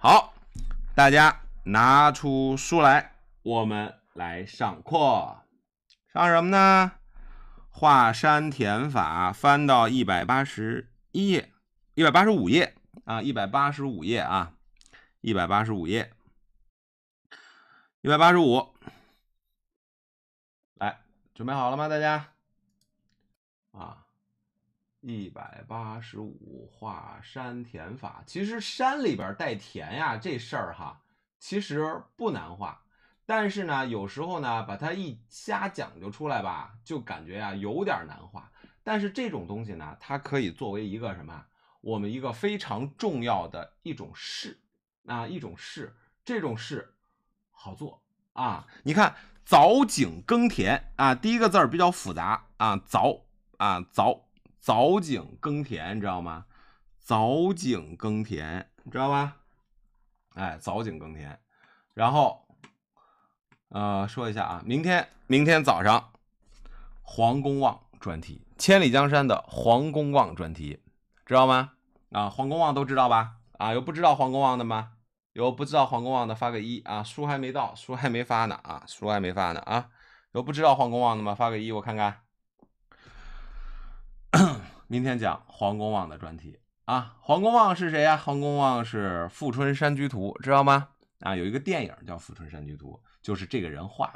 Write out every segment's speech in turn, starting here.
好，大家拿出书来，我们来上课。上什么呢？华山填法，翻到一百八十一页，一百八十五页啊，一百八十五页啊，一百八十五页，一百八十五。来，准备好了吗，大家？啊。一百八十五画山填法，其实山里边带田呀，这事儿哈其实不难画，但是呢，有时候呢把它一瞎讲究出来吧，就感觉呀有点难画。但是这种东西呢，它可以作为一个什么？我们一个非常重要的一种事啊，一种事，这种事好做啊。你看凿井耕田啊，第一个字儿比较复杂啊，凿啊凿。凿井耕田，你知道吗？凿井耕田，你知道吧？哎，凿井耕田。然后，呃，说一下啊，明天明天早上黄公望专题，千里江山的黄公望专题，知道吗？啊，黄公望都知道吧？啊，有不知道黄公望的吗？有不知道黄公望的发个一啊，书还没到，书还没发呢啊，书还没发呢啊，有不知道黄公望的吗？发个一，我看看。明天讲黄公望的专题啊，黄公望是谁呀？黄公望是《富春山居图》，知道吗？啊，有一个电影叫《富春山居图》，就是这个人画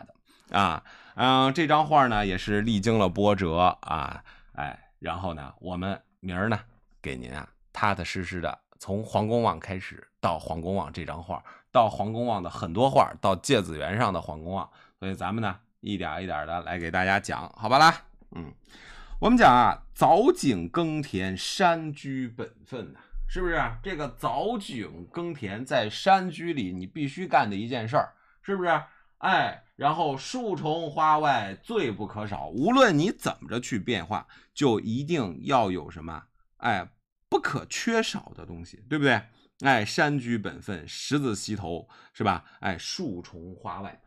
的啊。嗯，这张画呢也是历经了波折啊。哎，然后呢，我们明儿呢给您啊，踏踏实实的从黄公望开始，到黄公望这张画，到黄公望的很多画，到《芥子园》上的黄公望，所以咱们呢一点一点的来给大家讲，好吧啦？嗯。我们讲啊，凿井耕田，山居本分呐，是不是？这个凿井耕田在山居里，你必须干的一件事儿，是不是？哎，然后树丛花外最不可少，无论你怎么着去变化，就一定要有什么，哎，不可缺少的东西，对不对？哎，山居本分，十字溪头是吧？哎，树丛花外，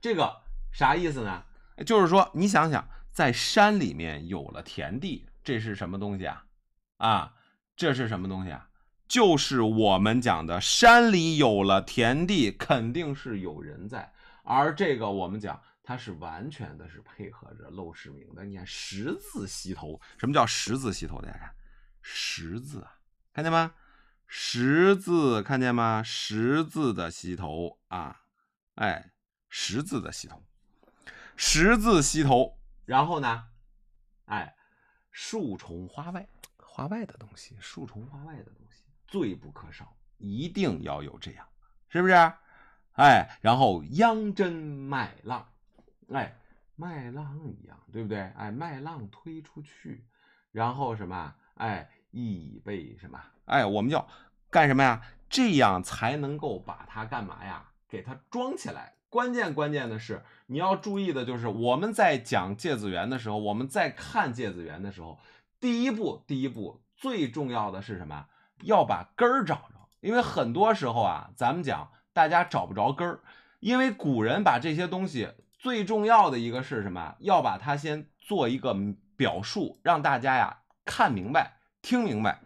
这个啥意思呢？就是说，你想想。在山里面有了田地，这是什么东西啊？啊，这是什么东西啊？就是我们讲的山里有了田地，肯定是有人在。而这个我们讲，它是完全的是配合着《陋室铭》的。你看，十字西头，什么叫十字西头？大家看，十字啊，看见吗？十字，看见吗？十字的西头啊，哎，十字的西头，十字西头。然后呢，哎，树丛花外，花外的东西，树丛花外的东西，最不可少，一定要有这样，是不是？哎，然后秧针麦浪，哎，麦浪一样，对不对？哎，麦浪推出去，然后什么？哎，预备什么？哎，我们要干什么呀？这样才能够把它干嘛呀？给它装起来。关键关键的是，你要注意的就是我们在讲芥子园的时候，我们在看芥子园的时候，第一步第一步最重要的是什么？要把根儿找着，因为很多时候啊，咱们讲大家找不着根儿，因为古人把这些东西最重要的一个是什么？要把它先做一个表述，让大家呀看明白、听明白，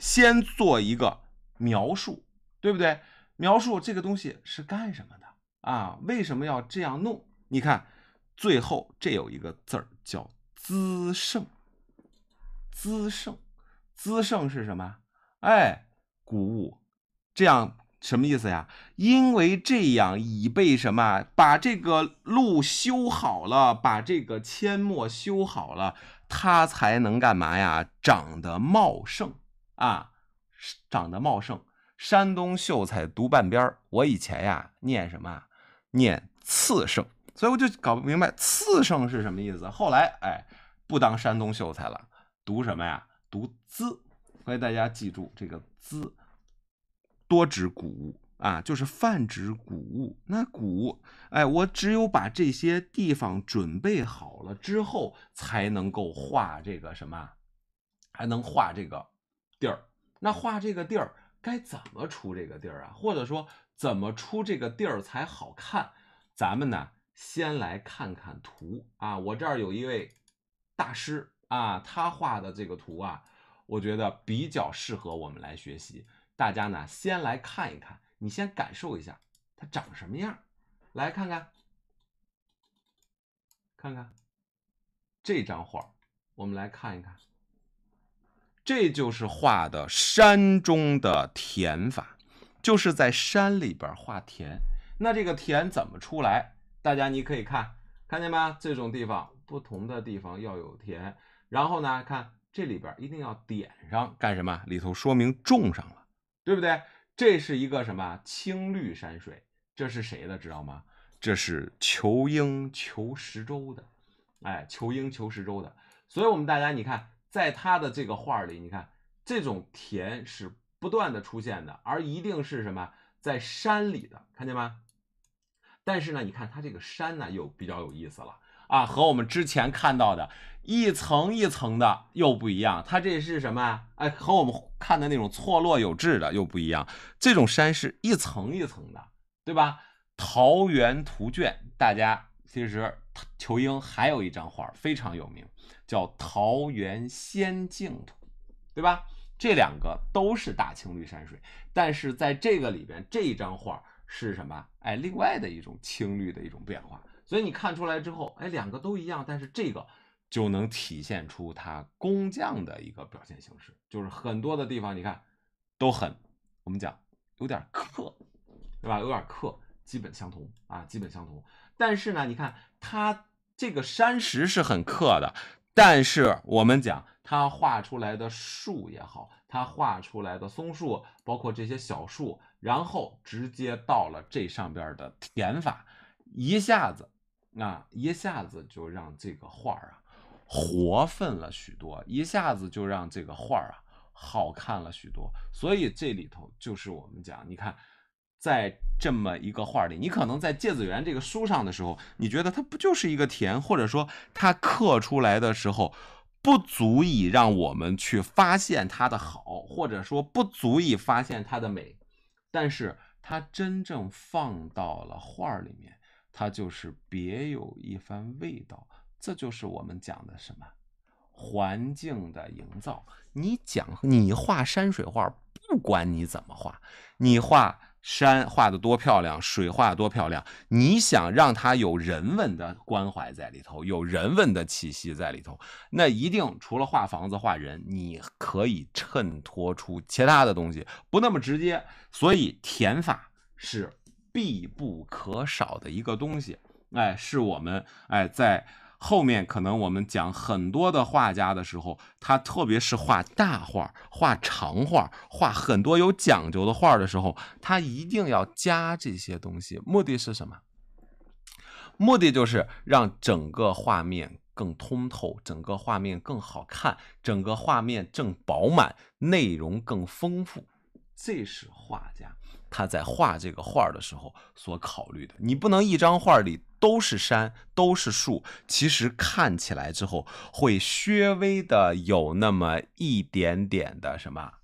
先做一个描述，对不对？描述这个东西是干什么的？啊，为什么要这样弄？你看，最后这有一个字儿叫“滋盛”，“滋盛”，“滋盛”是什么？哎，谷物。这样什么意思呀？因为这样已被什么？把这个路修好了，把这个阡陌修好了，它才能干嘛呀？长得茂盛啊，长得茂盛。山东秀才读半边儿，我以前呀念什么？念次圣，所以我就搞不明白次圣是什么意思。后来，哎，不当山东秀才了，读什么呀？读资。所以大家记住这个资，多指谷物啊，就是泛指谷物。那谷，哎，我只有把这些地方准备好了之后，才能够画这个什么，还能画这个地儿。那画这个地儿该怎么出这个地儿啊？或者说？怎么出这个地儿才好看？咱们呢，先来看看图啊！我这儿有一位大师啊，他画的这个图啊，我觉得比较适合我们来学习。大家呢，先来看一看，你先感受一下它长什么样。来看看，看看这张画，我们来看一看，这就是画的山中的填法。就是在山里边画田，那这个田怎么出来？大家你可以看，看见吗？这种地方不同的地方要有田。然后呢，看这里边一定要点上干什么？里头说明种上了，对不对？这是一个什么青绿山水？这是谁的？知道吗？这是仇英、仇十洲的，哎，仇英、仇十洲的。所以我们大家你看，在他的这个画里，你看这种田是。不断的出现的，而一定是什么在山里的，看见吗？但是呢，你看它这个山呢又比较有意思了啊，和我们之前看到的一层一层的又不一样，它这是什么？哎，和我们看的那种错落有致的又不一样，这种山是一层一层的，对吧？《桃源图卷》，大家其实仇英还有一张画非常有名，叫《桃源仙境图》，对吧？这两个都是大青绿山水，但是在这个里边，这一张画是什么？哎，另外的一种青绿的一种变化。所以你看出来之后，哎，两个都一样，但是这个就能体现出它工匠的一个表现形式，就是很多的地方你看都很，我们讲有点刻，对吧？有点刻，基本相同啊，基本相同。但是呢，你看它这个山石是很刻的，但是我们讲。他画出来的树也好，他画出来的松树，包括这些小树，然后直接到了这上边的填法，一下子，啊，一下子就让这个画儿啊活分了许多，一下子就让这个画儿啊好看了许多。所以这里头就是我们讲，你看，在这么一个画里，你可能在《芥子园》这个书上的时候，你觉得它不就是一个田，或者说它刻出来的时候。不足以让我们去发现它的好，或者说不足以发现它的美，但是它真正放到了画儿里面，它就是别有一番味道。这就是我们讲的什么环境的营造。你讲，你画山水画，不管你怎么画，你画。山画的多漂亮，水画多漂亮。你想让它有人文的关怀在里头，有人文的气息在里头，那一定除了画房子、画人，你可以衬托出其他的东西，不那么直接。所以填法是必不可少的一个东西，哎，是我们哎在。后面可能我们讲很多的画家的时候，他特别是画大画、画长画、画很多有讲究的画的时候，他一定要加这些东西。目的是什么？目的就是让整个画面更通透，整个画面更好看，整个画面更饱满，内容更丰富。这是画家他在画这个画的时候所考虑的。你不能一张画里。都是山，都是树，其实看起来之后会略微的有那么一点点的什么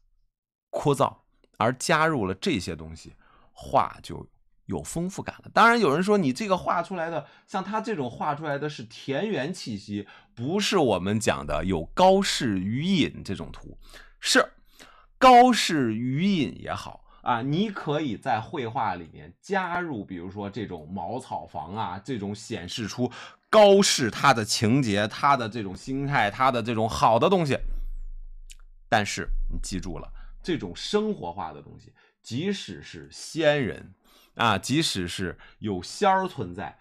枯燥，而加入了这些东西，画就有丰富感了。当然有人说你这个画出来的，像他这种画出来的是田园气息，不是我们讲的有高适余隐这种图，是高适余隐也好。啊，你可以在绘画里面加入，比如说这种茅草房啊，这种显示出高士他的情节、他的这种心态、他的这种好的东西。但是你记住了，这种生活化的东西，即使是仙人啊，即使是有仙儿存在，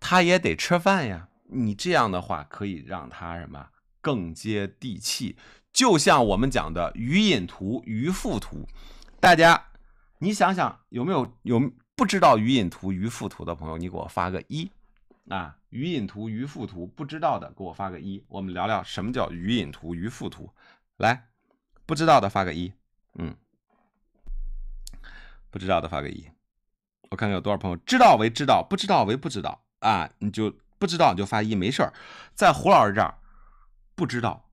他也得吃饭呀。你这样的话可以让他什么更接地气，就像我们讲的《鱼隐图》《鱼腹图》。大家，你想想有没有有不知道鱼隐图、鱼腹图的朋友？你给我发个一啊！鱼隐图、鱼腹图不知道的，给我发个一。我们聊聊什么叫鱼隐图、鱼腹图。来，不知道的发个一，嗯，不知道的发个一。我看看有多少朋友知道为知道，不知道为不知道啊！你就不知道你就发一，没事儿，在胡老师这儿不知道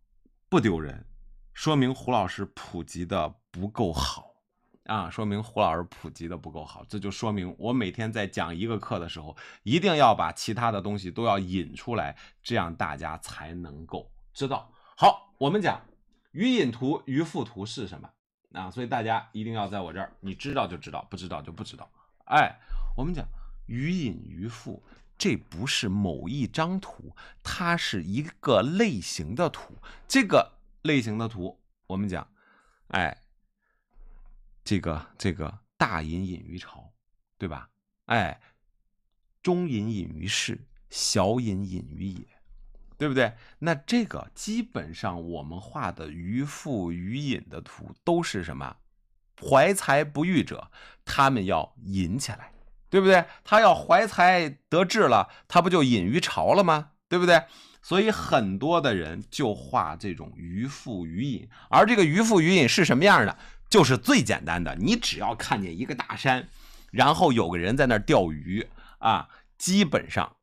不丢人，说明胡老师普及的不够好。啊，说明胡老师普及的不够好，这就说明我每天在讲一个课的时候，一定要把其他的东西都要引出来，这样大家才能够知道。好，我们讲鱼引图、鱼腹图是什么啊？所以大家一定要在我这儿，你知道就知道，不知道就不知道。哎，我们讲鱼引、鱼腹，这不是某一张图，它是一个类型的图。这个类型的图，我们讲，哎。这个这个大隐隐于朝，对吧？哎，中隐隐于市，小隐隐于野，对不对？那这个基本上我们画的鱼腹鱼隐的图都是什么？怀才不遇者，他们要隐起来，对不对？他要怀才得志了，他不就隐于朝了吗？对不对？所以很多的人就画这种鱼腹鱼隐，而这个鱼腹鱼隐是什么样的？就是最简单的，你只要看见一个大山，然后有个人在那儿钓鱼啊，基本上，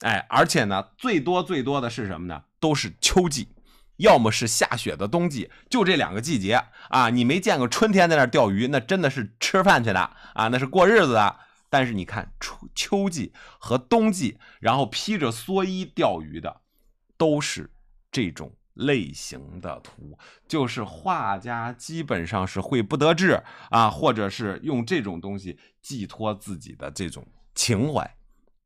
哎，而且呢，最多最多的是什么呢？都是秋季，要么是下雪的冬季，就这两个季节啊。你没见过春天在那儿钓鱼，那真的是吃饭去的啊，那是过日子的。但是你看春秋季和冬季，然后披着蓑衣钓鱼的，都是这种。类型的图，就是画家基本上是会不得志啊，或者是用这种东西寄托自己的这种情怀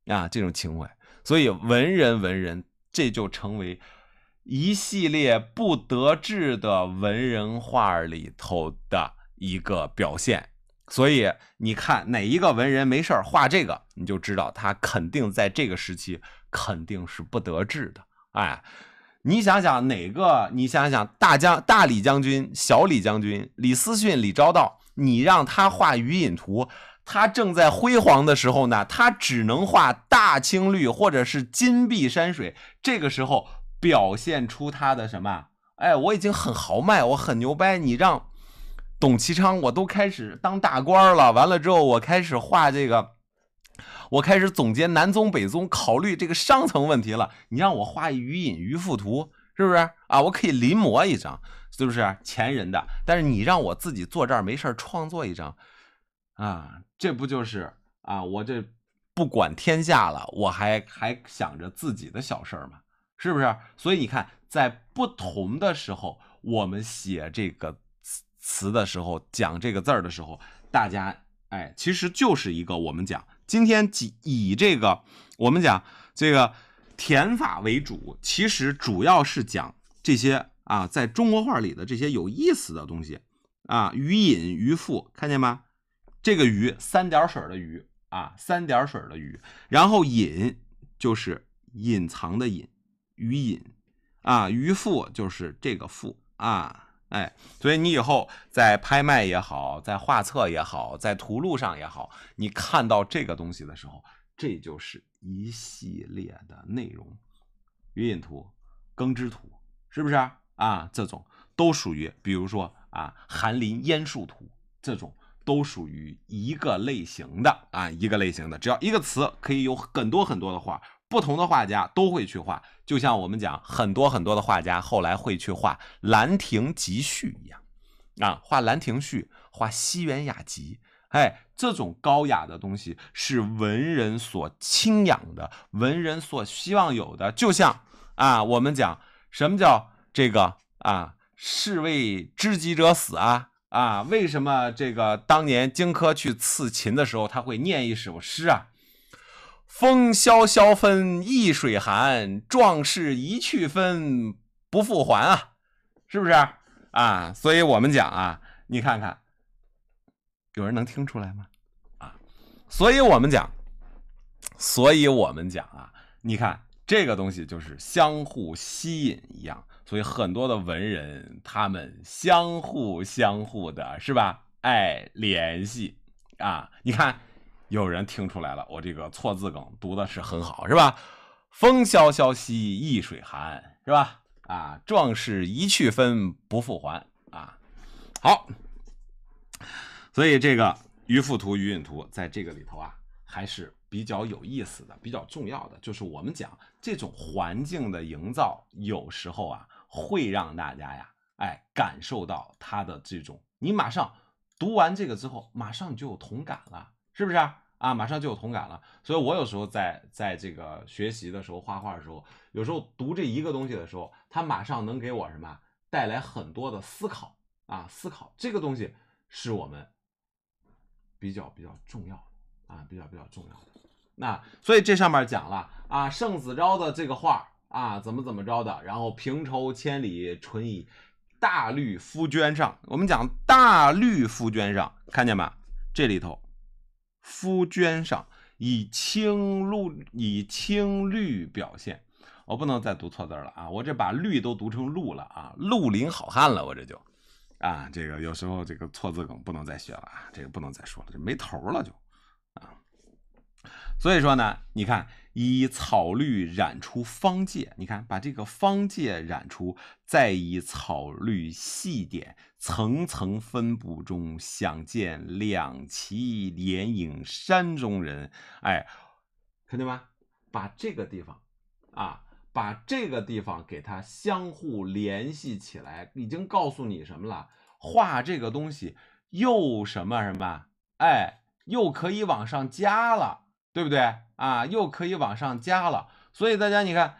啊，这种情怀。所以文人文人，这就成为一系列不得志的文人画里头的一个表现。所以你看哪一个文人没事儿画这个，你就知道他肯定在这个时期肯定是不得志的，哎。你想想哪个？你想想大将大李将军、小李将军、李思训、李昭道，你让他画鱼隐图，他正在辉煌的时候呢，他只能画大青绿或者是金碧山水。这个时候表现出他的什么？哎，我已经很豪迈，我很牛掰。你让董其昌，我都开始当大官了。完了之后，我开始画这个。我开始总结南宗北宗，考虑这个商层问题了。你让我画鱼隐鱼腹图，是不是啊？我可以临摹一张，是不是前人的？但是你让我自己坐这儿没事儿创作一张，啊，这不就是啊？我这不管天下了，我还还想着自己的小事儿嘛，是不是？所以你看，在不同的时候，我们写这个词的时候，讲这个字儿的时候，大家哎，其实就是一个我们讲。今天几以这个我们讲这个填法为主，其实主要是讲这些啊，在中国画里的这些有意思的东西啊，鱼隐鱼腹，看见吗？这个鱼三点水的鱼啊，三点水的鱼，然后隐就是隐藏的隐，鱼隐啊，鱼腹就是这个腹啊。哎，所以你以后在拍卖也好，在画册也好，在图录上也好，你看到这个东西的时候，这就是一系列的内容。云隐图、耕织图，是不是啊？这种都属于，比如说啊，寒林烟树图，这种都属于一个类型的啊，一个类型的，只要一个词，可以有很多很多的画。不同的画家都会去画，就像我们讲很多很多的画家后来会去画《兰亭集序》一样，啊，画《兰亭序》，画《西园雅集》，哎，这种高雅的东西是文人所倾仰的，文人所希望有的。就像啊，我们讲什么叫这个啊，“士为知己者死”啊，啊，为什么这个当年荆轲去刺秦的时候，他会念一首诗啊？风萧萧，分易水寒，壮士一去，分不复还啊！是不是啊？所以我们讲啊，你看看，有人能听出来吗？啊！所以我们讲，所以我们讲啊，你看这个东西就是相互吸引一样，所以很多的文人他们相互相互的是吧？哎，联系啊，你看。有人听出来了，我这个错字梗读的是很好，是吧？风萧萧兮易水寒，是吧？啊，壮士一去分不复还啊！好，所以这个鱼腹图、鱼隐图，在这个里头啊，还是比较有意思的，比较重要的。就是我们讲这种环境的营造，有时候啊，会让大家呀，哎，感受到他的这种。你马上读完这个之后，马上你就有同感了。是不是啊？马上就有同感了。所以，我有时候在在这个学习的时候、画画的时候，有时候读这一个东西的时候，他马上能给我什么带来很多的思考啊！思考这个东西是我们比较比较重要的啊，比较比较重要的。那所以这上面讲了啊，圣子昭的这个画啊，怎么怎么着的，然后平愁千里纯以大绿敷绢上。我们讲大绿敷绢上，看见吧？这里头。夫绢上以青绿以青绿表现，我不能再读错字了啊！我这把绿都读成绿了啊，绿林好汉了，我这就，啊，这个有时候这个错字梗不能再学了啊，这个不能再说了，这没头了就，啊，所以说呢，你看。以草绿染出方界，你看，把这个方界染出，再以草绿细点，层层分布中，想见两骑连影山中人。哎，看见吗？把这个地方啊，把这个地方给它相互联系起来，已经告诉你什么了？画这个东西又什么什么？哎，又可以往上加了。对不对啊？又可以往上加了，所以大家你看，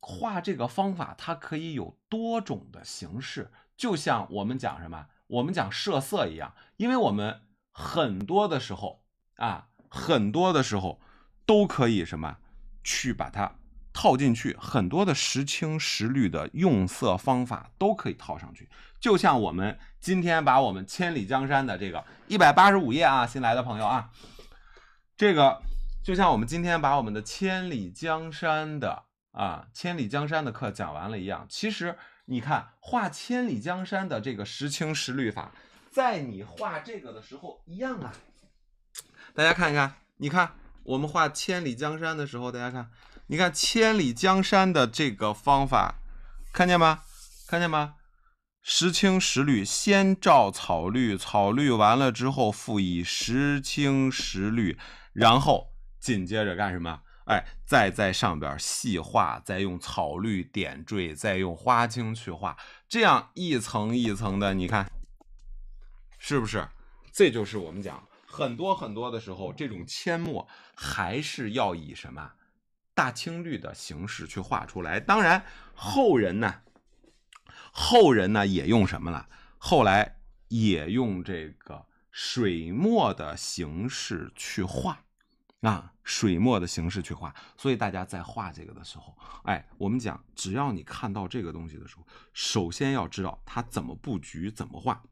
画这个方法它可以有多种的形式，就像我们讲什么，我们讲设色一样，因为我们很多的时候啊，很多的时候都可以什么去把它套进去，很多的时青时绿的用色方法都可以套上去，就像我们今天把我们《千里江山》的这个一百八十五页啊，新来的朋友啊。这个就像我们今天把我们的千里江山的啊千里江山的课讲完了一样，其实你看画千里江山的这个石青石绿法，在你画这个的时候一样啊。大家看一看，你看我们画千里江山的时候，大家看，你看千里江山的这个方法，看见吗？看见吗？石青石绿，先照草绿，草绿完了之后复以石青石绿。然后紧接着干什么？哎，再在上边细化，再用草绿点缀，再用花青去画，这样一层一层的，你看是不是？这就是我们讲很多很多的时候，这种铅墨还是要以什么大青绿的形式去画出来。当然，后人呢，后人呢也用什么了？后来也用这个水墨的形式去画。啊，水墨的形式去画，所以大家在画这个的时候，哎，我们讲，只要你看到这个东西的时候，首先要知道它怎么布局、怎么画，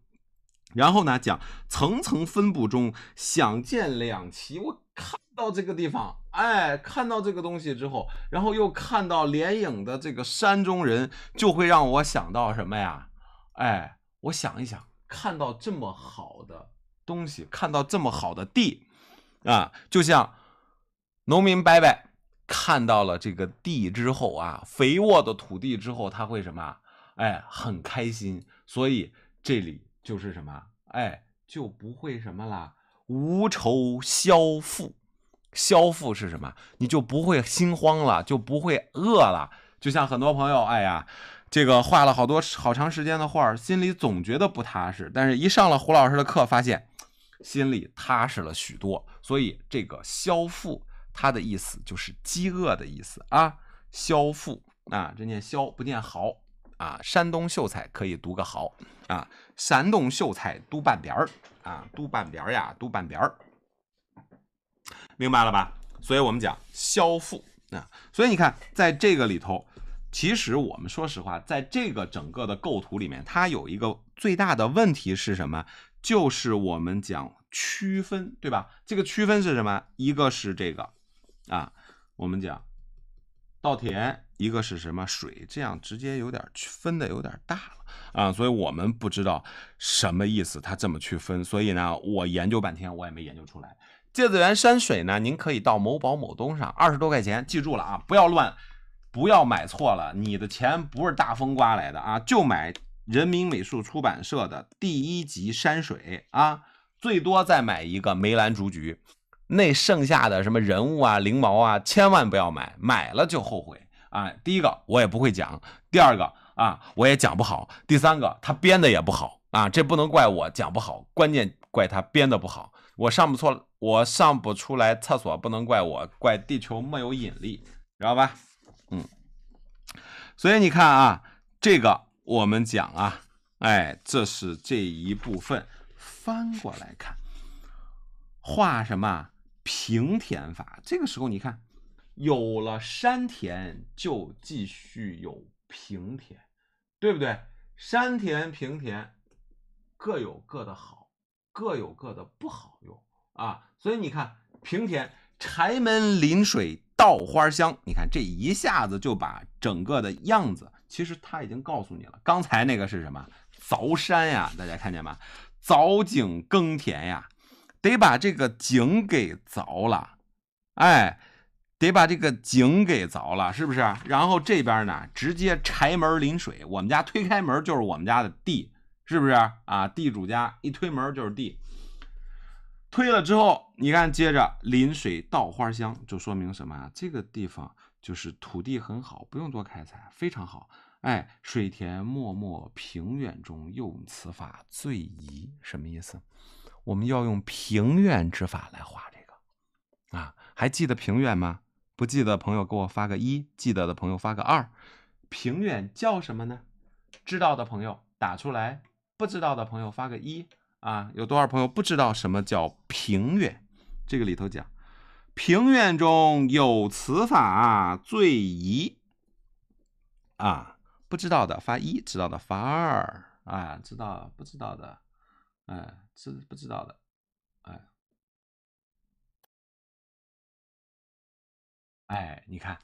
然后呢，讲层层分布中，想见两奇。我看到这个地方，哎，看到这个东西之后，然后又看到连影的这个山中人，就会让我想到什么呀？哎，我想一想，看到这么好的东西，看到这么好的地，啊，就像。农民伯伯看到了这个地之后啊，肥沃的土地之后，他会什么？哎，很开心。所以这里就是什么？哎，就不会什么了。无愁消负，消负是什么？你就不会心慌了，就不会饿了。就像很多朋友，哎呀，这个画了好多好长时间的画，心里总觉得不踏实。但是一上了胡老师的课，发现心里踏实了许多。所以这个消负。他的意思就是饥饿的意思啊，消腹啊，这念消不念豪啊。山东秀才可以读个豪啊，山东秀才读半边儿啊，读半边儿呀，读半边儿，明白了吧？所以我们讲消腹啊，所以你看，在这个里头，其实我们说实话，在这个整个的构图里面，它有一个最大的问题是什么？就是我们讲区分，对吧？这个区分是什么？一个是这个。啊，我们讲稻田，一个是什么水？这样直接有点区分的有点大了啊，所以我们不知道什么意思，他这么区分。所以呢，我研究半天，我也没研究出来。芥子园山水呢，您可以到某宝某东上，二十多块钱，记住了啊，不要乱，不要买错了，你的钱不是大风刮来的啊，就买人民美术出版社的第一集山水啊，最多再买一个梅兰竹菊。那剩下的什么人物啊、灵毛啊，千万不要买，买了就后悔啊！第一个我也不会讲，第二个啊我也讲不好，第三个他编的也不好啊，这不能怪我讲不好，关键怪他编的不好。我上不错我上不出来厕所不能怪我，怪地球没有引力，知道吧？嗯，所以你看啊，这个我们讲啊，哎，这是这一部分翻过来看，画什么？平田法，这个时候你看，有了山田就继续有平田，对不对？山田平田各有各的好，各有各的不好用啊。所以你看平田，柴门临水稻花香，你看这一下子就把整个的样子，其实他已经告诉你了。刚才那个是什么？凿山呀，大家看见吗？凿井耕田呀。得把这个井给凿了，哎，得把这个井给凿了，是不是？然后这边呢，直接柴门临水，我们家推开门就是我们家的地，是不是啊？地主家一推门就是地，推了之后，你看，接着临水稻花香，就说明什么啊？这个地方就是土地很好，不用多开采，非常好。哎，水田漠漠平远中，用此法最宜，什么意思？我们要用平远之法来画这个啊，还记得平远吗？不记得的朋友给我发个一，记得的朋友发个二。平远叫什么呢？知道的朋友打出来，不知道的朋友发个一啊。有多少朋友不知道什么叫平远？这个里头讲，平远中有此法最宜啊。不知道的发一，知道的发二啊。知道不知道的？哎，知不知道的？哎，哎，你看，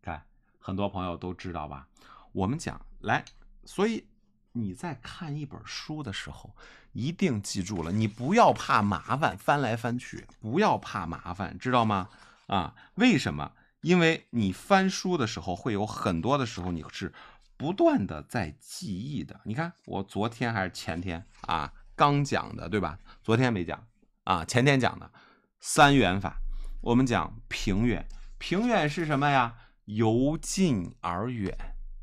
看，很多朋友都知道吧？我们讲来，所以你在看一本书的时候，一定记住了，你不要怕麻烦，翻来翻去，不要怕麻烦，知道吗？啊，为什么？因为你翻书的时候，会有很多的时候，你是不断的在记忆的。你看，我昨天还是前天啊。刚讲的对吧？昨天没讲啊，前天讲的三远法，我们讲平远。平远是什么呀？由近而远，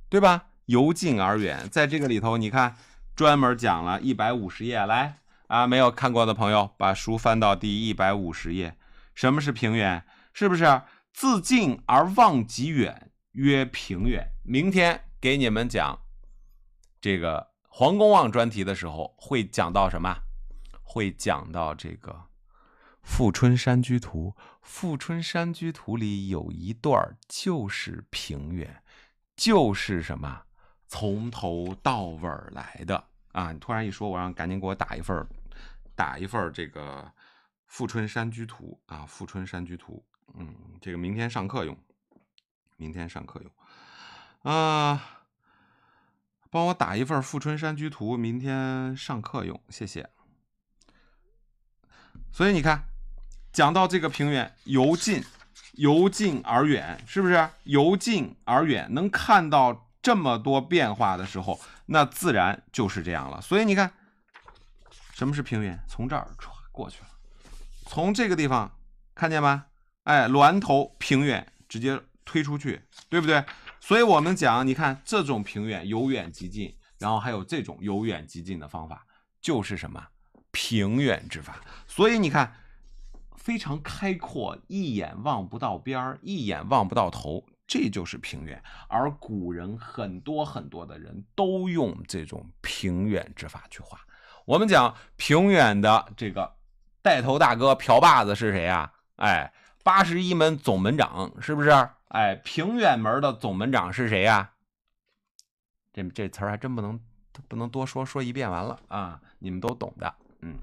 对吧？由近而远，在这个里头，你看专门讲了一百五十页。来啊，没有看过的朋友，把书翻到第一百五十页。什么是平远？是不是自近而望极远，曰平远？明天给你们讲这个。黄公望专题的时候会讲到什么？会讲到这个《富春山居图》。《富春山居图》里有一段就是平原，就是什么？从头到尾来的啊！你突然一说，我让赶紧给我打一份，打一份这个《富春山居图》啊，《富春山居图》。嗯，这个明天上课用，明天上课用啊。帮我打一份《富春山居图》，明天上课用，谢谢。所以你看，讲到这个平原由近由近而远，是不是由近而远？能看到这么多变化的时候，那自然就是这样了。所以你看，什么是平原？从这儿过去了，从这个地方看见吧？哎，峦头平原直接推出去，对不对？所以我们讲，你看这种平远由远及近，然后还有这种由远及近的方法，就是什么平远之法。所以你看，非常开阔，一眼望不到边儿，一眼望不到头，这就是平远。而古人很多很多的人都用这种平远之法去画。我们讲平远的这个带头大哥瓢把子是谁啊？哎，八十一门总门长，是不是？哎，平远门的总门长是谁呀？这这词儿还真不能不能多说，说一遍完了啊，你们都懂的。嗯，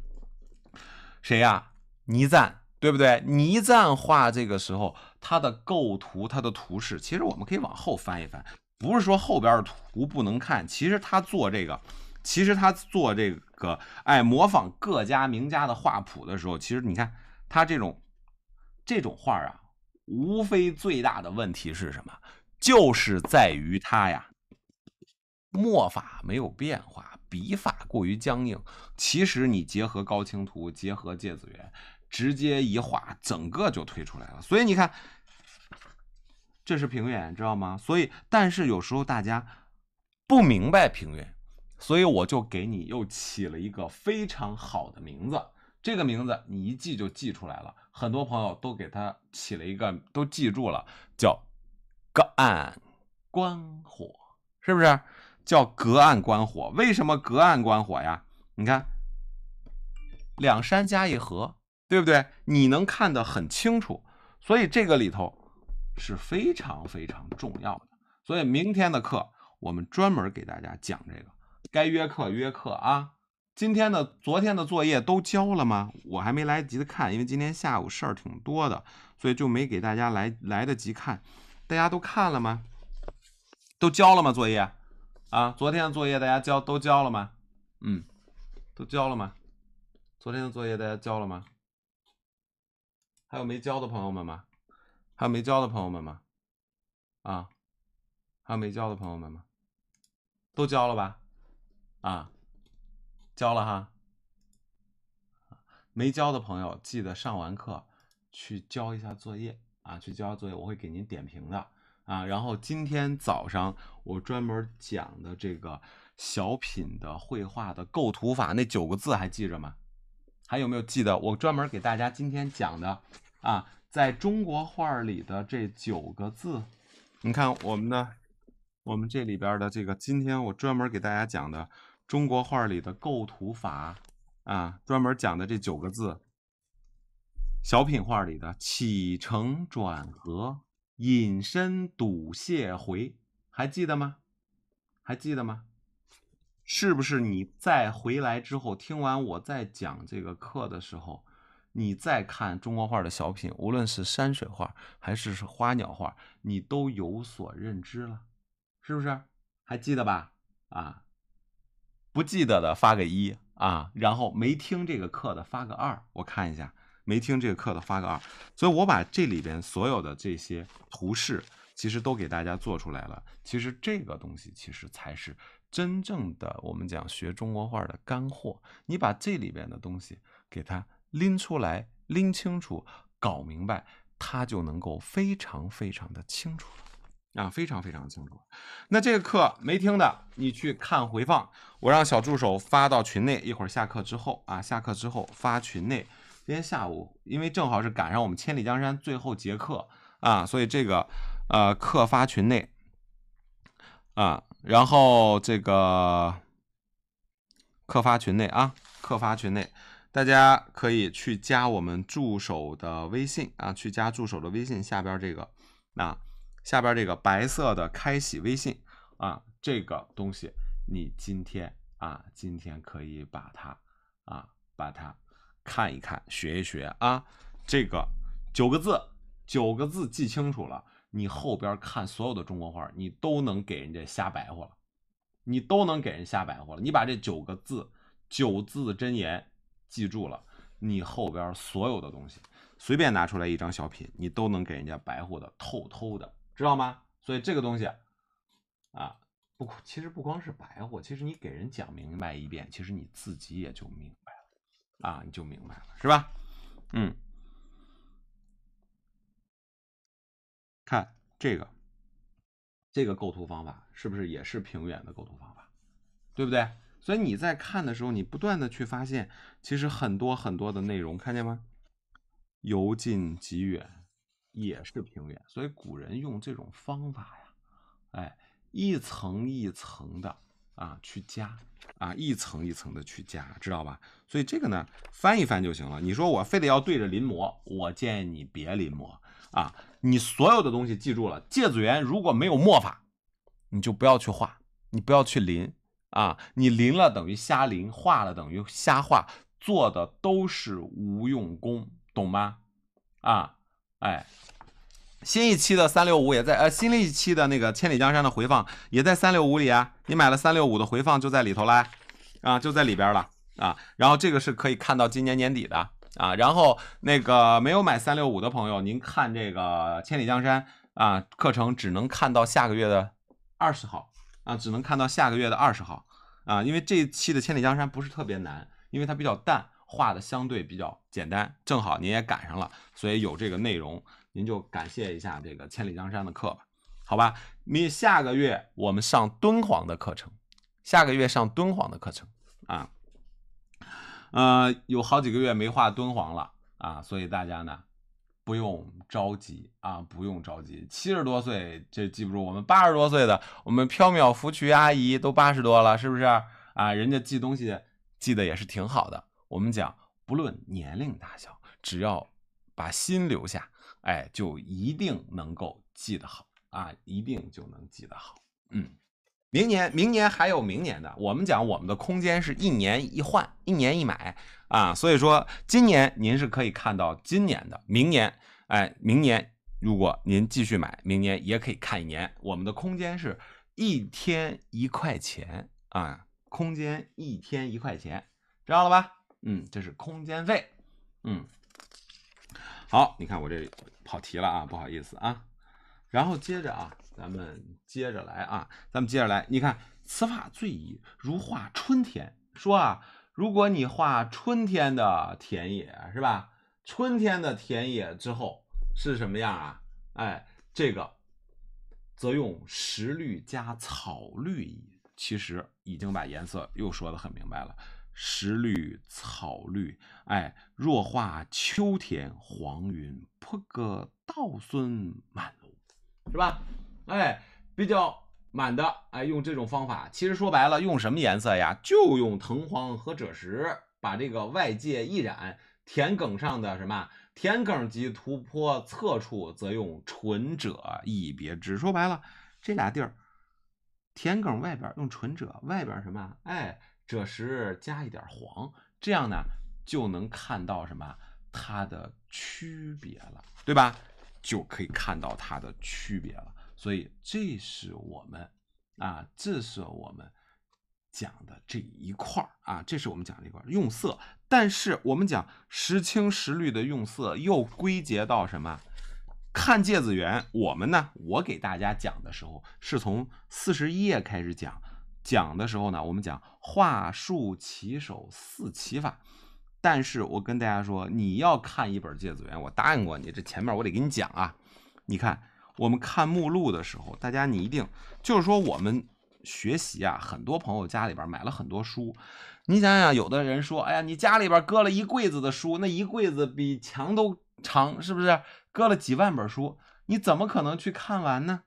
谁呀？倪瓒，对不对？倪瓒画这个时候，他的构图，他的图式，其实我们可以往后翻一翻，不是说后边的图不能看。其实他做这个，其实他做这个，哎，模仿各家名家的画谱的时候，其实你看他这种这种画啊。无非最大的问题是什么？就是在于他呀，墨法没有变化，笔法过于僵硬。其实你结合高清图，结合芥子园，直接一画，整个就推出来了。所以你看，这是平远，知道吗？所以，但是有时候大家不明白平远，所以我就给你又起了一个非常好的名字。这个名字你一记就记出来了。很多朋友都给他起了一个，都记住了，叫隔岸观火，是不是？叫隔岸观火？为什么隔岸观火呀？你看，两山加一河，对不对？你能看得很清楚，所以这个里头是非常非常重要的。所以明天的课，我们专门给大家讲这个，该约课约课啊。今天的昨天的作业都交了吗？我还没来得及看，因为今天下午事儿挺多的，所以就没给大家来来得及看。大家都看了吗？都交了吗？作业啊，昨天的作业大家交都交了吗？嗯，都交了吗？昨天的作业大家交了吗？还有没交的朋友们吗？还有没交的朋友们吗？啊，还有没交的朋友们吗？都交了吧？啊。交了哈，没交的朋友记得上完课去交一下作业啊，去交作业，我会给您点评的啊。然后今天早上我专门讲的这个小品的绘画的构图法，那九个字还记着吗？还有没有记得？我专门给大家今天讲的啊，在中国画里的这九个字，你看我们的我们这里边的这个，今天我专门给大家讲的。中国画里的构图法啊，专门讲的这九个字。小品画里的起承转合、引身堵、泻、回，还记得吗？还记得吗？是不是你再回来之后，听完我再讲这个课的时候，你再看中国画的小品，无论是山水画还是花鸟画，你都有所认知了，是不是？还记得吧？啊。不记得的发个一啊，然后没听这个课的发个二，我看一下没听这个课的发个二。所以，我把这里边所有的这些图示，其实都给大家做出来了。其实这个东西，其实才是真正的我们讲学中国画的干货。你把这里边的东西给它拎出来、拎清楚、搞明白，它就能够非常非常的清楚了。啊，非常非常清楚。那这个课没听的，你去看回放，我让小助手发到群内。一会儿下课之后啊，下课之后发群内。今天下午，因为正好是赶上我们千里江山最后节课啊，所以这个呃课发群内啊，然后这个课发群内啊，课发群内，大家可以去加我们助手的微信啊，去加助手的微信下边这个那。下边这个白色的开启微信啊，这个东西你今天啊，今天可以把它啊，把它看一看，学一学啊。这个九个字，九个字记清楚了，你后边看所有的中国画，你都能给人家瞎白活了，你都能给人瞎白活了。你把这九个字九字真言记住了，你后边所有的东西，随便拿出来一张小品，你都能给人家白活的透透的。知道吗？所以这个东西啊，不，其实不光是白话，其实你给人讲明白一遍，其实你自己也就明白了啊，你就明白了，是吧？嗯，看这个，这个构图方法是不是也是平远的构图方法，对不对？所以你在看的时候，你不断的去发现，其实很多很多的内容，看见吗？由近及远。也是平原，所以古人用这种方法呀，哎，一层一层的啊去加，啊一层一层的去加，知道吧？所以这个呢翻一翻就行了。你说我非得要对着临摹，我建议你别临摹啊。你所有的东西记住了，芥子园如果没有墨法，你就不要去画，你不要去临啊。你临了等于瞎临，画了等于瞎画，做的都是无用功，懂吗？啊？哎，新一期的三六五也在，呃，新一期的那个《千里江山》的回放也在三六五里啊。你买了三六五的回放，就在里头啦，啊，就在里边了啊。然后这个是可以看到今年年底的啊。然后那个没有买三六五的朋友，您看这个《千里江山》啊，课程只能看到下个月的二十号啊，只能看到下个月的二十号啊，因为这一期的《千里江山》不是特别难，因为它比较淡。画的相对比较简单，正好您也赶上了，所以有这个内容，您就感谢一下这个千里江山的课吧，好吧？你下个月我们上敦煌的课程，下个月上敦煌的课程啊，呃，有好几个月没画敦煌了啊，所以大家呢不用着急啊，不用着急，七十多岁这记不住，我们八十多岁的，我们缥缈芙蕖阿姨都八十多了，是不是啊？人家记东西记得也是挺好的。我们讲，不论年龄大小，只要把心留下，哎，就一定能够记得好啊，一定就能记得好。嗯，明年，明年还有明年的。我们讲，我们的空间是一年一换，一年一买啊。所以说，今年您是可以看到今年的，明年，哎，明年如果您继续买，明年也可以看一年。我们的空间是一天一块钱啊，空间一天一块钱，知道了吧？嗯，这是空间费。嗯，好，你看我这跑题了啊，不好意思啊。然后接着啊，咱们接着来啊，咱们接着来。你看，此法最宜如画春天。说啊，如果你画春天的田野，是吧？春天的田野之后是什么样啊？哎，这个则用石绿加草绿。其实已经把颜色又说的很明白了。石绿草绿，哎，若化秋天，黄云铺个稻孙满楼，是吧？哎，比较满的，哎，用这种方法，其实说白了，用什么颜色呀？就用藤黄和赭石，把这个外界一染，田埂上的什么？田埂及土坡侧处则用纯赭一别之。说白了，这俩地儿，田埂外边用纯赭，外边什么？哎。这时加一点黄，这样呢就能看到什么它的区别了，对吧？就可以看到它的区别了。所以这是我们啊，这是我们讲的这一块儿啊，这是我们讲的一块用色。但是我们讲时青时绿的用色，又归结到什么？看芥子园。我们呢，我给大家讲的时候是从四十一页开始讲。讲的时候呢，我们讲话术起手四起法，但是我跟大家说，你要看一本《芥子园》，我答应过你，这前面我得给你讲啊。你看，我们看目录的时候，大家你一定就是说我们学习啊，很多朋友家里边买了很多书，你想想，有的人说，哎呀，你家里边搁了一柜子的书，那一柜子比墙都长，是不是？搁了几万本书，你怎么可能去看完呢？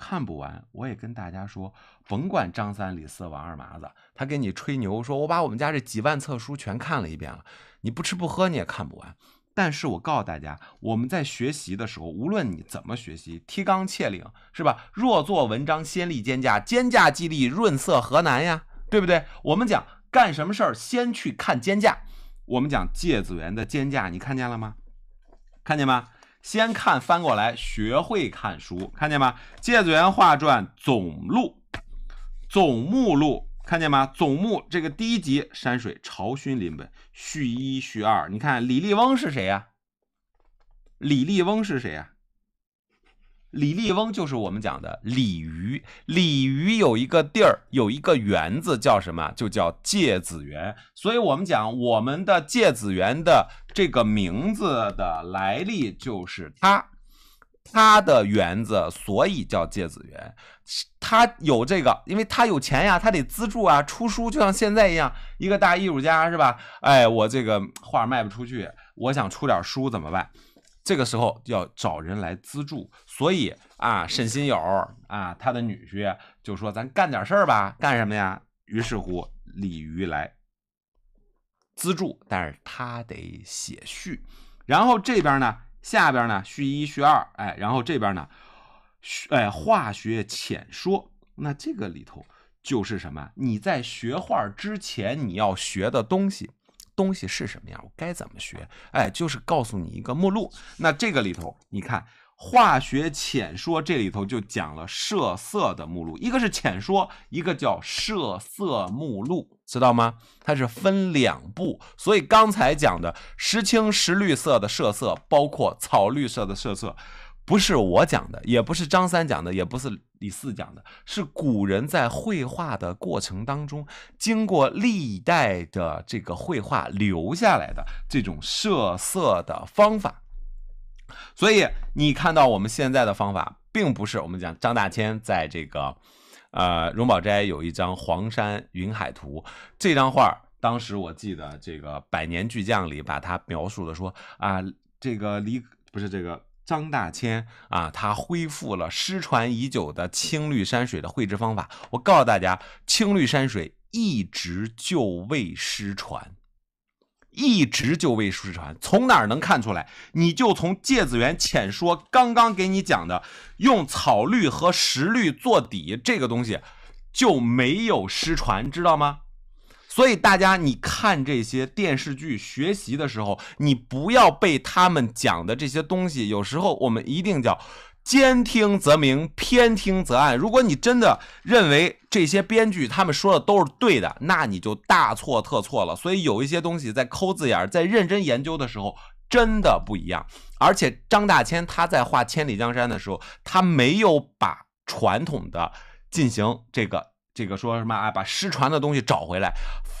看不完，我也跟大家说，甭管张三李四王二麻子，他跟你吹牛说，我把我们家这几万册书全看了一遍了，你不吃不喝你也看不完。但是我告诉大家，我们在学习的时候，无论你怎么学习，提纲挈领是吧？若做文章，先立肩架，肩架既立，润色何难呀？对不对？我们讲干什么事儿先去看肩架，我们讲芥子园的肩架，你看见了吗？看见吗？先看翻过来，学会看书，看见吗？《芥子园画传》总录、总目录，看见吗？总目这个第一集山水朝勋林本序一、序二，你看李立翁是谁呀？李立翁是谁呀？李立翁就是我们讲的李渔，李渔有一个地儿，有一个园子，叫什么？就叫芥子园。所以，我们讲我们的芥子园的这个名字的来历，就是他他的园子，所以叫芥子园。他有这个，因为他有钱呀，他得资助啊，出书就像现在一样，一个大艺术家是吧？哎，我这个画卖不出去，我想出点书怎么办？这个时候要找人来资助，所以啊，沈心友啊，他的女婿就说：“咱干点事儿吧，干什么呀？”于是乎，李渔来资助，但是他得写序。然后这边呢，下边呢，序一、序二，哎，然后这边呢，哎，化学浅说，那这个里头就是什么？你在学画之前你要学的东西。东西是什么样？我该怎么学？哎，就是告诉你一个目录。那这个里头，你看《化学浅说》这里头就讲了设色的目录，一个是浅说，一个叫设色目录，知道吗？它是分两步。所以刚才讲的石青、石绿色的设色，包括草绿色的设色，不是我讲的，也不是张三讲的，也不是。李四讲的是古人在绘画的过程当中，经过历代的这个绘画留下来的这种设色的方法，所以你看到我们现在的方法，并不是我们讲张大千在这个呃荣宝斋有一张黄山云海图，这张画当时我记得这个百年巨匠里把它描述的说啊这个李不是这个。张大千啊，他恢复了失传已久的青绿山水的绘制方法。我告诉大家，青绿山水一直就未失传，一直就未失传。从哪儿能看出来？你就从《芥子园浅说》刚刚给你讲的，用草绿和石绿做底这个东西，就没有失传，知道吗？所以大家，你看这些电视剧学习的时候，你不要被他们讲的这些东西。有时候我们一定叫兼听则明，偏听则暗。如果你真的认为这些编剧他们说的都是对的，那你就大错特错了。所以有一些东西在抠字眼，在认真研究的时候真的不一样。而且张大千他在画千里江山的时候，他没有把传统的进行这个。这个说什么啊？把失传的东西找回来，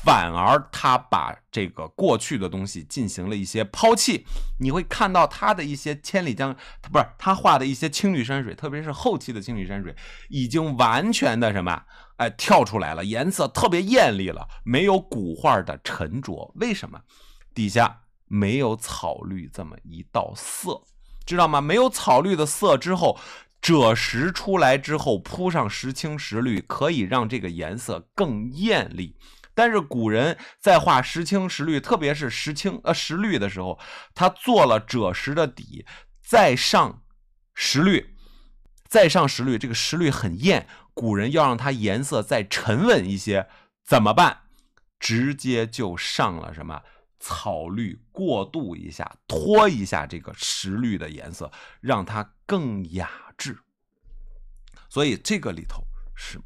反而他把这个过去的东西进行了一些抛弃。你会看到他的一些千里江，不是他画的一些青绿山水，特别是后期的青绿山水，已经完全的什么？哎，跳出来了，颜色特别艳丽了，没有古画的沉着。为什么？底下没有草绿这么一道色，知道吗？没有草绿的色之后。赭石出来之后，铺上石青、石绿，可以让这个颜色更艳丽。但是古人在画石青、石绿，特别是石青、呃石绿的时候，他做了赭石的底，再上石绿，再上石绿，这个石绿很艳。古人要让它颜色再沉稳一些，怎么办？直接就上了什么草绿，过渡一下，拖一下这个石绿的颜色，让它更雅。质，所以这个里头是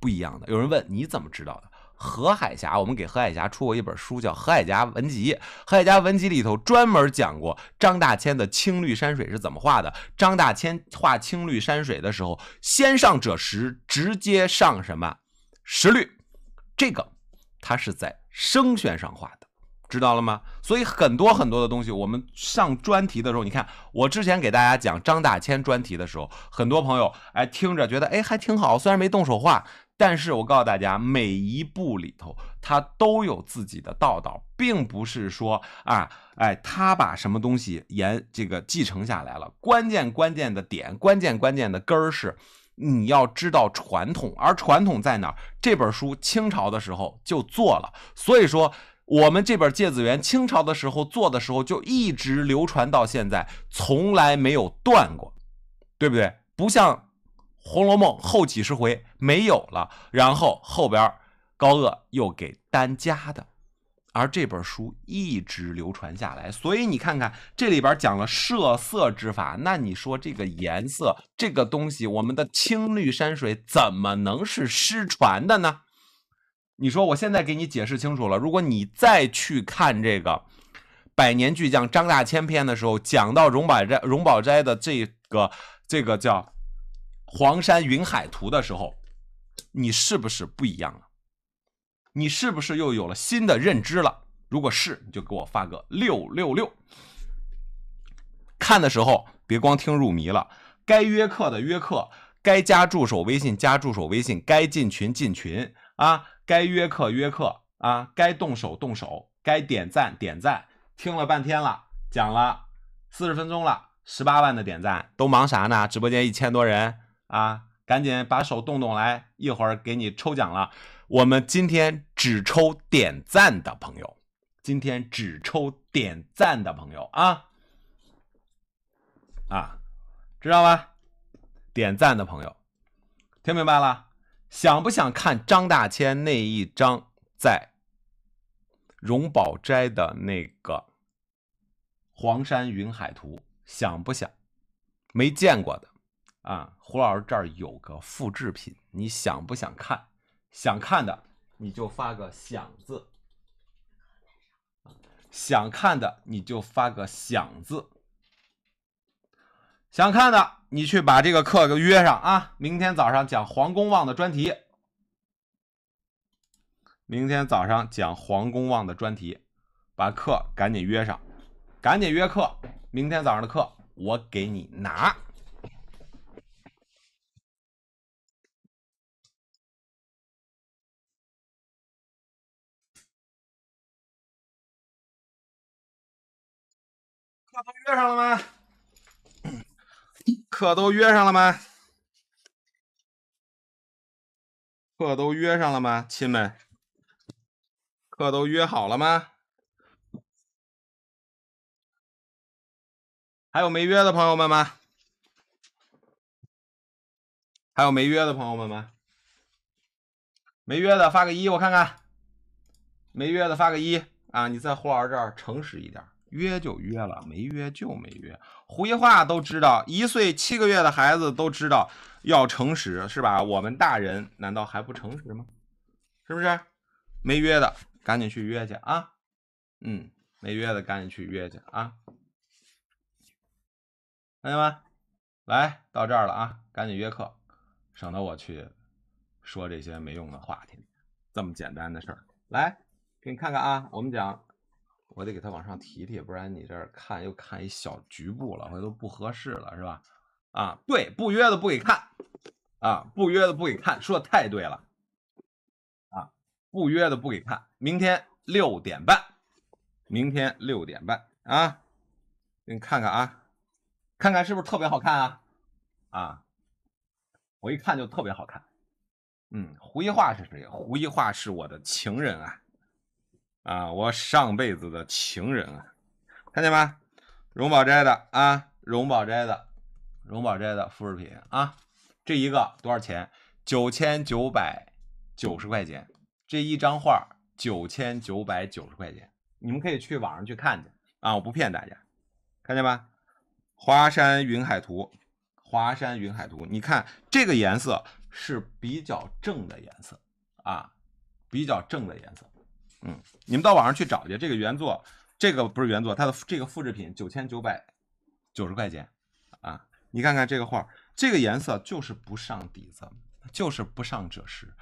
不一样的。有人问你怎么知道的？何海霞，我们给何海霞出过一本书，叫《何海霞文集》。何海霞文集里头专门讲过张大千的青绿山水是怎么画的。张大千画青绿山水的时候，先上赭石，直接上什么？石绿，这个他是在生宣上画的。知道了吗？所以很多很多的东西，我们上专题的时候，你看我之前给大家讲张大千专题的时候，很多朋友哎听着觉得哎还挺好，虽然没动手画，但是我告诉大家，每一步里头他都有自己的道道，并不是说啊哎他把什么东西沿这个继承下来了，关键关键的点，关键关键的根儿是你要知道传统，而传统在哪？这本书清朝的时候就做了，所以说。我们这本《芥子园》清朝的时候做的时候就一直流传到现在，从来没有断过，对不对？不像《红楼梦》后几十回没有了，然后后边高鹗又给单加的，而这本书一直流传下来。所以你看看这里边讲了设色之法，那你说这个颜色这个东西，我们的青绿山水怎么能是失传的呢？你说我现在给你解释清楚了，如果你再去看这个《百年巨匠张大千》篇的时候，讲到荣宝斋荣宝斋的这个这个叫《黄山云海图》的时候，你是不是不一样了？你是不是又有了新的认知了？如果是，你就给我发个六六六。看的时候别光听入迷了，该约课的约课，该加助手微信加助手微信，该进群进群啊。该约课约课啊，该动手动手，该点赞点赞。听了半天了，讲了四十分钟了，十八万的点赞，都忙啥呢？直播间一千多人啊，赶紧把手动动来，一会儿给你抽奖了。我们今天只抽点赞的朋友，今天只抽点赞的朋友啊啊，知道吧？点赞的朋友，听明白了？想不想看张大千那一张在荣宝斋的那个《黄山云海图》？想不想？没见过的啊！胡老师这儿有个复制品，你想不想看？想看的你就发个“想”字。想看的你就发个“想”字。想看的，你去把这个课给约上啊！明天早上讲黄公望的专题。明天早上讲黄公望的专题，把课赶紧约上，赶紧约课。明天早上的课我给你拿。课都约上了吗？课都约上了吗？课都约上了吗，亲们？课都约好了吗？还有没约的朋友们吗？还有没约的朋友们吗？没约的发个一，我看看。没约的发个一啊！你在胡老师这儿诚实一点。约就约了，没约就没约，胡一化都知道，一岁七个月的孩子都知道要诚实，是吧？我们大人难道还不诚实吗？是不是？没约的赶紧去约去啊！嗯，没约的赶紧去约去啊！看见吗？来到这儿了啊，赶紧约课，省得我去说这些没用的话题。这么简单的事儿，来给你看看啊，我们讲。我得给他往上提提，不然你这看又看一小局部了，回头不合适了，是吧？啊，对，不约的不给看，啊，不约的不给看，说的太对了，啊，不约的不给看，明天六点半，明天六点半啊，给你看看啊，看看是不是特别好看啊？啊，我一看就特别好看，嗯，胡一画是谁？胡一画是我的情人啊。啊，我上辈子的情人，啊，看见吗？荣宝斋的啊，荣宝斋的，荣宝斋的复制品啊，这一个多少钱？九千九百九十块钱。这一张画九千九百九十块钱，你们可以去网上去看去啊，我不骗大家，看见吧？华山云海图，华山云海图，你看这个颜色是比较正的颜色啊，比较正的颜色。嗯，你们到网上去找去，这个原作，这个不是原作，它的这个复制品九千九百九十块钱啊。你看看这个画，这个颜色就是不上底子，就是不上赭石，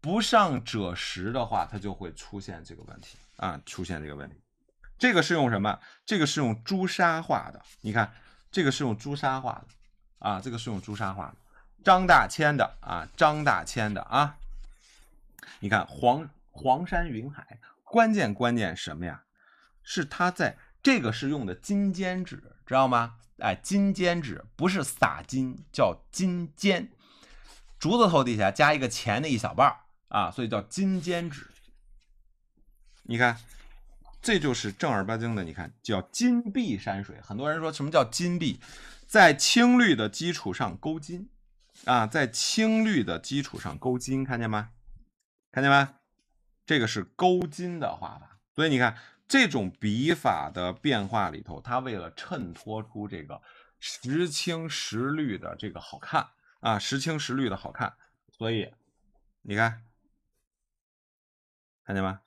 不上赭石的话，它就会出现这个问题啊，出现这个问题。这个是用什么？这个是用朱砂画的。你看，这个是用朱砂画的啊，这个是用朱砂画的。张大千的啊，张大千的啊。你看黄。黄山云海，关键关键什么呀？是它在这个是用的金尖纸，知道吗？哎，金尖纸不是洒金，叫金尖，竹子头底下加一个钱的一小半儿啊，所以叫金尖纸。你看，这就是正儿八经的，你看叫金碧山水。很多人说什么叫金碧，在青绿的基础上勾金啊，在青绿的基础上勾金，看见吗？看见吗？这个是勾金的画法，所以你看这种笔法的变化里头，它为了衬托出这个时青时绿的这个好看啊，时青时绿的好看，所以你看，看见吗？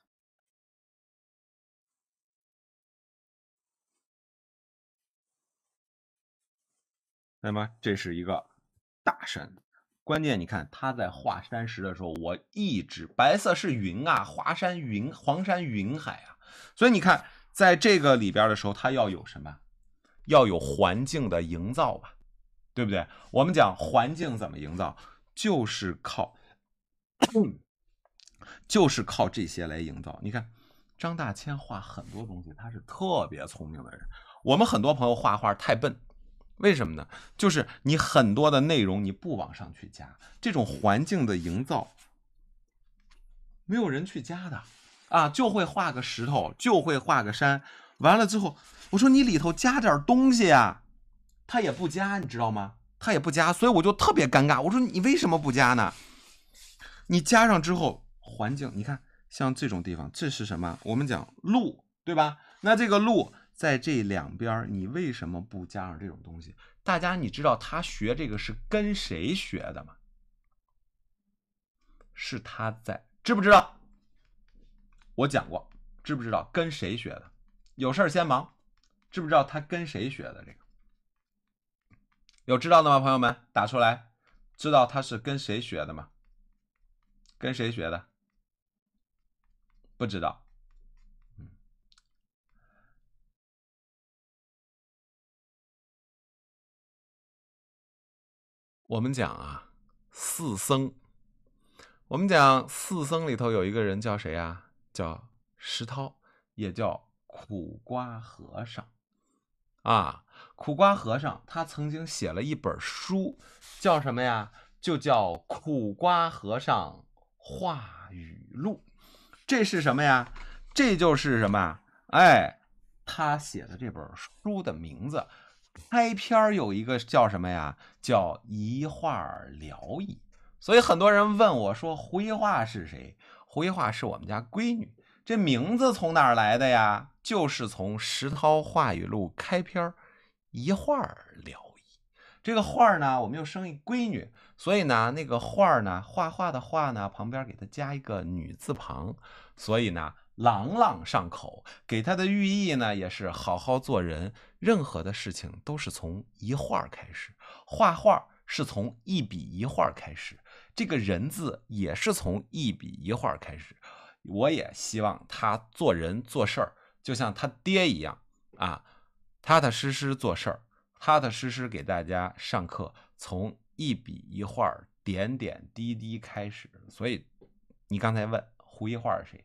那么这是一个大山。关键，你看他在画山石的时候，我一直白色是云啊，华山云、黄山云海啊，所以你看，在这个里边的时候，他要有什么？要有环境的营造吧，对不对？我们讲环境怎么营造，就是靠，就是靠这些来营造。你看，张大千画很多东西，他是特别聪明的人。我们很多朋友画画太笨。为什么呢？就是你很多的内容你不往上去加，这种环境的营造，没有人去加的，啊，就会画个石头，就会画个山，完了之后，我说你里头加点东西呀，他也不加，你知道吗？他也不加，所以我就特别尴尬。我说你为什么不加呢？你加上之后，环境你看，像这种地方，这是什么？我们讲路，对吧？那这个路。在这两边你为什么不加上这种东西？大家你知道他学这个是跟谁学的吗？是他在，知不知道？我讲过，知不知道？跟谁学的？有事先忙，知不知道？他跟谁学的这个？有知道的吗？朋友们，打出来，知道他是跟谁学的吗？跟谁学的？不知道。我们讲啊，四僧。我们讲四僧里头有一个人叫谁呀？叫石涛，也叫苦瓜和尚。啊，苦瓜和尚他曾经写了一本书，叫什么呀？就叫《苦瓜和尚话语录》。这是什么呀？这就是什么？哎，他写的这本书的名字。开篇有一个叫什么呀？叫一画聊矣。所以很多人问我说：“一画是谁？”一画是我们家闺女。这名字从哪儿来的呀？就是从《石涛话语录》开篇，“一画聊矣。这个画呢，我们又生一闺女，所以呢，那个画呢，画画的画呢，旁边给它加一个女字旁，所以呢，朗朗上口。给它的寓意呢，也是好好做人。任何的事情都是从一画开始，画画是从一笔一画开始，这个人字也是从一笔一画开始。我也希望他做人做事儿，就像他爹一样啊，踏踏实实做事儿，踏踏实实给大家上课，从一笔一画、点点滴滴开始。所以你刚才问胡一画是谁，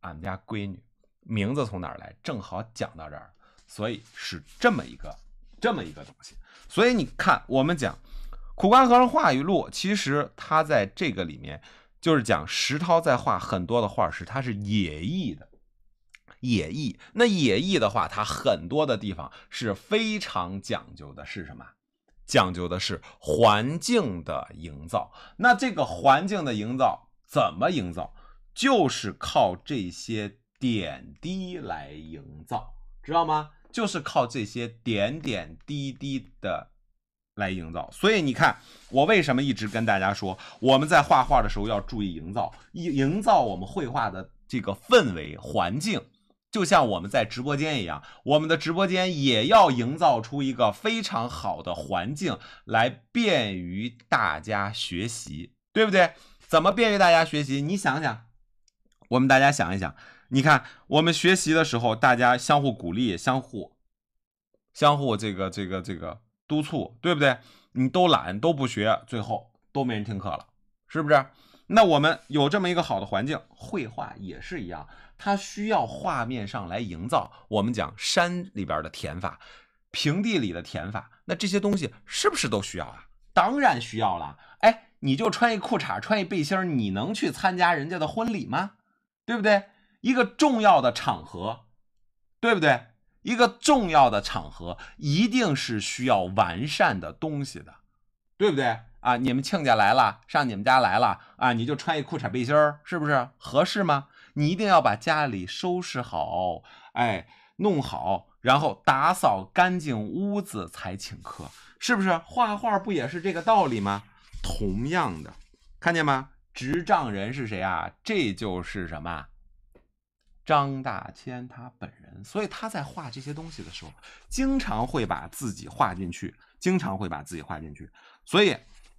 俺们家闺女名字从哪儿来，正好讲到这儿。所以是这么一个这么一个东西，所以你看，我们讲《苦干和尚画语录》，其实他在这个里面就是讲石涛在画很多的画时，他是野意的，野意，那野意的话，它很多的地方是非常讲究的，是什么？讲究的是环境的营造。那这个环境的营造怎么营造？就是靠这些点滴来营造，知道吗？就是靠这些点点滴滴的来营造，所以你看，我为什么一直跟大家说，我们在画画的时候要注意营造，营造我们绘画的这个氛围环境，就像我们在直播间一样，我们的直播间也要营造出一个非常好的环境来，便于大家学习，对不对？怎么便于大家学习？你想想，我们大家想一想。你看，我们学习的时候，大家相互鼓励，相互、相互这个、这个、这个督促，对不对？你都懒，都不学，最后都没人听课了，是不是？那我们有这么一个好的环境，绘画也是一样，它需要画面上来营造。我们讲山里边的填法，平地里的填法，那这些东西是不是都需要啊？当然需要了。哎，你就穿一裤衩，穿一背心，你能去参加人家的婚礼吗？对不对？一个重要的场合，对不对？一个重要的场合一定是需要完善的东西的，对不对啊？你们亲家来了，上你们家来了啊，你就穿一裤衩背心儿，是不是合适吗？你一定要把家里收拾好，哎，弄好，然后打扫干净屋子才请客，是不是？画画不也是这个道理吗？同样的，看见吗？执杖人是谁啊？这就是什么？张大千他本人，所以他在画这些东西的时候，经常会把自己画进去，经常会把自己画进去。所以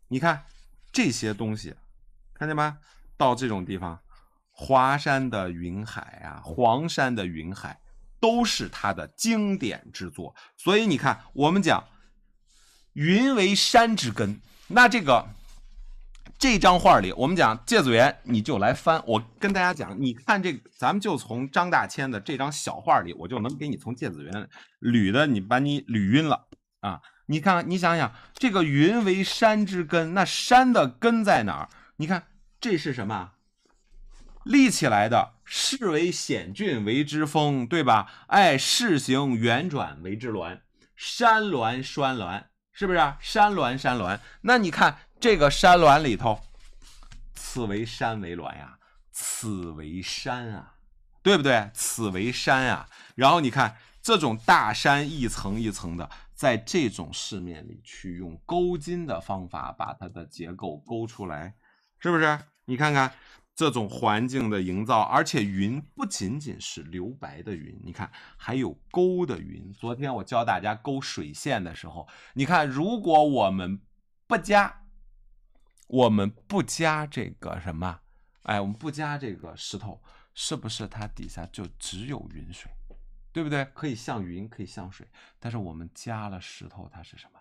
你看这些东西，看见吗？到这种地方，华山的云海啊，黄山的云海，都是他的经典之作。所以你看，我们讲云为山之根，那这个。这张画里，我们讲芥子园，你就来翻。我跟大家讲，你看这，咱们就从张大千的这张小画里，我就能给你从芥子园捋的，你把你捋晕了啊！你看，你想想，这个云为山之根，那山的根在哪儿？你看这是什么？立起来的势为险峻为之峰，对吧？哎，势行圆转为之峦，山峦山峦，是不是？山峦山峦？那你看。这个山峦里头，此为山为峦呀，此为山啊，对不对？此为山啊。然后你看这种大山一层一层的，在这种市面里去用勾金的方法把它的结构勾出来，是不是？你看看这种环境的营造，而且云不仅仅是留白的云，你看还有勾的云。昨天我教大家勾水线的时候，你看如果我们不加。我们不加这个什么，哎，我们不加这个石头，是不是它底下就只有云水，对不对？可以像云，可以像水。但是我们加了石头，它是什么？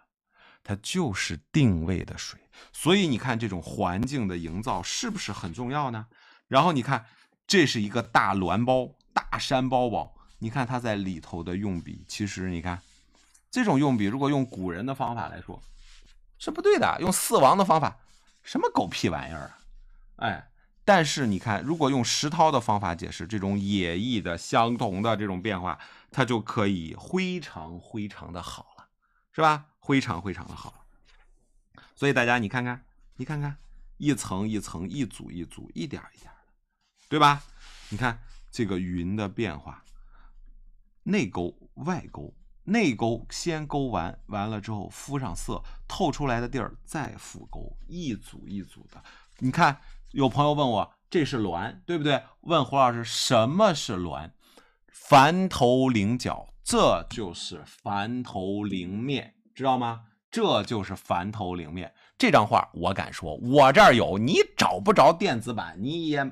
它就是定位的水。所以你看这种环境的营造是不是很重要呢？然后你看，这是一个大栾包、大山包包。你看它在里头的用笔，其实你看这种用笔，如果用古人的方法来说是不对的，用四王的方法。什么狗屁玩意儿啊！哎，但是你看，如果用石涛的方法解释这种演绎的相同的这种变化，它就可以非常非常的好了，是吧？非常非常的好所以大家你看看，你看看，一层一层，一组一组，一点一点的，对吧？你看这个云的变化，内勾外勾。内勾先勾完，完了之后敷上色，透出来的地儿再复勾，一组一组的。你看，有朋友问我这是鸾，对不对？问胡老师什么是鸾？凡头菱角，这就是凡头菱面，知道吗？这就是凡头菱面。这张画我敢说，我这儿有，你找不着电子版，你也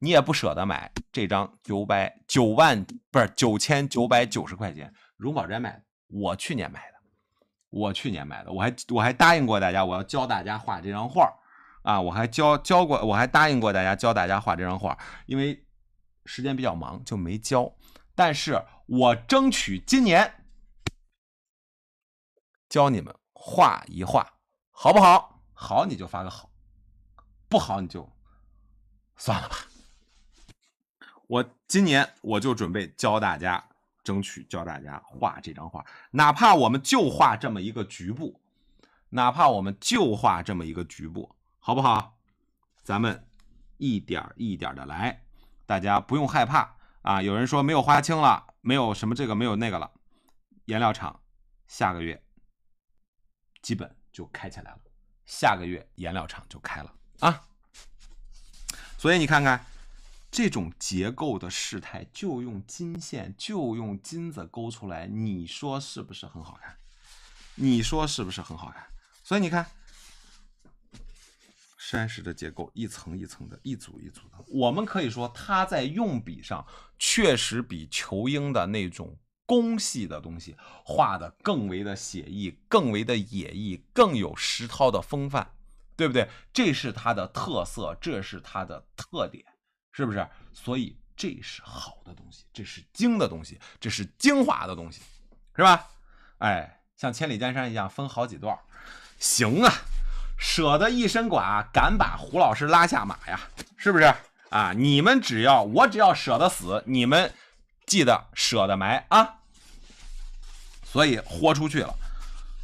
你也不舍得买这张九百九万不是九千九百九十块钱。荣宝斋买的，我去年买的，我去年买的，我还我还答应过大家，我要教大家画这张画啊，我还教教过，我还答应过大家教大家画这张画因为时间比较忙就没教，但是我争取今年教你们画一画，好不好？好你就发个好，不好你就算了吧。我今年我就准备教大家。争取教大家画这张画，哪怕我们就画这么一个局部，哪怕我们就画这么一个局部，好不好？咱们一点儿一点儿的来，大家不用害怕啊。有人说没有花青了，没有什么这个没有那个了，颜料厂下个月基本就开起来了，下个月颜料厂就开了啊。所以你看看。这种结构的事态，就用金线，就用金子勾出来，你说是不是很好看？你说是不是很好看？所以你看，山石的结构一层一层的，一组一组的。我们可以说，他在用笔上确实比仇英的那种工细的东西画的更为的写意，更为的野逸，更有石涛的风范，对不对？这是他的特色，这是他的特点。是不是？所以这是好的东西，这是精的东西，这是精华的东西，是吧？哎，像千里江山一样，分好几段。行啊，舍得一身剐，敢把胡老师拉下马呀？是不是啊？你们只要我只要舍得死，你们记得舍得埋啊。所以豁出去了。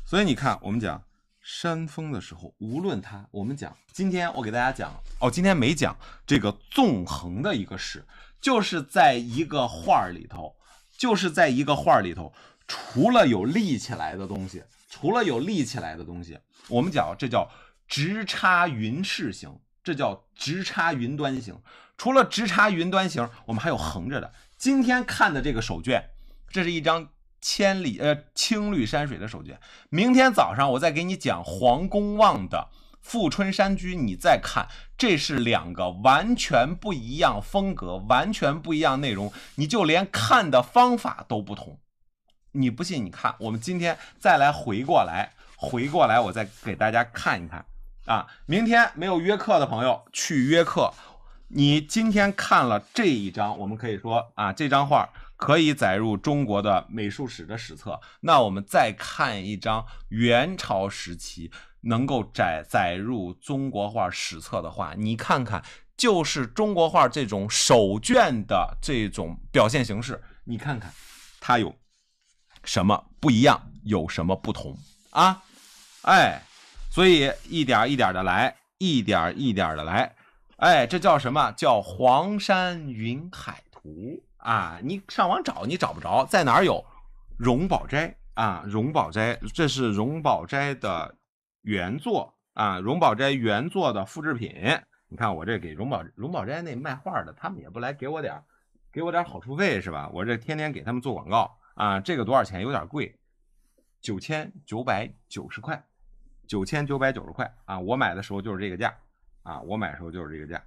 所以你看，我们讲。山峰的时候，无论它，我们讲，今天我给大家讲哦，今天没讲这个纵横的一个史，就是在一个画儿里头，就是在一个画儿里头，除了有立起来的东西，除了有立起来的东西，我们讲这叫直插云势型，这叫直插云端型。除了直插云端型，我们还有横着的。今天看的这个手卷，这是一张。千里呃青绿山水的手卷，明天早上我再给你讲黄公望的《富春山居》，你再看，这是两个完全不一样风格、完全不一样内容，你就连看的方法都不同。你不信？你看，我们今天再来回过来，回过来，我再给大家看一看啊。明天没有约课的朋友去约课。你今天看了这一张，我们可以说啊，这张画。可以载入中国的美术史的史册。那我们再看一张元朝时期能够载载入中国画史册的画，你看看，就是中国画这种手卷的这种表现形式，你看看它有什么不一样，有什么不同啊？哎，所以一点一点的来，一点一点的来，哎，这叫什么叫《黄山云海图》？啊，你上网找你找不着，在哪儿有荣宝斋啊？荣宝斋，这是荣宝斋的原作啊，荣宝斋原作的复制品。你看我这给荣宝荣宝斋那卖画的，他们也不来给我点儿，给我点儿好处费是吧？我这天天给他们做广告啊，这个多少钱？有点贵，九千九百九十块，九千九百九十块啊！我买的时候就是这个价啊，我买的时候就是这个价。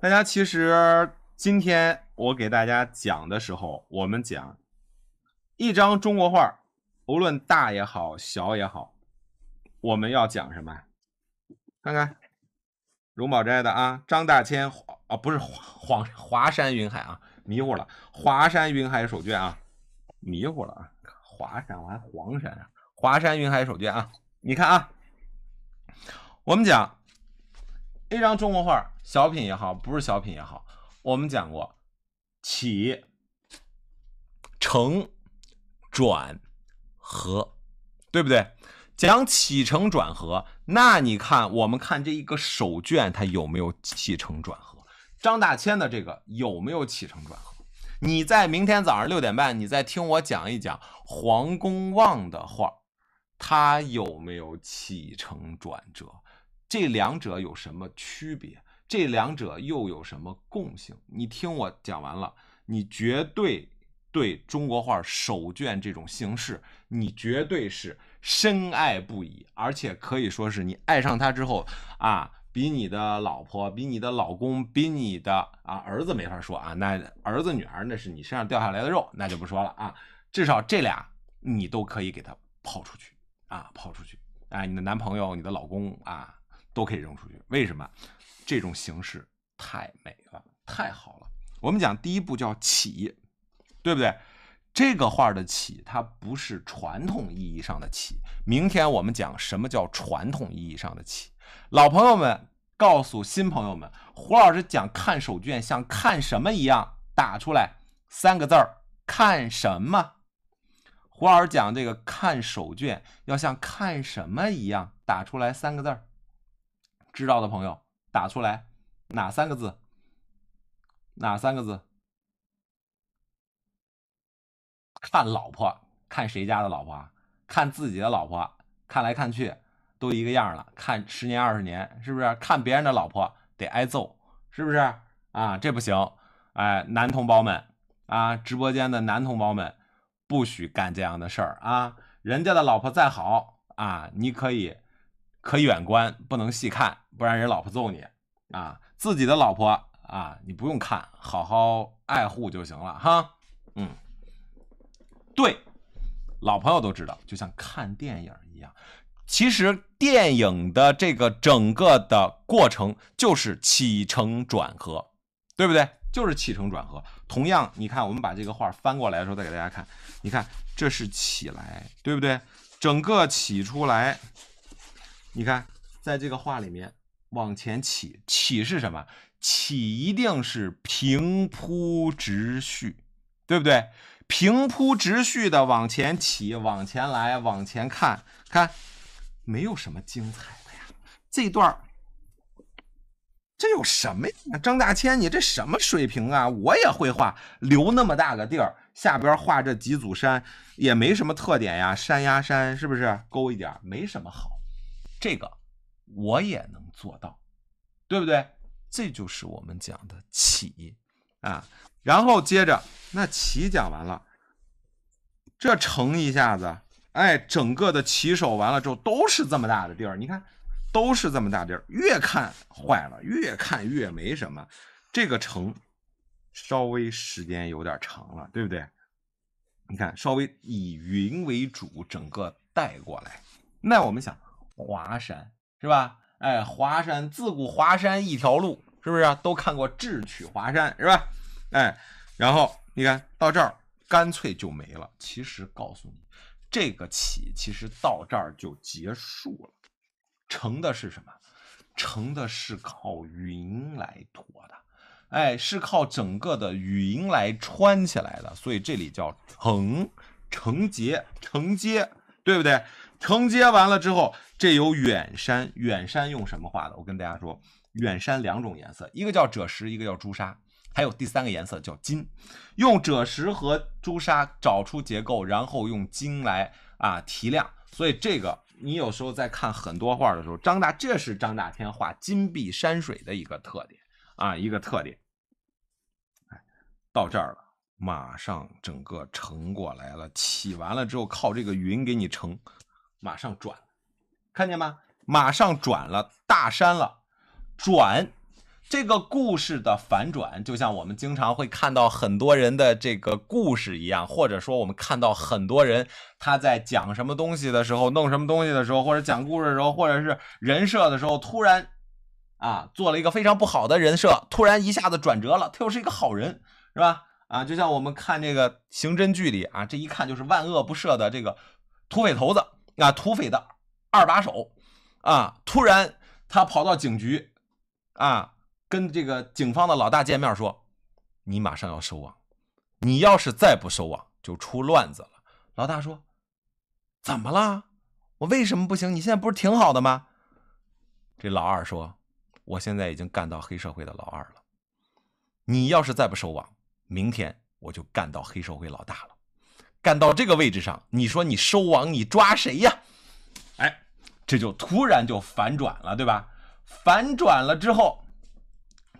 大家其实。今天我给大家讲的时候，我们讲一张中国画，无论大也好，小也好，我们要讲什么？看看荣宝斋的啊，张大千啊，不是黄华山云海啊，迷糊了，华山云海手卷啊，迷糊了啊，华山我还黄山啊，华山云海手卷啊，你看啊，我们讲一张中国画，小品也好，不是小品也好。我们讲过，起、承、转、合，对不对？讲起承转合，那你看，我们看这一个手卷，它有没有起承转合？张大千的这个有没有起承转合？你在明天早上六点半，你再听我讲一讲黄公望的画，它有没有起承转折？这两者有什么区别？这两者又有什么共性？你听我讲完了，你绝对对中国画手卷这种形式，你绝对是深爱不已，而且可以说是你爱上它之后啊，比你的老婆，比你的老公，比你的啊儿子没法说啊，那儿子女儿那是你身上掉下来的肉，那就不说了啊，至少这俩你都可以给他抛出去啊，抛出去，哎，你的男朋友、你的老公啊，都可以扔出去，为什么？这种形式太美了，太好了。我们讲第一步叫起，对不对？这个画的起，它不是传统意义上的起。明天我们讲什么叫传统意义上的起。老朋友们，告诉新朋友们，胡老师讲看手卷像看什么一样，打出来三个字儿：看什么？胡老师讲这个看手卷要像看什么一样，打出来三个字儿。知道的朋友。打出来哪三个字？哪三个字？看老婆，看谁家的老婆？看自己的老婆，看来看去都一个样了。看十年二十年，是不是？看别人的老婆得挨揍，是不是？啊，这不行！哎，男同胞们啊，直播间的男同胞们，不许干这样的事儿啊！人家的老婆再好啊，你可以。可远观，不能细看，不然人老婆揍你啊！自己的老婆啊，你不用看，好好爱护就行了哈。嗯，对，老朋友都知道，就像看电影一样，其实电影的这个整个的过程就是起承转合，对不对？就是起承转合。同样，你看我们把这个画翻过来的时候，再给大家看，你看这是起来，对不对？整个起出来。你看，在这个画里面，往前起，起是什么？起一定是平铺直叙，对不对？平铺直叙的往前起，往前来，往前看，看没有什么精彩的呀。这段儿，这有什么呀？张大千，你这什么水平啊？我也会画，留那么大个地儿，下边画这几组山，也没什么特点呀，山压山，是不是？勾一点，没什么好。这个我也能做到，对不对？这就是我们讲的起啊。然后接着那起讲完了，这成一下子，哎，整个的起手完了之后都是这么大的地儿。你看，都是这么大地儿，越看坏了，越看越没什么。这个成稍微时间有点长了，对不对？你看，稍微以云为主，整个带过来。那我们想。华山是吧？哎，华山自古华山一条路，是不是？都看过智取华山是吧？哎，然后你看到这儿，干脆就没了。其实告诉你，这个起其实到这儿就结束了。成的是什么？成的是靠云来托的，哎，是靠整个的云来穿起来的。所以这里叫承，承接，承接，对不对？承接完了之后。这有远山，远山用什么画的？我跟大家说，远山两种颜色，一个叫赭石，一个叫朱砂，还有第三个颜色叫金。用赭石和朱砂找出结构，然后用金来啊提亮。所以这个你有时候在看很多画的时候，张大这是张大千画金碧山水的一个特点啊，一个特点。到这儿了，马上整个撑过来了，起完了之后靠这个云给你撑，马上转。看见吗？马上转了，大山了，转这个故事的反转，就像我们经常会看到很多人的这个故事一样，或者说我们看到很多人他在讲什么东西的时候，弄什么东西的时候，或者讲故事的时候，或者是人设的时候，突然啊做了一个非常不好的人设，突然一下子转折了，他又是一个好人，是吧？啊，就像我们看这个刑侦剧里啊，这一看就是万恶不赦的这个土匪头子啊，土匪的。二把手，啊，突然他跑到警局，啊，跟这个警方的老大见面说：“你马上要收网，你要是再不收网，就出乱子了。”老大说：“怎么了？我为什么不行？你现在不是挺好的吗？”这老二说：“我现在已经干到黑社会的老二了，你要是再不收网，明天我就干到黑社会老大了。干到这个位置上，你说你收网，你抓谁呀？”这就突然就反转了，对吧？反转了之后，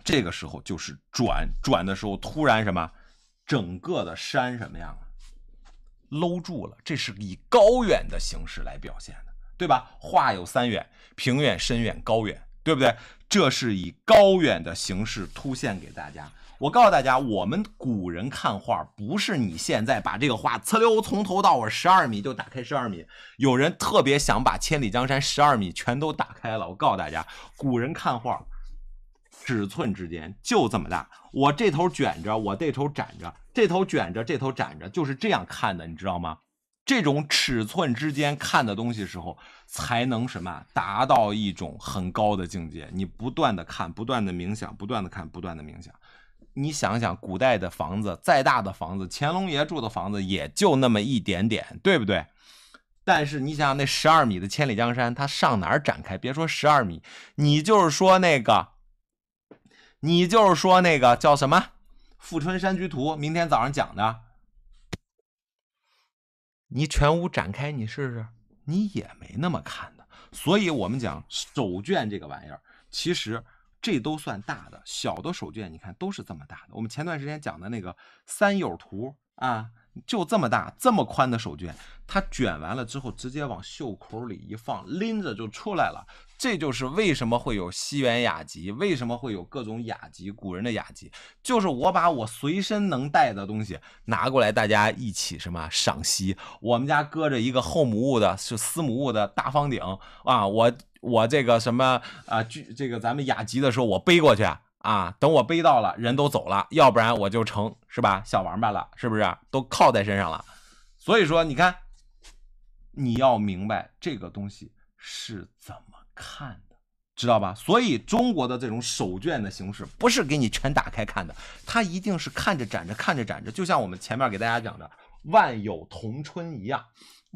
这个时候就是转转的时候，突然什么，整个的山什么样搂住了，这是以高远的形式来表现的，对吧？画有三远，平远、深远、高远，对不对？这是以高远的形式突现给大家。我告诉大家，我们古人看画不是你现在把这个画呲溜从头到尾十二米就打开十二米。有人特别想把千里江山十二米全都打开了。我告诉大家，古人看画，尺寸之间就这么大。我这头卷着，我这头展着，这头卷着，这头展着，就是这样看的，你知道吗？这种尺寸之间看的东西时候，才能什么达到一种很高的境界。你不断的看，不断的冥想，不断的看，不断的冥想。你想想，古代的房子再大的房子，乾隆爷住的房子也就那么一点点，对不对？但是你想想那十二米的《千里江山》，它上哪儿展开？别说十二米，你就是说那个，你就是说那个叫什么《富春山居图》，明天早上讲的，你全屋展开你试试，你也没那么看的。所以我们讲手卷这个玩意儿，其实。这都算大的，小的手绢你看都是这么大的。我们前段时间讲的那个三友图啊，就这么大、这么宽的手绢，它卷完了之后直接往袖口里一放，拎着就出来了。这就是为什么会有西园雅集，为什么会有各种雅集。古人的雅集就是我把我随身能带的东西拿过来，大家一起什么赏析。我们家搁着一个后母戊的，是司母戊的大方鼎啊，我。我这个什么啊？这这个咱们雅集的时候，我背过去啊。等我背到了，人都走了，要不然我就成是吧小王八了，是不是？都靠在身上了。所以说，你看，你要明白这个东西是怎么看的，知道吧？所以中国的这种手卷的形式，不是给你全打开看的，它一定是看着展着，看着展着。就像我们前面给大家讲的《万有同春》一样，《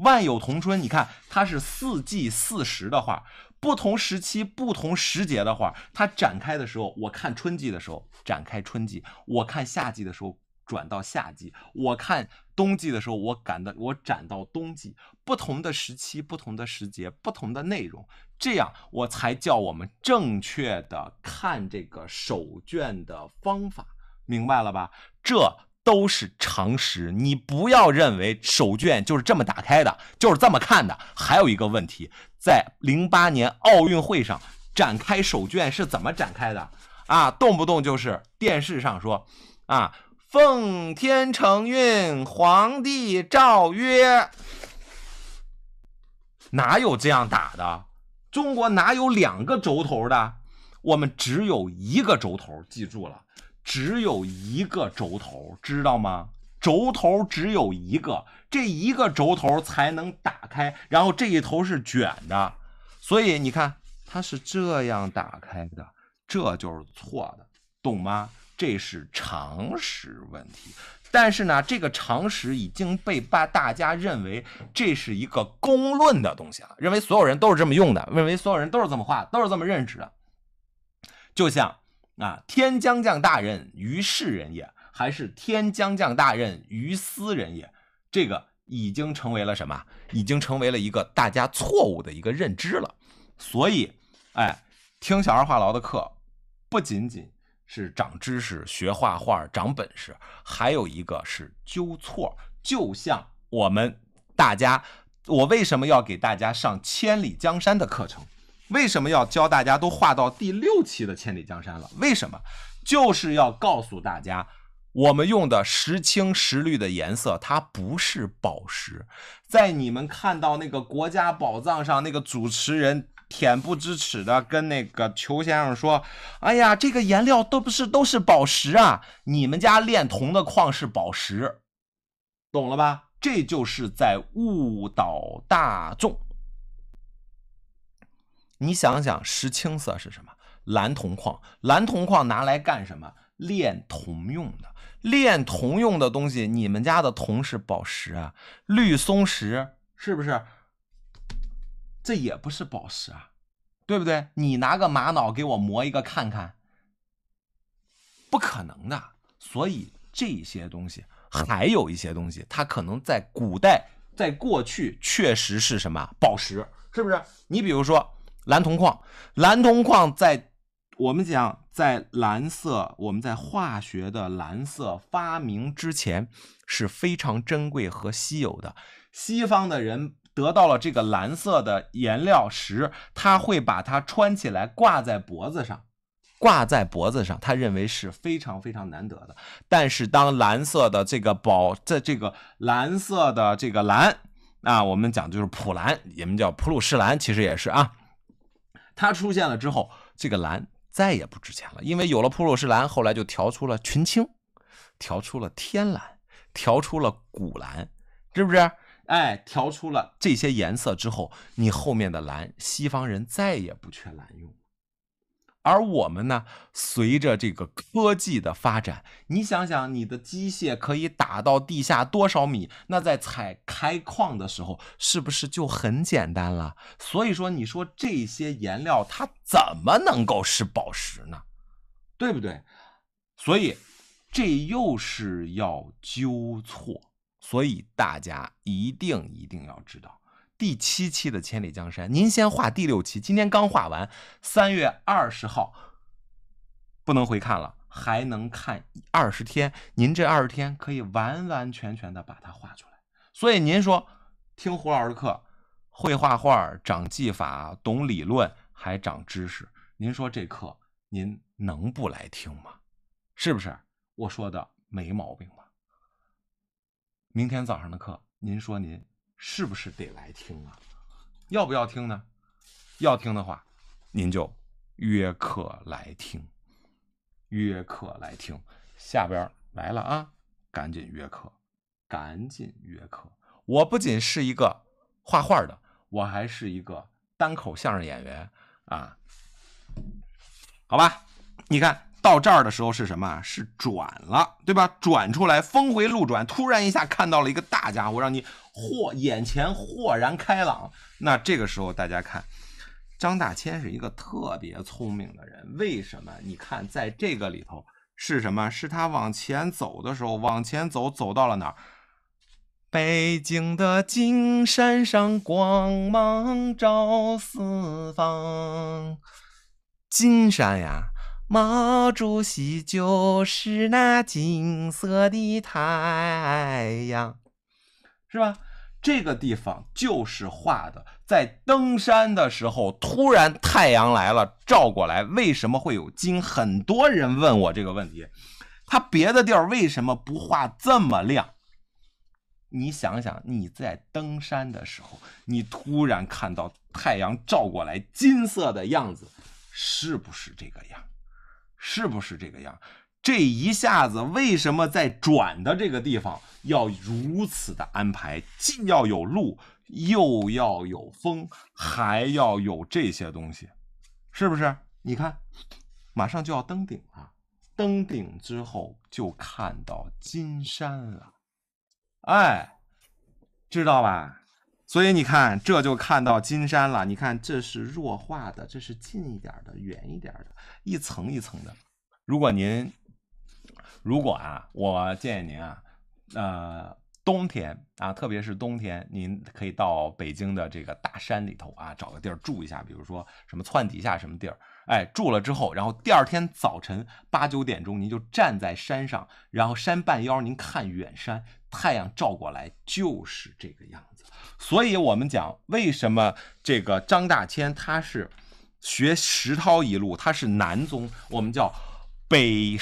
万有同春》，你看它是四季四时的画。不同时期、不同时节的画，它展开的时候，我看春季的时候展开春季；我看夏季的时候转到夏季；我看冬季的时候，我感到我展到冬季。不同的时期、不同的时节、不同的内容，这样我才叫我们正确的看这个手卷的方法，明白了吧？这。都是常识，你不要认为手绢就是这么打开的，就是这么看的。还有一个问题，在零八年奥运会上展开手绢是怎么展开的？啊，动不动就是电视上说，啊，奉天承运，皇帝诏曰，哪有这样打的？中国哪有两个轴头的？我们只有一个轴头，记住了。只有一个轴头，知道吗？轴头只有一个，这一个轴头才能打开，然后这一头是卷的，所以你看它是这样打开的，这就是错的，懂吗？这是常识问题，但是呢，这个常识已经被把大家认为这是一个公论的东西了，认为所有人都是这么用的，认为所有人都是这么画，都是这么认知的，就像。啊，天将降大任于世人也，还是天将降大任于斯人也？这个已经成为了什么？已经成为了一个大家错误的一个认知了。所以，哎，听小二话痨的课，不仅仅是长知识、学画画、长本事，还有一个是纠错。就像我们大家，我为什么要给大家上千里江山的课程？为什么要教大家都画到第六期的千里江山了？为什么？就是要告诉大家，我们用的石青、石绿的颜色，它不是宝石。在你们看到那个《国家宝藏》上，那个主持人恬不知耻的跟那个裘先生说：“哎呀，这个颜料都不是都是宝石啊！你们家炼铜的矿是宝石，懂了吧？这就是在误导大众。”你想想，石青色是什么？蓝铜矿，蓝铜矿拿来干什么？炼铜用的。炼铜用的东西，你们家的铜是宝石啊？绿松石是不是？这也不是宝石啊，对不对？你拿个玛瑙给我磨一个看看，不可能的。所以这些东西，还有一些东西，它可能在古代，在过去确实是什么宝石，是不是？你比如说。蓝铜矿，蓝铜矿在我们讲在蓝色，我们在化学的蓝色发明之前是非常珍贵和稀有的。西方的人得到了这个蓝色的颜料时，他会把它穿起来挂在脖子上，挂在脖子上，他认为是非常非常难得的。但是当蓝色的这个宝，在这个蓝色的这个蓝，啊，我们讲就是普蓝，也叫普鲁士蓝，其实也是啊。它出现了之后，这个蓝再也不值钱了，因为有了普鲁士蓝，后来就调出了群青，调出了天蓝，调出了古蓝，是不是？哎，调出了这些颜色之后，你后面的蓝，西方人再也不缺蓝用。而我们呢？随着这个科技的发展，你想想，你的机械可以打到地下多少米？那在采开矿的时候，是不是就很简单了？所以说，你说这些颜料它怎么能够是宝石呢？对不对？所以，这又是要纠错。所以大家一定一定要知道。第七期的千里江山，您先画第六期。今天刚画完，三月二十号不能回看了，还能看二十天。您这二十天可以完完全全的把它画出来。所以您说，听胡老师的课，会画画，长技法，懂理论，还长知识。您说这课您能不来听吗？是不是？我说的没毛病吧？明天早上的课，您说您？是不是得来听啊？要不要听呢？要听的话，您就约课来听，约课来听。下边来了啊，赶紧约课，赶紧约课。我不仅是一个画画的，我还是一个单口相声演员啊。好吧，你看到这儿的时候是什么？是转了，对吧？转出来，峰回路转，突然一下看到了一个大家伙，让你。豁眼前豁然开朗。那这个时候，大家看，张大千是一个特别聪明的人。为什么？你看，在这个里头是什么？是他往前走的时候，往前走，走到了哪儿？北京的金山上光芒照四方，金山呀，毛主席就是那金色的太阳，是吧？这个地方就是画的，在登山的时候，突然太阳来了，照过来，为什么会有金？很多人问我这个问题，他别的地儿为什么不画这么亮？你想想，你在登山的时候，你突然看到太阳照过来，金色的样子，是不是这个样？是不是这个样？这一下子为什么在转的这个地方要如此的安排？既要有路，又要有风，还要有这些东西，是不是？你看，马上就要登顶了，登顶之后就看到金山了，哎，知道吧？所以你看，这就看到金山了。你看，这是弱化的，这是近一点的，远一点的，一层一层的。如果您如果啊，我建议您啊，呃，冬天啊，特别是冬天，您可以到北京的这个大山里头啊，找个地儿住一下，比如说什么窜底下什么地儿，哎，住了之后，然后第二天早晨八九点钟，您就站在山上，然后山半腰您看远山，太阳照过来就是这个样子。所以我们讲，为什么这个张大千他是学石涛一路，他是南宗，我们叫北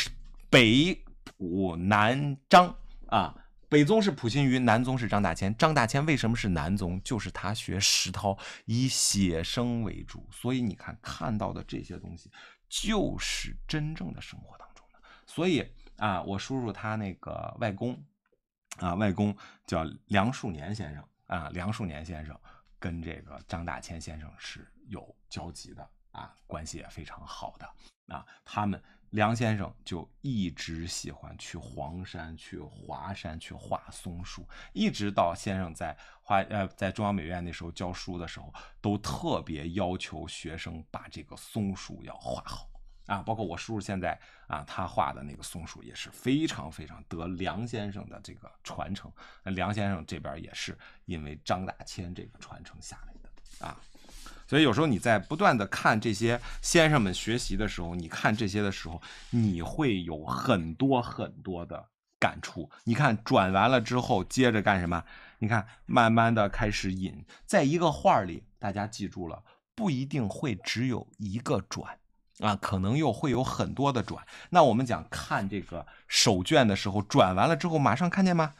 北。古南张啊，北宗是溥心于，南宗是张大千。张大千为什么是南宗？就是他学石涛，以写生为主。所以你看看到的这些东西，就是真正的生活当中的。所以啊，我叔叔他那个外公啊，外公叫梁漱年先生啊，梁漱年先生跟这个张大千先生是有交集的啊，关系也非常好的啊，他们。梁先生就一直喜欢去黄山、去华山去画松树，一直到先生在画呃在中央美院那时候教书的时候，都特别要求学生把这个松树要画好啊。包括我叔叔现在啊，他画的那个松树也是非常非常得梁先生的这个传承。梁先生这边也是因为张大千这个传承下来的啊。所以有时候你在不断的看这些先生们学习的时候，你看这些的时候，你会有很多很多的感触。你看转完了之后，接着干什么？你看慢慢的开始引，在一个画儿里，大家记住了，不一定会只有一个转啊，可能又会有很多的转。那我们讲看这个手卷的时候，转完了之后马上看见吗？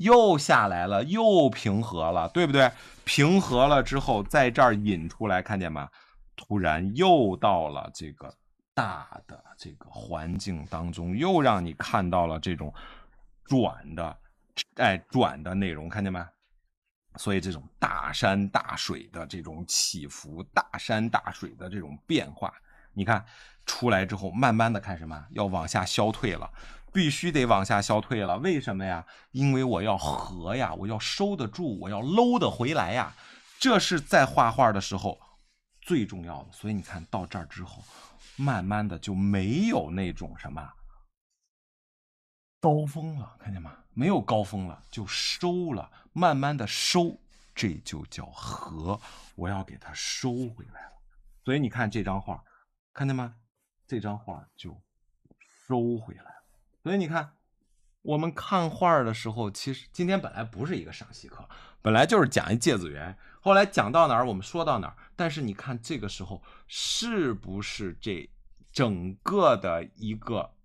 又下来了，又平和了，对不对？平和了之后，在这儿引出来，看见吗？突然又到了这个大的这个环境当中，又让你看到了这种转的，哎，转的内容，看见吗？所以这种大山大水的这种起伏，大山大水的这种变化，你看出来之后，慢慢的看什么？要往下消退了。必须得往下消退了，为什么呀？因为我要合呀，我要收得住，我要搂得回来呀。这是在画画的时候最重要的。所以你看到这儿之后，慢慢的就没有那种什么高峰了，看见吗？没有高峰了，就收了，慢慢的收，这就叫合。我要给它收回来了。所以你看这张画，看见吗？这张画就收回来。所以你看，我们看画的时候，其实今天本来不是一个赏析课，本来就是讲一芥子园。后来讲到哪儿，我们说到哪儿。但是你看这个时候是不是这整个的一个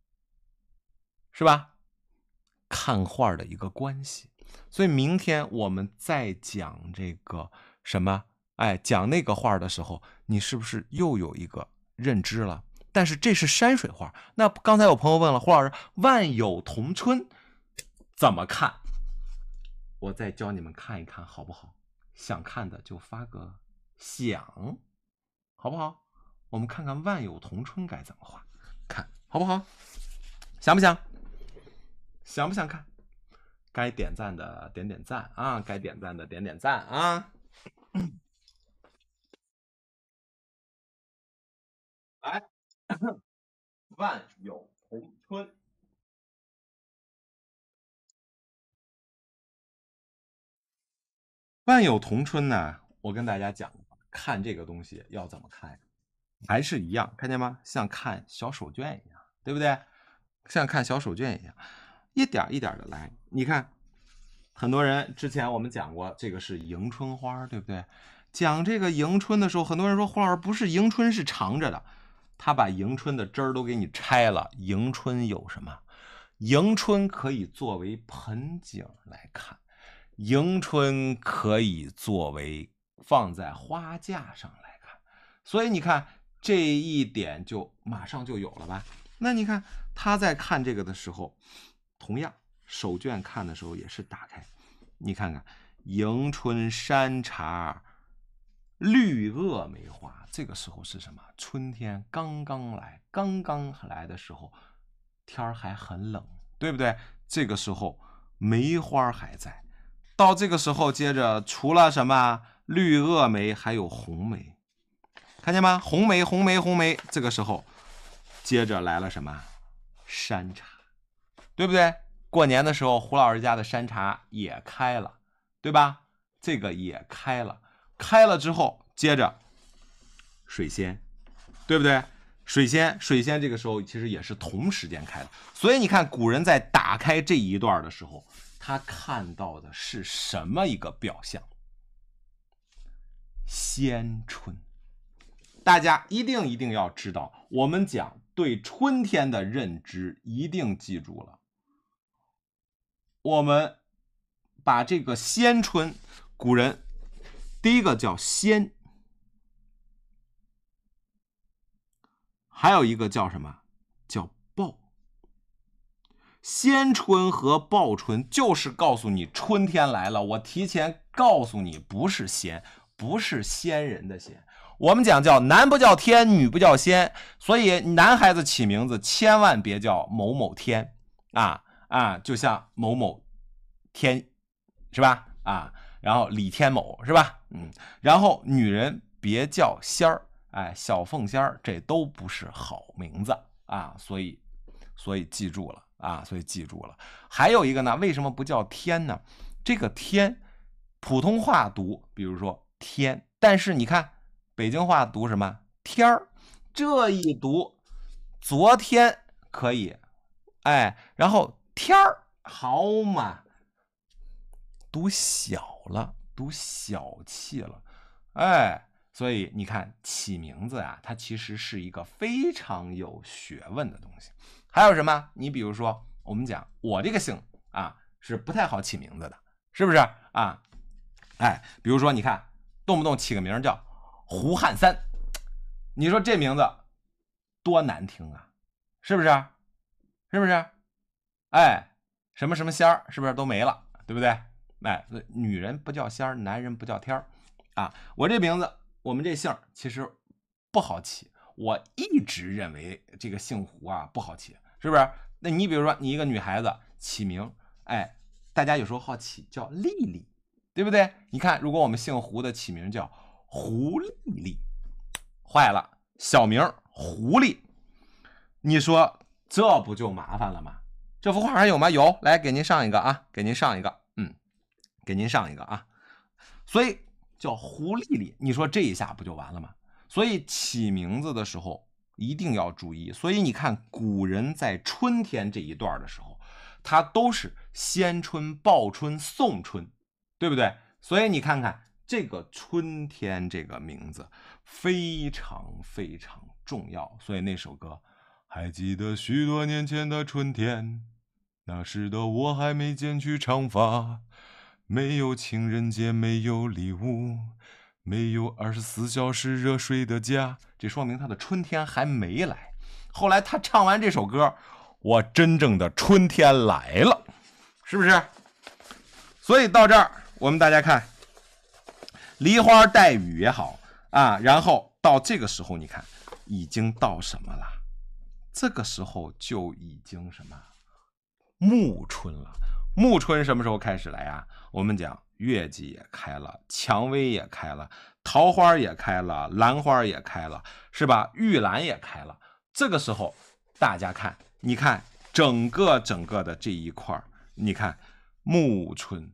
是吧？看画的一个关系。所以明天我们再讲这个什么？哎，讲那个画的时候，你是不是又有一个认知了？但是这是山水画。那刚才有朋友问了胡老师“万有同春”怎么看？我再教你们看一看好不好？想看的就发个想，好不好？我们看看“万有同春”该怎么画，看好不好？想不想？想不想看？该点赞的点点赞啊！该点赞的点点赞啊！来。万有同春，万有同春呢？我跟大家讲，看这个东西要怎么看还是一样，看见吗？像看小手绢一样，对不对？像看小手绢一样，一点一点的来。你看，很多人之前我们讲过，这个是迎春花，对不对？讲这个迎春的时候，很多人说胡老师不是迎春，是长着的。他把迎春的枝儿都给你拆了。迎春有什么？迎春可以作为盆景来看，迎春可以作为放在花架上来看。所以你看这一点就马上就有了吧？那你看他在看这个的时候，同样手绢看的时候也是打开。你看看迎春山茶。绿萼梅花，这个时候是什么？春天刚刚来，刚刚来的时候，天儿还很冷，对不对？这个时候梅花还在。到这个时候，接着除了什么绿萼梅，还有红梅，看见吗？红梅，红梅，红梅。这个时候，接着来了什么？山茶，对不对？过年的时候，胡老师家的山茶也开了，对吧？这个也开了。开了之后，接着水仙，对不对？水仙，水仙这个时候其实也是同时间开的，所以你看，古人在打开这一段的时候，他看到的是什么一个表象？先春。大家一定一定要知道，我们讲对春天的认知，一定记住了。我们把这个先春，古人。第一个叫仙，还有一个叫什么？叫报。仙春和报春就是告诉你春天来了，我提前告诉你，不是仙，不是仙人的仙。我们讲叫男不叫天，女不叫仙，所以男孩子起名字千万别叫某某天啊啊，就像某某天是吧？啊，然后李天某是吧？嗯，然后女人别叫仙儿，哎，小凤仙儿，这都不是好名字啊，所以，所以记住了啊，所以记住了。还有一个呢，为什么不叫天呢？这个天，普通话读，比如说天，但是你看，北京话读什么？天儿，这一读，昨天可以，哎，然后天儿好嘛，读小了。读小气了，哎，所以你看起名字啊，它其实是一个非常有学问的东西。还有什么？你比如说，我们讲我这个姓啊，是不太好起名字的，是不是啊？哎，比如说你看，动不动起个名叫胡汉三，你说这名字多难听啊，是不是？是不是？哎，什么什么仙儿，是不是都没了？对不对？哎，女人不叫仙儿，男人不叫天儿，啊，我这名字，我们这姓其实不好起。我一直认为这个姓胡啊不好起，是不是？那你比如说你一个女孩子起名，哎，大家有时候好起叫丽丽，对不对？你看，如果我们姓胡的起名叫胡丽丽，坏了，小名狐狸，你说这不就麻烦了吗？这幅画还有吗？有，来给您上一个啊，给您上一个。给您上一个啊，所以叫胡丽丽，你说这一下不就完了吗？所以起名字的时候一定要注意。所以你看，古人在春天这一段的时候，他都是先春、报春、送春，对不对？所以你看看这个“春天”这个名字非常非常重要。所以那首歌，还记得许多年前的春天，那时的我还没剪去长发。没有情人节，没有礼物，没有二十四小时热水的家，这说明他的春天还没来。后来他唱完这首歌，我真正的春天来了，是不是？所以到这儿，我们大家看，梨花带雨也好啊，然后到这个时候，你看已经到什么了？这个时候就已经什么暮春了。暮春什么时候开始来呀？我们讲月季也开了，蔷薇也开了，桃花也开了，兰花也开了，是吧？玉兰也开了。这个时候，大家看，你看整个整个的这一块，你看暮春，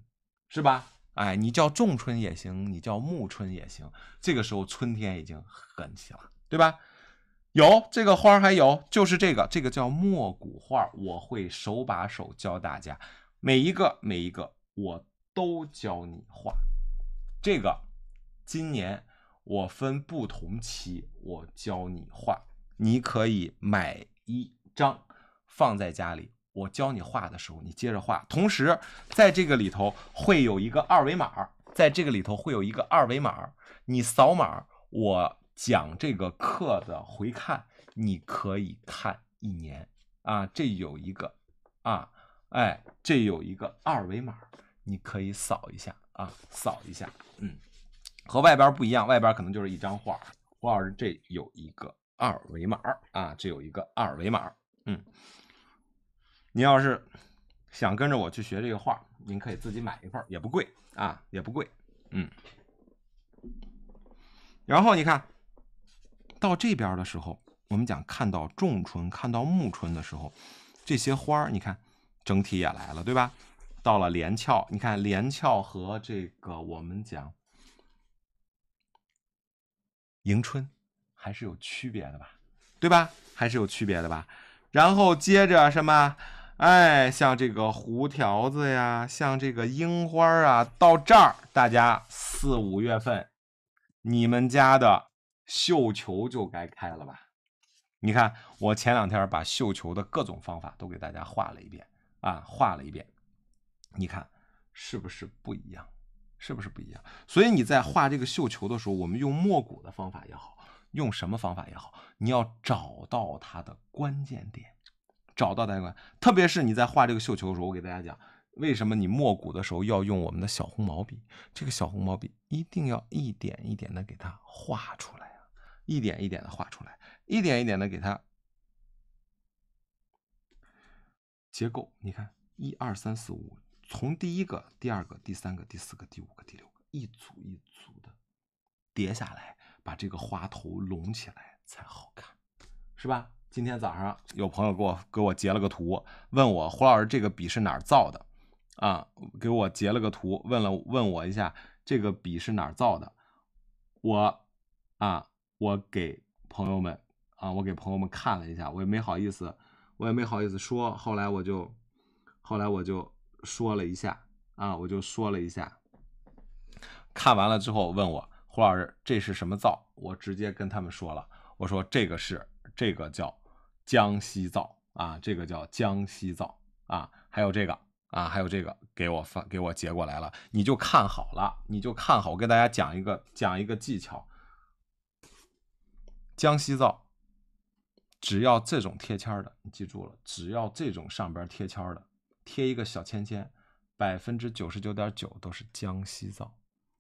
是吧？哎，你叫仲春也行，你叫暮春也行。这个时候，春天已经很起了，对吧？有这个花，还有就是这个，这个叫墨骨画，我会手把手教大家。每一个每一个我都教你画，这个今年我分不同期我教你画，你可以买一张放在家里，我教你画的时候你接着画。同时在这个里头会有一个二维码，在这个里头会有一个二维码，你扫码我讲这个课的回看，你可以看一年啊，这有一个啊。哎，这有一个二维码，你可以扫一下啊，扫一下。嗯，和外边不一样，外边可能就是一张画胡画师这有一个二维码啊，这有一个二维码。嗯，你要是想跟着我去学这个画您可以自己买一份也不贵啊，也不贵。嗯，然后你看到这边的时候，我们讲看到仲春、看到暮春的时候，这些花你看。整体也来了，对吧？到了连翘，你看连翘和这个我们讲迎春还是有区别的吧，对吧？还是有区别的吧。然后接着什么？哎，像这个胡条子呀，像这个樱花啊，到这儿，大家四五月份，你们家的绣球就该开了吧？你看，我前两天把绣球的各种方法都给大家画了一遍。啊，画了一遍，你看是不是不一样？是不是不一样？所以你在画这个绣球的时候，我们用墨骨的方法也好，用什么方法也好，你要找到它的关键点，找到大家特别是你在画这个绣球的时候，我给大家讲，为什么你墨骨的时候要用我们的小红毛笔？这个小红毛笔一定要一点一点的给它画出来啊，一点一点的画出来，一点一点的给它。结构，你看，一二三四五，从第一个、第二个、第三个、第四个、第五个、第六个，一组一组的叠下来，把这个花头拢起来才好看，是吧？今天早上有朋友给我给我截了个图，问我胡老师这个笔是哪儿造的？啊，给我截了个图，问了问我一下，这个笔是哪儿造的？我，啊，我给朋友们啊，我给朋友们看了一下，我也没好意思。我也没好意思说，后来我就，后来我就说了一下啊，我就说了一下。看完了之后问我胡老师这是什么灶？我直接跟他们说了，我说这个是这个叫江西灶啊，这个叫江西灶啊，还有这个啊，还有这个给我发给我截过来了，你就看好了，你就看好。我给大家讲一个讲一个技巧，江西灶。只要这种贴签的，你记住了，只要这种上边贴签的，贴一个小签签，百分之九十九点九都是江西造，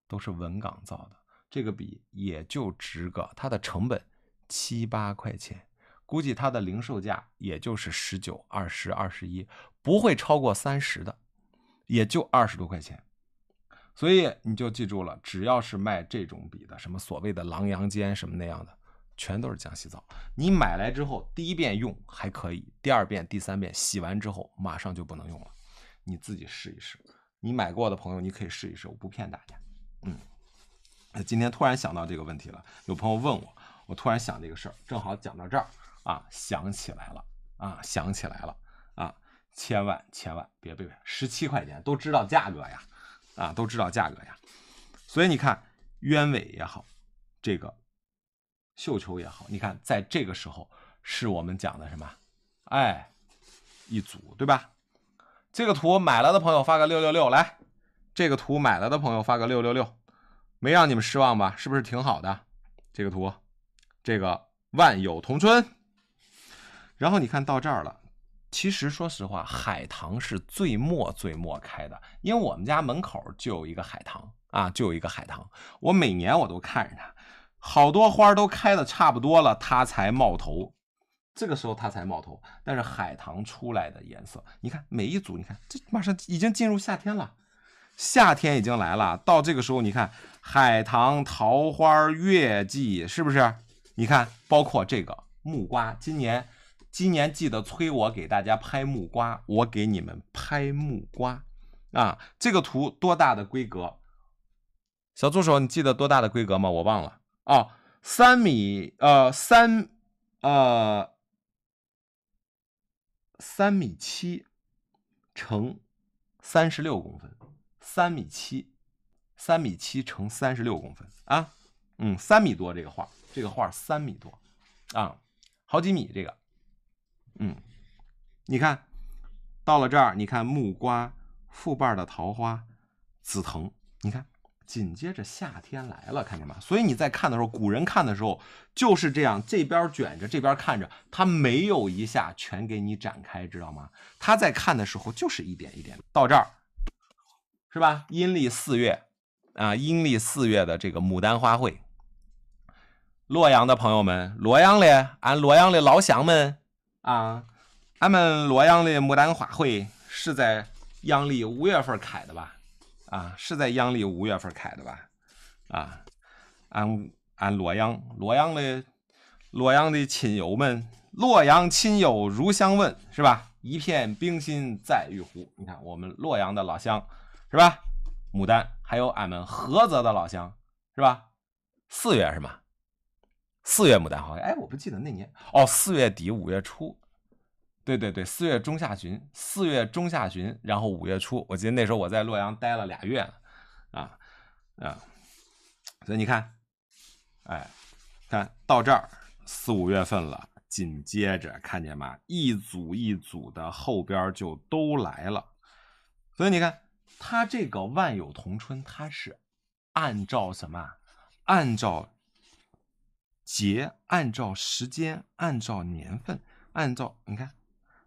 都是文港造的。这个笔也就值个它的成本七八块钱，估计它的零售价也就是十九、二十、二十一，不会超过三十的，也就二十多块钱。所以你就记住了，只要是卖这种笔的，什么所谓的狼羊尖什么那样的。全都是讲洗澡，你买来之后，第一遍用还可以，第二遍、第三遍洗完之后，马上就不能用了。你自己试一试，你买过的朋友，你可以试一试，我不骗大家。嗯，那今天突然想到这个问题了，有朋友问我，我突然想这个事儿，正好讲到这儿啊，想起来了啊，想起来了啊，千万千万别被十七块钱都知道价格呀啊，都知道价格呀，所以你看鸢尾也好，这个。绣球也好，你看，在这个时候是我们讲的什么？哎，一组对吧？这个图买了的朋友发个六六六来，这个图买了的朋友发个六六六，没让你们失望吧？是不是挺好的？这个图，这个万有同春。然后你看到这儿了，其实说实话，海棠是最末最末开的，因为我们家门口就有一个海棠啊，就有一个海棠，我每年我都看着它。好多花都开的差不多了，它才冒头，这个时候它才冒头。但是海棠出来的颜色，你看每一组，你看这马上已经进入夏天了，夏天已经来了。到这个时候，你看海棠、桃花、月季，是不是？你看包括这个木瓜，今年今年记得催我给大家拍木瓜，我给你们拍木瓜啊。这个图多大的规格？小助手，你记得多大的规格吗？我忘了。啊，三米呃三呃三米七乘三十六公分，三米七，三米七乘三十六公分啊，嗯，三米多这个画，这个画三米多啊，好几米这个，嗯，你看到了这儿，你看木瓜、腹瓣的桃花、紫藤，你看。紧接着夏天来了，看见吗？所以你在看的时候，古人看的时候就是这样，这边卷着，这边看着，他没有一下全给你展开，知道吗？他在看的时候就是一点一点到这儿，是吧？阴历四月啊，阴历四月的这个牡丹花会，洛阳的朋友们，洛阳嘞，俺洛阳的老乡们啊，俺们洛阳的牡丹花会是在阳历五月份开的吧？啊，是在阳历五月份开的吧？啊，俺俺洛阳洛阳的洛阳的亲友们，洛阳亲友如相问，是吧？一片冰心在玉壶。你看我们洛阳的老乡，是吧？牡丹，还有俺们菏泽的老乡，是吧？四月是吗？四月牡丹花。哎，我不记得那年哦，四月底五月初。对对对，四月中下旬，四月中下旬，然后五月初，我记得那时候我在洛阳待了俩月，啊啊，所以你看，哎，看到这儿四五月份了，紧接着看见吗？一组一组的后边就都来了，所以你看，它这个万有同春，它是按照什么？按照节，按照时间，按照年份，按照你看。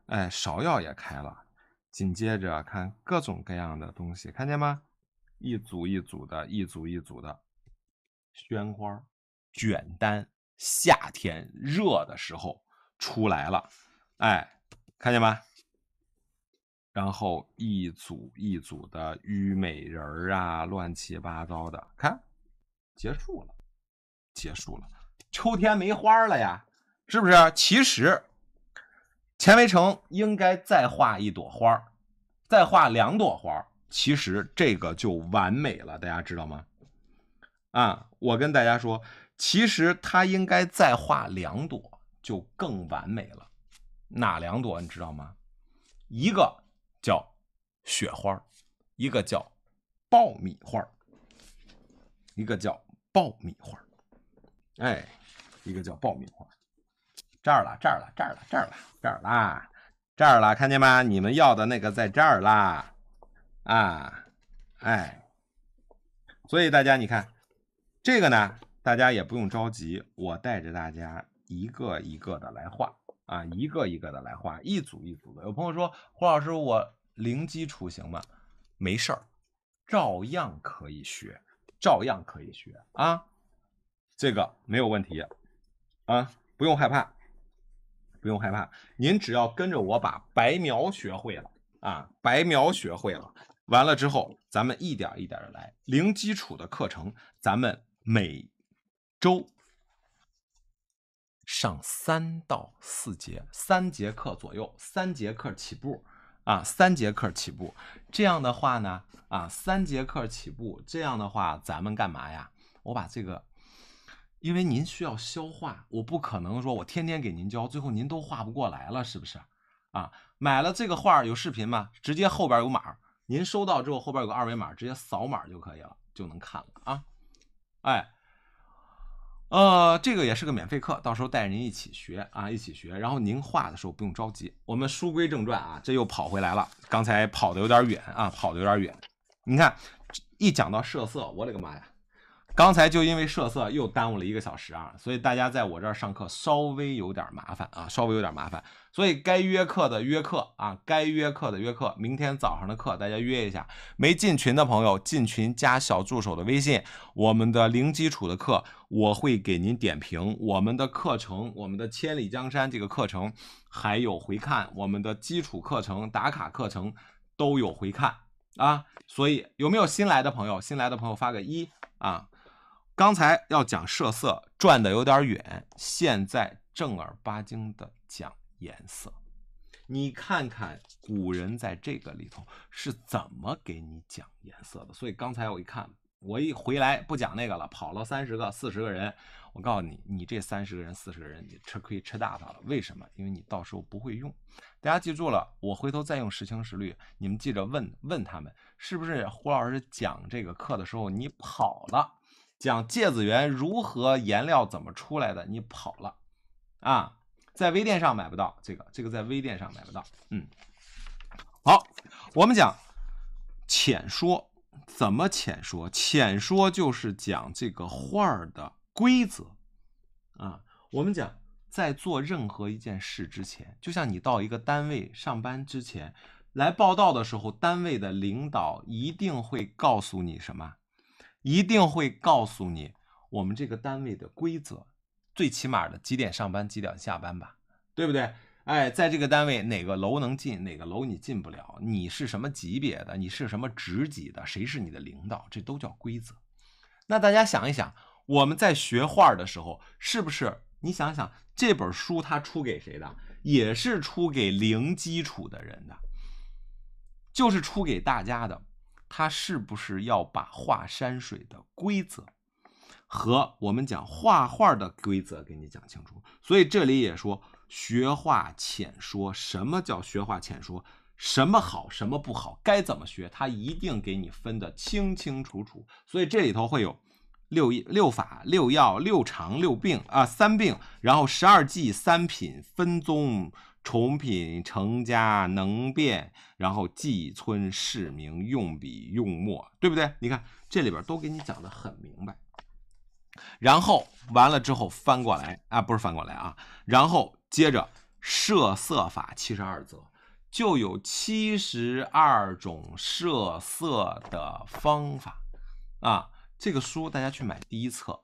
哎，芍药也开了，紧接着看各种各样的东西，看见吗？一组一组的，一组一组的，鲜花、卷丹，夏天热的时候出来了，哎，看见吧？然后一组一组的虞美人儿啊，乱七八糟的，看，结束了，结束了，秋天没花了呀，是不是？其实。钱维成应该再画一朵花儿，再画两朵花儿，其实这个就完美了，大家知道吗？啊，我跟大家说，其实他应该再画两朵就更完美了。哪两朵你知道吗？一个叫雪花儿，一个叫爆米花儿，一个叫爆米花儿，哎，一个叫爆米花儿。这儿了，这儿了，这儿了，这儿了，这儿啦，这儿了，看见吗？你们要的那个在这儿啦，啊，哎，所以大家你看这个呢，大家也不用着急，我带着大家一个一个的来画啊，一个一个的来画，一组一组的。有朋友说胡老师，我零基础行吗？没事儿，照样可以学，照样可以学啊，这个没有问题啊，不用害怕。不用害怕，您只要跟着我把白描学会了啊，白描学会了，完了之后，咱们一点一点的来。零基础的课程，咱们每周上三到四节，三节课左右，三节课起步啊，三节课起步。这样的话呢，啊，三节课起步，这样的话咱们干嘛呀？我把这个。因为您需要消化，我不可能说我天天给您教，最后您都画不过来了，是不是？啊，买了这个画有视频吗？直接后边有码，您收到之后后边有个二维码，直接扫码就可以了，就能看了啊。哎，呃，这个也是个免费课，到时候带着您一起学啊，一起学。然后您画的时候不用着急。我们书归正传啊，这又跑回来了，刚才跑的有点远啊，跑的有点远。你看，一讲到设色，我的个妈呀！刚才就因为设色又耽误了一个小时啊，所以大家在我这儿上课稍微有点麻烦啊，稍微有点麻烦。所以该约课的约课啊，该约课的约课。明天早上的课大家约一下。没进群的朋友进群加小助手的微信。我们的零基础的课我会给您点评。我们的课程，我们的千里江山这个课程还有回看，我们的基础课程打卡课程都有回看啊。所以有没有新来的朋友？新来的朋友发个一啊。刚才要讲设色，转的有点远，现在正儿八经的讲颜色。你看看古人在这个里头是怎么给你讲颜色的。所以刚才我一看，我一回来不讲那个了，跑了三十个、四十个人。我告诉你，你这三十个人、四十个人，你吃亏吃大发了。为什么？因为你到时候不会用。大家记住了，我回头再用时青时绿，你们记着问问他们，是不是胡老师讲这个课的时候你跑了？讲芥子园如何颜料怎么出来的？你跑了啊！在微店上买不到这个，这个在微店上买不到。嗯，好，我们讲浅说，怎么浅说？浅说就是讲这个画的规则啊。我们讲在做任何一件事之前，就像你到一个单位上班之前来报道的时候，单位的领导一定会告诉你什么？一定会告诉你我们这个单位的规则，最起码的几点上班几点下班吧，对不对？哎，在这个单位哪个楼能进哪个楼你进不了，你是什么级别的，你是什么职级的，谁是你的领导，这都叫规则。那大家想一想，我们在学画的时候，是不是你想想这本书它出给谁的？也是出给零基础的人的，就是出给大家的。他是不是要把画山水的规则和我们讲画画的规则给你讲清楚？所以这里也说学画浅说，什么叫学画浅说？什么好，什么不好，该怎么学？他一定给你分得清清楚楚。所以这里头会有六六法、六要、六常、六病啊，三病，然后十二忌、三品分宗。重品成家能变，然后记村市名，用笔用墨，对不对？你看这里边都给你讲的很明白。然后完了之后翻过来啊，不是翻过来啊，然后接着设色法七十二则，就有七十二种设色的方法啊。这个书大家去买第一册。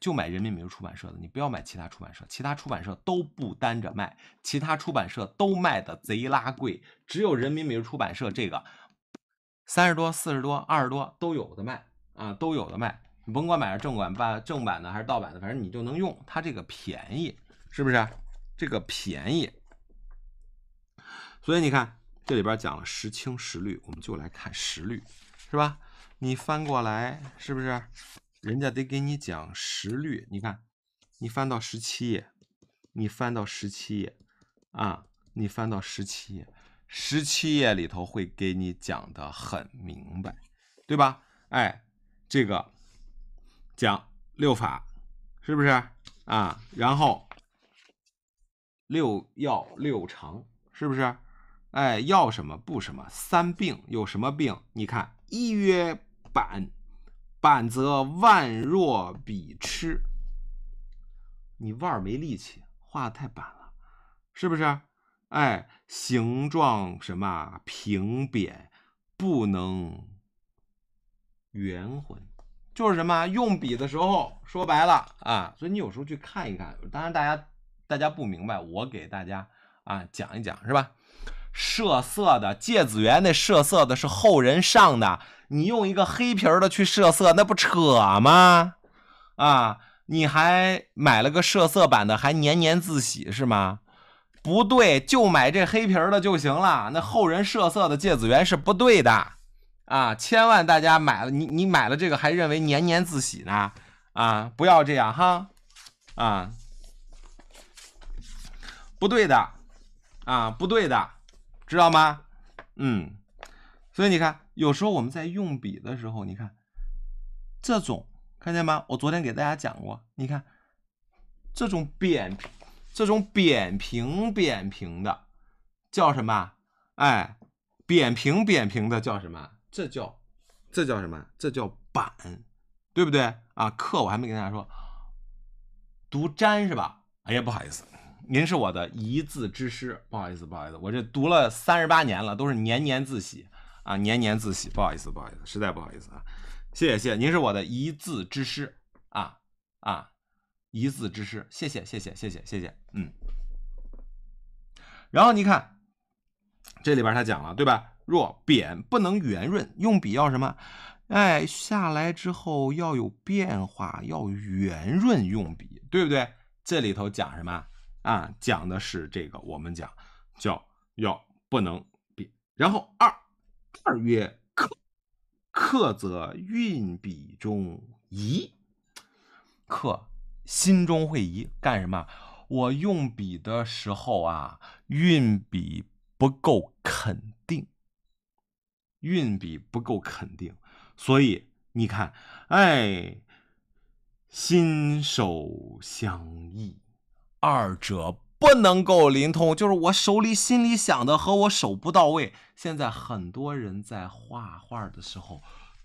就买人民美术出版社的，你不要买其他出版社，其他出版社都不单着卖，其他出版社都卖的贼拉贵，只有人民美术出版社这个三十多、四十多、二十多都有的卖啊，都有的卖，你甭管买是正版版正版的还是盗版的，反正你就能用，它这个便宜，是不是？这个便宜，所以你看这里边讲了时清时绿，我们就来看时绿，是吧？你翻过来，是不是？人家得给你讲实律，你看，你翻到十七页，你翻到十七页，啊，你翻到十七页，十七页里头会给你讲的很明白，对吧？哎，这个讲六法，是不是啊？然后六要六常，是不是？哎，要什么不什么？三病有什么病？你看一曰板。板则腕若笔痴，你腕儿没力气，画的太板了，是不是？哎，形状什么平扁，不能圆浑，就是什么用笔的时候，说白了啊。所以你有时候去看一看，当然大家大家不明白，我给大家啊讲一讲，是吧？设色的芥子园那设色的是后人上的，你用一个黑皮儿的去设色，那不扯吗？啊，你还买了个设色版的，还年年自喜是吗？不对，就买这黑皮儿的就行了。那后人设色的芥子园是不对的，啊，千万大家买了你你买了这个还认为年年自喜呢？啊，不要这样哈，啊，不对的，啊，不对的。知道吗？嗯，所以你看，有时候我们在用笔的时候，你看这种看见吗？我昨天给大家讲过，你看这种扁这种扁平扁平的叫什么？哎，扁平扁平的叫什么？这叫这叫什么？这叫板，对不对啊？课我还没跟大家说，读粘是吧？哎呀，不好意思。您是我的一字之师，不好意思，不好意思，我这读了三十八年了，都是年年自喜啊，年年自喜，不好意思，不好意思，实在不好意思啊，谢谢，谢您是我的一字之师啊啊，一字之师，谢谢，谢谢，谢谢，谢谢，嗯。然后你看这里边他讲了，对吧？若扁不能圆润，用笔要什么？哎，下来之后要有变化，要圆润用笔，对不对？这里头讲什么？啊，讲的是这个，我们讲叫要不能比。然后二二曰克，克则运笔中移，克心中会移。干什么？我用笔的时候啊，运笔不够肯定，运笔不够肯定，所以你看，哎，心手相异。二者不能够连通，就是我手里心里想的和我手不到位。现在很多人在画画的时候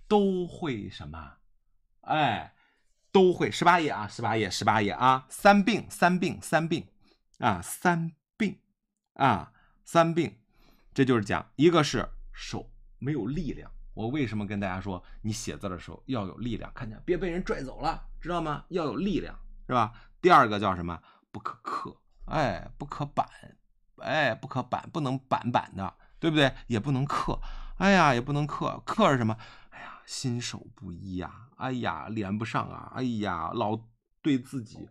都会什么？哎，都会。十八页啊，十八页，十八页啊。三病，三病，三病啊，三病啊，三病。这就是讲，一个是手没有力量。我为什么跟大家说，你写字的时候要有力量？看见，别被人拽走了，知道吗？要有力量，是吧？第二个叫什么？不可克，哎，不可板，哎，不可板，不能板板的，对不对？也不能克，哎呀，也不能克，克是什么？哎呀，心手不一呀，哎呀，连不上啊，哎呀，老对自己，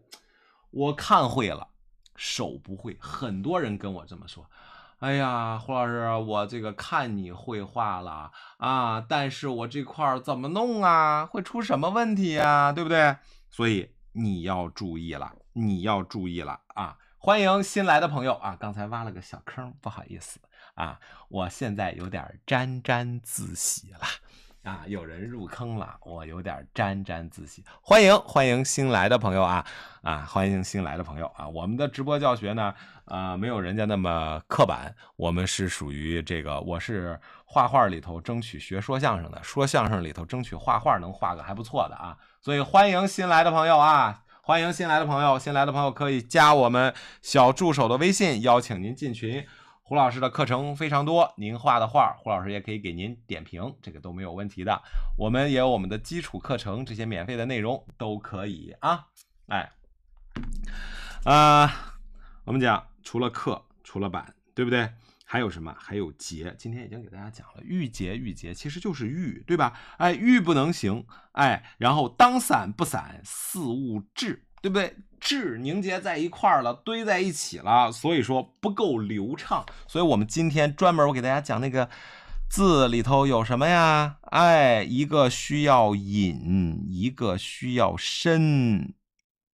我看会了，手不会，很多人跟我这么说，哎呀，胡老师，我这个看你绘画了啊，但是我这块怎么弄啊？会出什么问题呀？对不对？所以你要注意了。你要注意了啊！欢迎新来的朋友啊！刚才挖了个小坑，不好意思啊！我现在有点沾沾自喜了啊！有人入坑了，我有点沾沾自喜。欢迎欢迎新来的朋友啊啊！欢迎新来的朋友啊！我们的直播教学呢，呃，没有人家那么刻板，我们是属于这个，我是画画里头争取学说相声的，说相声里头争取画画能画个还不错的啊！所以欢迎新来的朋友啊！欢迎新来的朋友，新来的朋友可以加我们小助手的微信，邀请您进群。胡老师的课程非常多，您画的画，胡老师也可以给您点评，这个都没有问题的。我们也有我们的基础课程，这些免费的内容都可以啊。哎，啊，我们讲除了课，除了板，对不对？还有什么？还有结，今天已经给大家讲了。欲结，欲结其实就是欲，对吧？哎，欲不能行，哎，然后当散不散，四物质，对不对？质凝结在一块儿了，堆在一起了，所以说不够流畅。所以我们今天专门我给大家讲那个字里头有什么呀？哎，一个需要引，一个需要伸，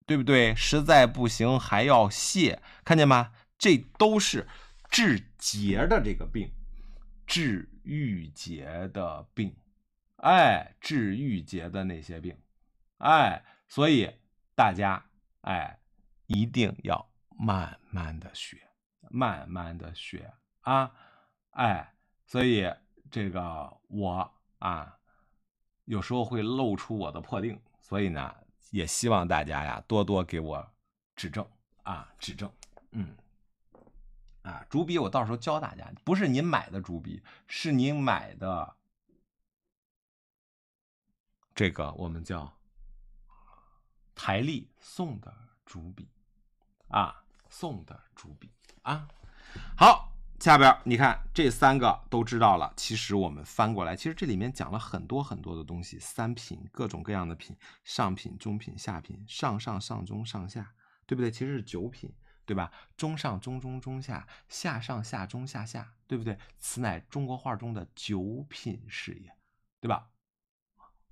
对不对？实在不行还要泄，看见吗？这都是。治结的这个病，治郁结的病，哎，治郁结的那些病，哎，所以大家哎，一定要慢慢的学，慢慢的学啊，哎，所以这个我啊，有时候会露出我的破腚，所以呢，也希望大家呀，多多给我指正啊，指正，嗯。啊，竹笔我到时候教大家，不是您买的竹笔，是您买的这个我们叫台历送的竹笔啊，送的竹笔啊。好，下边你看这三个都知道了，其实我们翻过来，其实这里面讲了很多很多的东西，三品各种各样的品，上品、中品、下品，上上上中上下，对不对？其实是九品。对吧？中上中中中下下上下中下下，对不对？此乃中国画中的九品事业，对吧？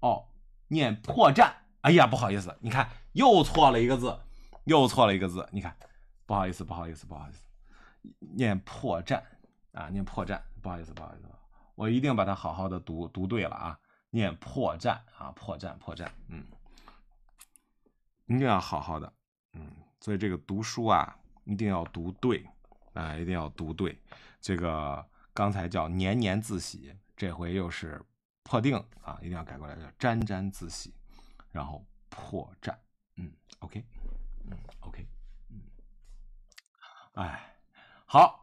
哦，念破绽。哎呀，不好意思，你看又错了一个字，又错了一个字。你看，不好意思，不好意思，不好意思，念破绽啊，念破绽。不好意思，不好意思，我一定把它好好的读读对了啊，念破绽啊，破绽，破绽。嗯，一定要好好的。嗯，所以这个读书啊。一定要读对，啊，一定要读对。这个刚才叫年年自喜，这回又是破定啊，一定要改过来叫沾沾自喜，然后破绽。嗯，OK，嗯，OK，嗯，哎，好。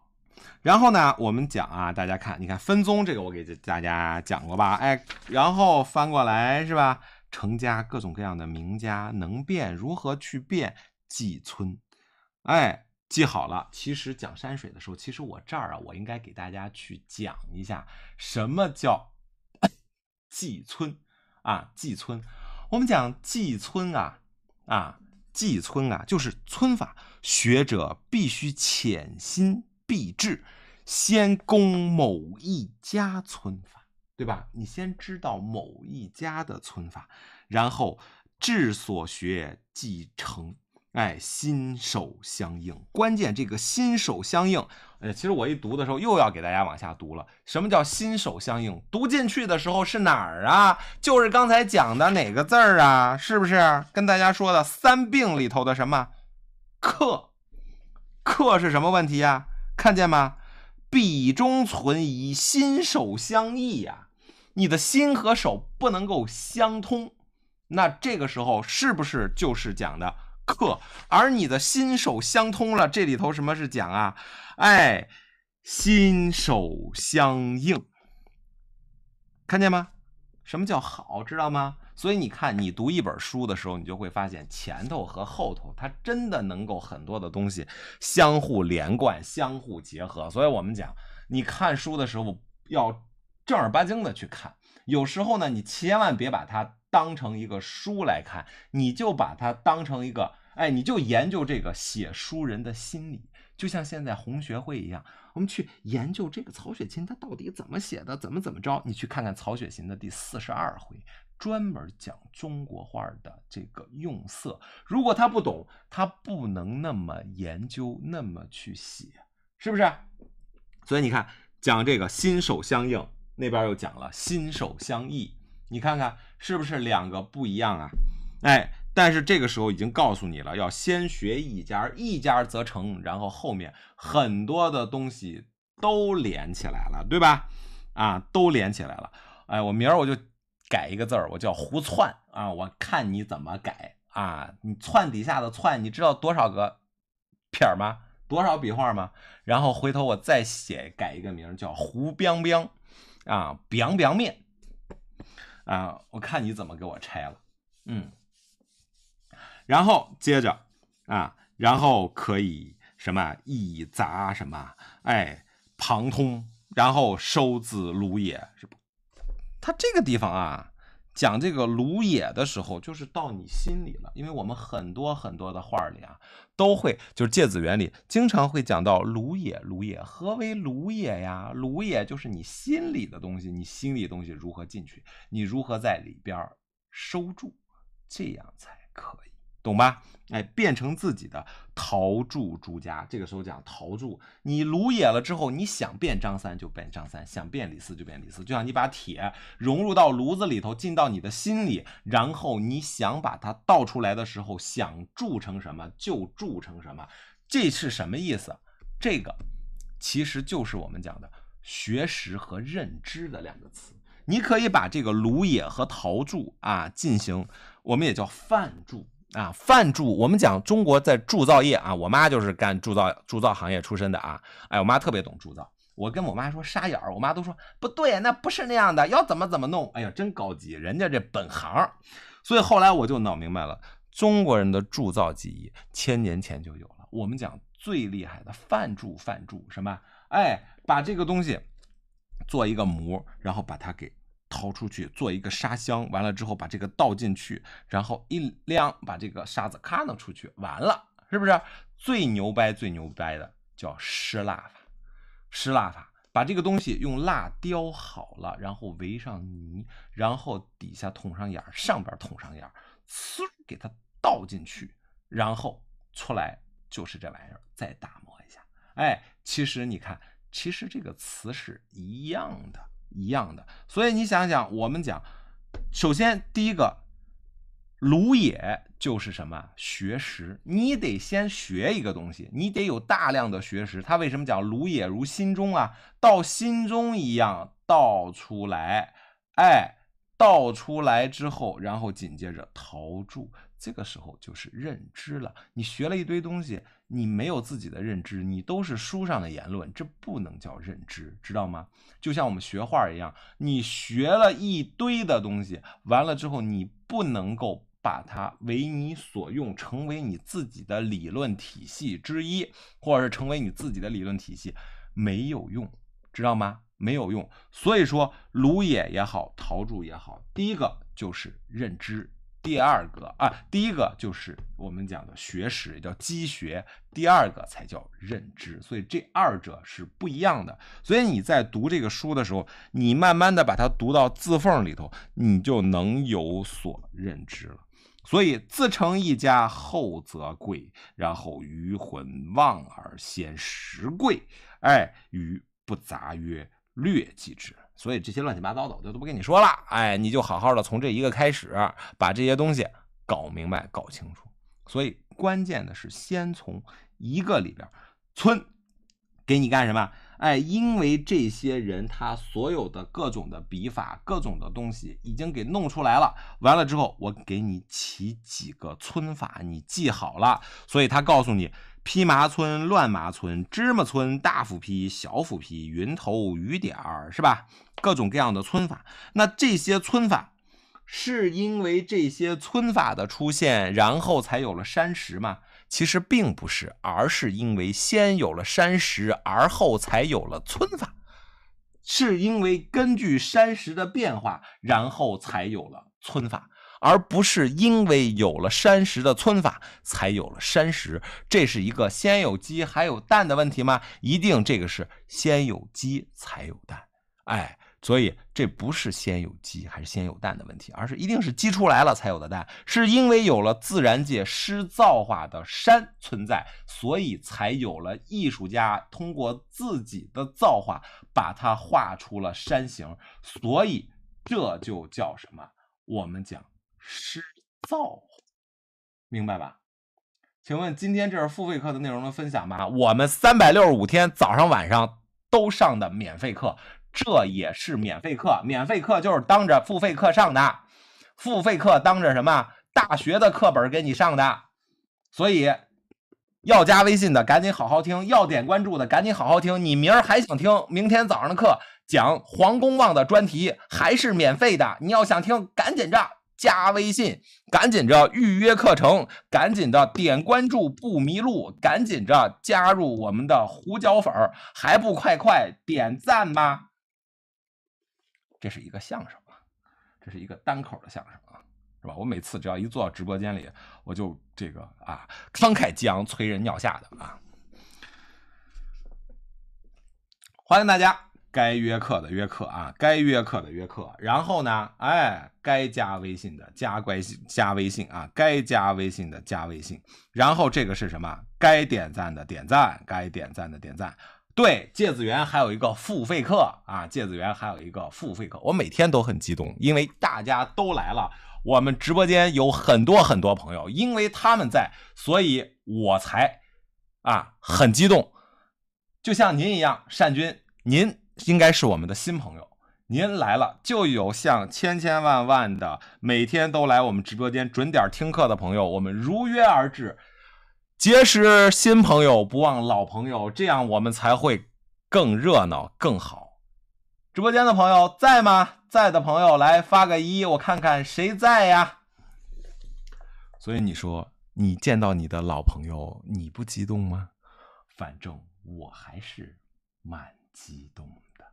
然后呢，我们讲啊，大家看，你看分宗这个我给大家讲过吧？哎，然后翻过来是吧？成家各种各样的名家能变，如何去变？季村，哎。记好了，其实讲山水的时候，其实我这儿啊，我应该给大家去讲一下什么叫季村啊，季村。我们讲季村啊，啊，季村啊，就是村法学者必须潜心必至，先攻某一家村法，对吧？你先知道某一家的村法，然后至所学即成。哎，心手相应，关键这个心手相应，呃，其实我一读的时候又要给大家往下读了。什么叫心手相应？读进去的时候是哪儿啊？就是刚才讲的哪个字儿啊？是不是跟大家说的三病里头的什么？克克是什么问题呀？看见吗？笔中存疑，心手相异呀。你的心和手不能够相通，那这个时候是不是就是讲的？克，而你的心手相通了。这里头什么是讲啊？哎，心手相应，看见吗？什么叫好，知道吗？所以你看，你读一本书的时候，你就会发现前头和后头，它真的能够很多的东西相互连贯、相互结合。所以我们讲，你看书的时候要正儿八经的去看。有时候呢，你千万别把它。当成一个书来看，你就把它当成一个，哎，你就研究这个写书人的心理，就像现在红学会一样，我们去研究这个曹雪芹他到底怎么写的，怎么怎么着。你去看看曹雪芹的第四十二回，专门讲中国画的这个用色。如果他不懂，他不能那么研究，那么去写，是不是？所以你看，讲这个心手相应，那边又讲了心手相异。你看看是不是两个不一样啊？哎，但是这个时候已经告诉你了，要先学一家，一家则成，然后后面很多的东西都连起来了，对吧？啊，都连起来了。哎，我明儿我就改一个字儿，我叫胡窜啊，我看你怎么改啊？你窜底下的窜，你知道多少个撇吗？多少笔画吗？然后回头我再写改一个名，叫胡彪彪啊，彪彪面。啊，我看你怎么给我拆了，嗯，然后接着啊，然后可以什么一杂什么，哎，旁通，然后收字卢也是不？他这个地方啊。讲这个鲁野的时候，就是到你心里了，因为我们很多很多的画儿里啊，都会就是芥子原理，经常会讲到鲁野，鲁野何为鲁野呀？鲁野就是你心里的东西，你心里东西如何进去，你如何在里边收住，这样才可以。懂吧？哎，变成自己的陶铸朱家。这个时候讲陶铸，你炉冶了之后，你想变张三就变张三，想变李四就变李四。就像你把铁融入到炉子里头，进到你的心里，然后你想把它倒出来的时候，想铸成什么就铸成什么。这是什么意思？这个其实就是我们讲的学识和认知的两个词。你可以把这个炉冶和陶铸啊进行，我们也叫泛铸。啊，泛铸，我们讲中国在铸造业啊，我妈就是干铸造铸造行业出身的啊，哎，我妈特别懂铸造。我跟我妈说沙眼儿，我妈都说不对，那不是那样的，要怎么怎么弄。哎呀，真高级，人家这本行。所以后来我就闹明白了，中国人的铸造技艺千年前就有了。我们讲最厉害的泛铸，泛铸什么？哎，把这个东西做一个模，然后把它给。掏出去做一个沙箱，完了之后把这个倒进去，然后一晾，把这个沙子咔弄出去，完了是不是？最牛掰最牛掰的叫失蜡法，失蜡法把这个东西用蜡雕好了，然后围上泥，然后底下捅上眼，上边捅上眼，呲，给它倒进去，然后出来就是这玩意儿，再打磨一下。哎，其实你看，其实这个词是一样的。一样的，所以你想想，我们讲，首先第一个，炉也就是什么？学识，你得先学一个东西，你得有大量的学识。他为什么讲炉也如心中啊？到心中一样倒出来，哎，倒出来之后，然后紧接着陶铸。这个时候就是认知了。你学了一堆东西，你没有自己的认知，你都是书上的言论，这不能叫认知，知道吗？就像我们学画一样，你学了一堆的东西，完了之后你不能够把它为你所用，成为你自己的理论体系之一，或者是成为你自己的理论体系，没有用，知道吗？没有用。所以说，卢野也好，陶铸也好，第一个就是认知。第二个啊，第一个就是我们讲的学识，也叫积学；第二个才叫认知，所以这二者是不一样的。所以你在读这个书的时候，你慢慢的把它读到字缝里头，你就能有所认知了。所以自成一家，厚则贵；然后愚魂望而先识贵，哎，愚不杂曰略迹之。所以这些乱七八糟的我就都不跟你说了，哎，你就好好的从这一个开始，把这些东西搞明白、搞清楚。所以关键的是先从一个里边，村给你干什么？哎，因为这些人他所有的各种的笔法、各种的东西已经给弄出来了。完了之后，我给你起几个村法，你记好了。所以他告诉你：披麻村、乱麻村、芝麻村、大斧劈、小斧劈、云头、雨点儿，是吧？各种各样的村法，那这些村法是因为这些村法的出现，然后才有了山石吗？其实并不是，而是因为先有了山石，而后才有了村法。是因为根据山石的变化，然后才有了村法，而不是因为有了山石的村法才有了山石。这是一个先有鸡还有蛋的问题吗？一定，这个是先有鸡才有蛋，哎。所以，这不是先有鸡还是先有蛋的问题，而是一定是鸡出来了才有的蛋。是因为有了自然界师造化的山存在，所以才有了艺术家通过自己的造化把它画出了山形。所以，这就叫什么？我们讲师造化，明白吧？请问今天这是付费课的内容的分享吗？我们三百六十五天早上晚上都上的免费课。这也是免费课，免费课就是当着付费课上的，付费课当着什么大学的课本给你上的，所以要加微信的赶紧好好听，要点关注的赶紧好好听。你明儿还想听明天早上的课，讲黄公望的专题还是免费的，你要想听赶紧着加微信，赶紧着预约课程，赶紧的点关注不迷路，赶紧着加入我们的胡椒粉，还不快快点赞吧！这是一个相声啊，这是一个单口的相声啊，是吧？我每次只要一坐到直播间里，我就这个啊，慷慨激昂，催人尿下的啊。欢迎大家，该约课的约课啊，该约课的约课。然后呢，哎，该加微信的加关系加微信啊，该加微信的加微信。然后这个是什么？该点赞的点赞，该点赞的点赞。对，芥子园还有一个付费课啊，芥子园还有一个付费课，我每天都很激动，因为大家都来了，我们直播间有很多很多朋友，因为他们在，所以我才啊很激动，就像您一样，善君，您应该是我们的新朋友，您来了就有像千千万万的每天都来我们直播间准点听课的朋友，我们如约而至。结识新朋友，不忘老朋友，这样我们才会更热闹、更好。直播间的朋友在吗？在的朋友来发个一，我看看谁在呀。所以你说，你见到你的老朋友，你不激动吗？反正我还是蛮激动的。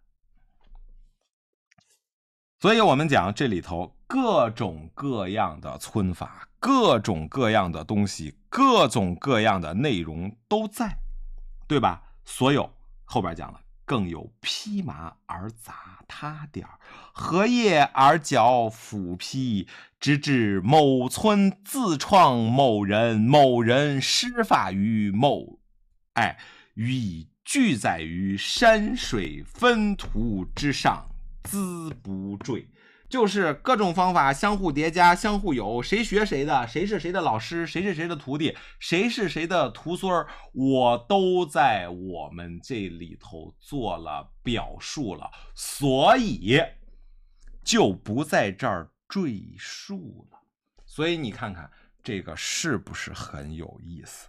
所以，我们讲这里头各种各样的村法。各种各样的东西，各种各样的内容都在，对吧？所有后边讲了，更有披麻而杂他点儿，荷叶而脚斧劈，直至某村自创某人某人施法于某，哎，予以聚载于山水分图之上，资不坠。就是各种方法相互叠加、相互有，谁学谁的，谁是谁的老师，谁是谁的徒弟，谁是谁的徒孙儿，我都在我们这里头做了表述了，所以就不在这儿赘述了。所以你看看这个是不是很有意思？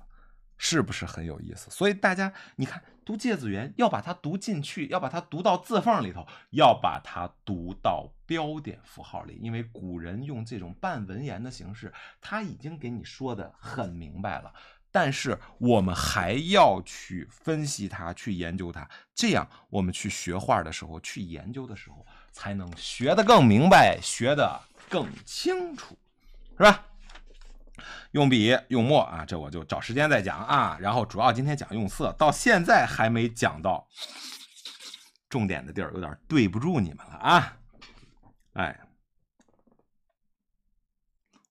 是不是很有意思？所以大家你看。读《芥子园要把它读进去，要把它读到字缝里头，要把它读到标点符号里。因为古人用这种半文言的形式，他已经给你说的很明白了。但是我们还要去分析它，去研究它，这样我们去学画的时候，去研究的时候，才能学得更明白，学得更清楚，是吧？用笔用墨啊，这我就找时间再讲啊。然后主要今天讲用色，到现在还没讲到重点的地儿，有点对不住你们了啊。哎，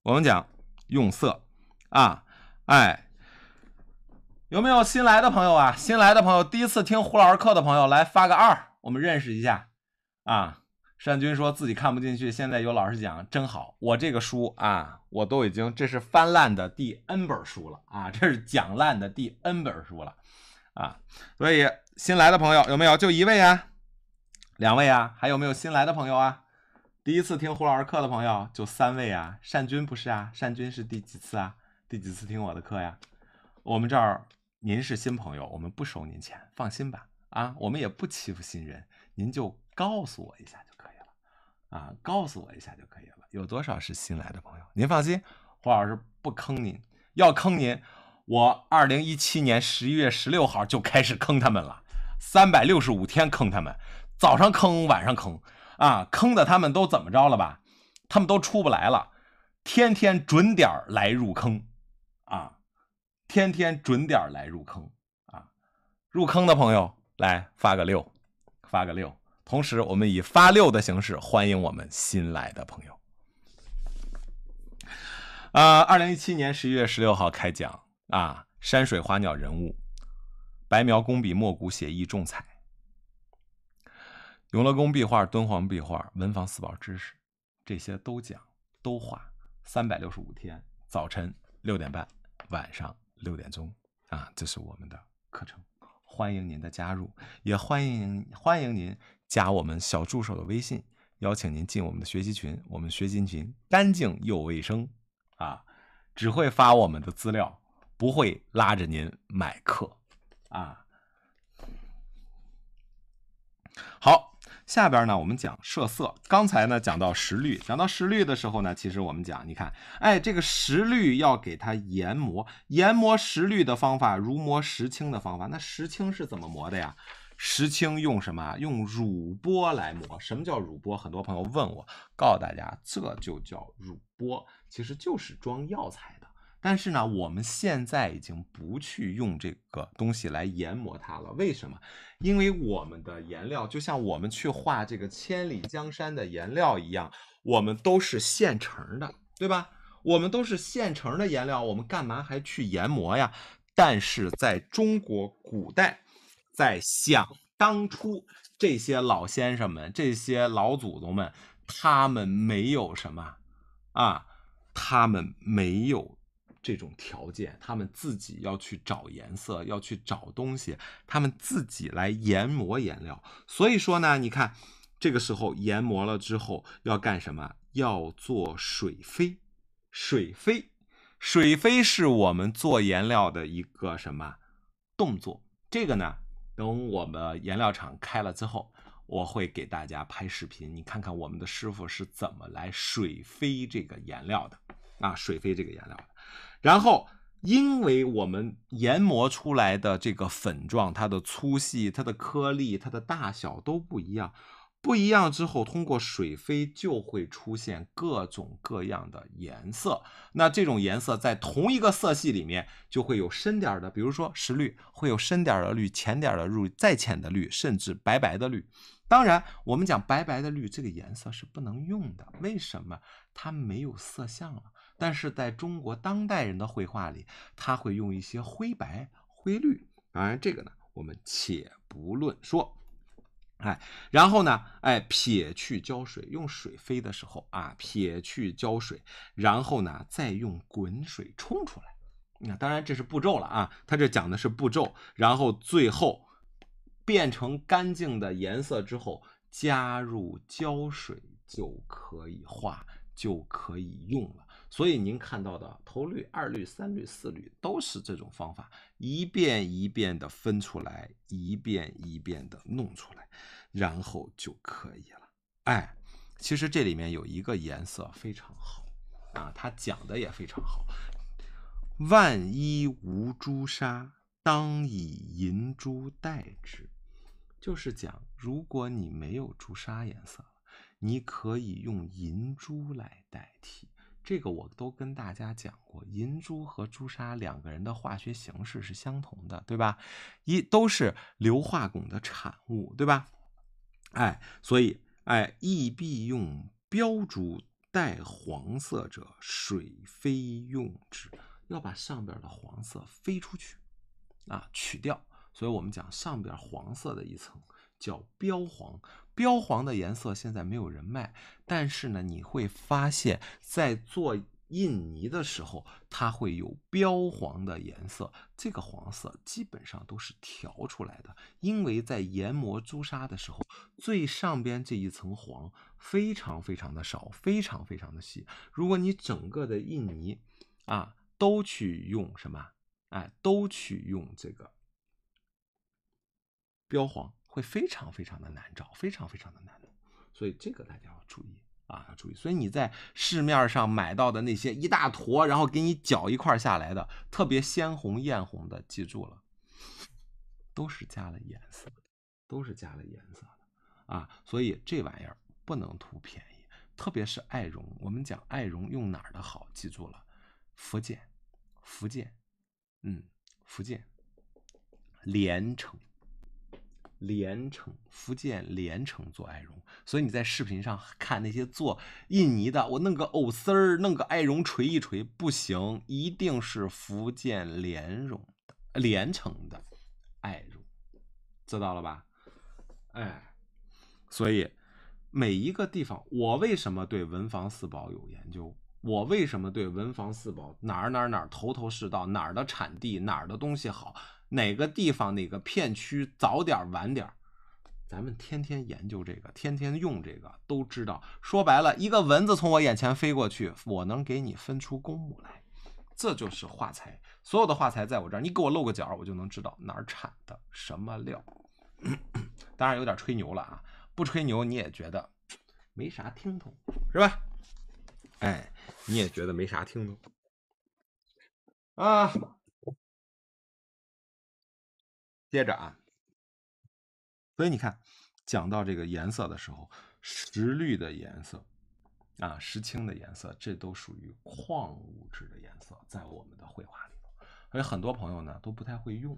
我们讲用色啊，哎，有没有新来的朋友啊？新来的朋友，第一次听胡老师课的朋友，来发个二，我们认识一下啊。善君说自己看不进去，现在有老师讲，真好。我这个书啊，我都已经这是翻烂的第 n 本书了啊，这是讲烂的第 n 本书了啊。所以新来的朋友有没有？就一位啊？两位啊？还有没有新来的朋友啊？第一次听胡老师课的朋友就三位啊。善君不是啊？善君是第几次啊？第几次听我的课呀？我们这儿您是新朋友，我们不收您钱，放心吧。啊，我们也不欺负新人，您就告诉我一下。啊，告诉我一下就可以了。有多少是新来的朋友？您放心，胡老师不坑您。要坑您，我二零一七年十一月十六号就开始坑他们了，三百六十五天坑他们，早上坑，晚上坑，啊，坑的他们都怎么着了吧？他们都出不来了，天天准点来入坑，啊，天天准点来入坑，啊，入坑的朋友来发个六，发个六。同时，我们以发六的形式欢迎我们新来的朋友。啊，二零一七年十一月十六号开讲啊，山水、花鸟、人物，白描、工笔、墨骨、写意、重彩，永乐宫壁画、敦煌壁画、文房四宝知识，这些都讲都画，三百六十五天，早晨六点半，晚上六点钟啊，这是我们的课程，欢迎您的加入，也欢迎欢迎您。加我们小助手的微信，邀请您进我们的学习群。我们学习群干净又卫生啊，只会发我们的资料，不会拉着您买课啊。好，下边呢我们讲设色。刚才呢讲到石绿，讲到石绿的时候呢，其实我们讲，你看，哎，这个石绿要给它研磨，研磨石绿的方法如磨石青的方法，那石青是怎么磨的呀？石青用什么？用乳波来磨。什么叫乳波？很多朋友问我，告诉大家，这就叫乳波，其实就是装药材的。但是呢，我们现在已经不去用这个东西来研磨它了。为什么？因为我们的颜料就像我们去画这个千里江山的颜料一样，我们都是现成的，对吧？我们都是现成的颜料，我们干嘛还去研磨呀？但是在中国古代。在想当初，这些老先生们，这些老祖宗们，他们没有什么啊，他们没有这种条件，他们自己要去找颜色，要去找东西，他们自己来研磨颜料。所以说呢，你看这个时候研磨了之后要干什么？要做水飞，水飞，水飞是我们做颜料的一个什么动作？这个呢？等我们颜料厂开了之后，我会给大家拍视频，你看看我们的师傅是怎么来水飞这个颜料的啊，水飞这个颜料的。然后，因为我们研磨出来的这个粉状，它的粗细、它的颗粒、它的大小都不一样。不一样之后，通过水飞就会出现各种各样的颜色。那这种颜色在同一个色系里面就会有深点儿的，比如说石绿，会有深点儿的绿、浅点儿的绿、再浅的绿，甚至白白的绿。当然，我们讲白白的绿这个颜色是不能用的，为什么？它没有色相了。但是在中国当代人的绘画里，他会用一些灰白、灰绿。当然，这个呢，我们且不论说。哎，然后呢？哎，撇去胶水，用水飞的时候啊，撇去胶水，然后呢，再用滚水冲出来。那当然这是步骤了啊，他这讲的是步骤。然后最后变成干净的颜色之后，加入胶水就可以画，就可以用了。所以您看到的头绿、二绿、三绿、四绿都是这种方法，一遍一遍的分出来，一遍一遍的弄出来，然后就可以了。哎，其实这里面有一个颜色非常好啊，他讲的也非常好。万一无朱砂，当以银珠代之，就是讲，如果你没有朱砂颜色了，你可以用银珠来代替。这个我都跟大家讲过，银珠和朱砂两个人的化学形式是相同的，对吧？一都是硫化汞的产物，对吧？哎，所以哎，易必用标珠带黄色者，水非用之，要把上边的黄色飞出去啊，取掉。所以我们讲上边黄色的一层。叫标黄，标黄的颜色现在没有人卖，但是呢，你会发现在做印泥的时候，它会有标黄的颜色。这个黄色基本上都是调出来的，因为在研磨朱砂的时候，最上边这一层黄非常非常的少，非常非常的细。如果你整个的印泥，啊，都去用什么？哎，都去用这个标黄。会非常非常的难找，非常非常的难弄，所以这个大家要注意啊，要注意。所以你在市面上买到的那些一大坨，然后给你搅一块下来的，特别鲜红艳红的，记住了，都是加了颜色的，都是加了颜色的啊。所以这玩意儿不能图便宜，特别是艾绒，我们讲艾绒用哪儿的好，记住了，福建，福建，嗯，福建连城。连城，福建连城做艾绒，所以你在视频上看那些做印尼的，我弄个藕丝儿，弄个艾绒锤一锤，不行，一定是福建连绒，连城的艾绒，知道了吧？哎，所以每一个地方，我为什么对文房四宝有研究？我为什么对文房四宝哪儿哪儿哪儿头头是道？哪儿的产地，哪儿的东西好？哪个地方哪个片区早点晚点，咱们天天研究这个，天天用这个，都知道。说白了，一个蚊子从我眼前飞过去，我能给你分出公母来，这就是画材。所有的画材在我这儿，你给我露个角，我就能知道哪儿产的什么料。当然有点吹牛了啊，不吹牛你也觉得没啥听头，是吧？哎，你也觉得没啥听头啊？接着啊，所以你看，讲到这个颜色的时候，石绿的颜色啊，石青的颜色，这都属于矿物质的颜色，在我们的绘画里头。所以很多朋友呢都不太会用，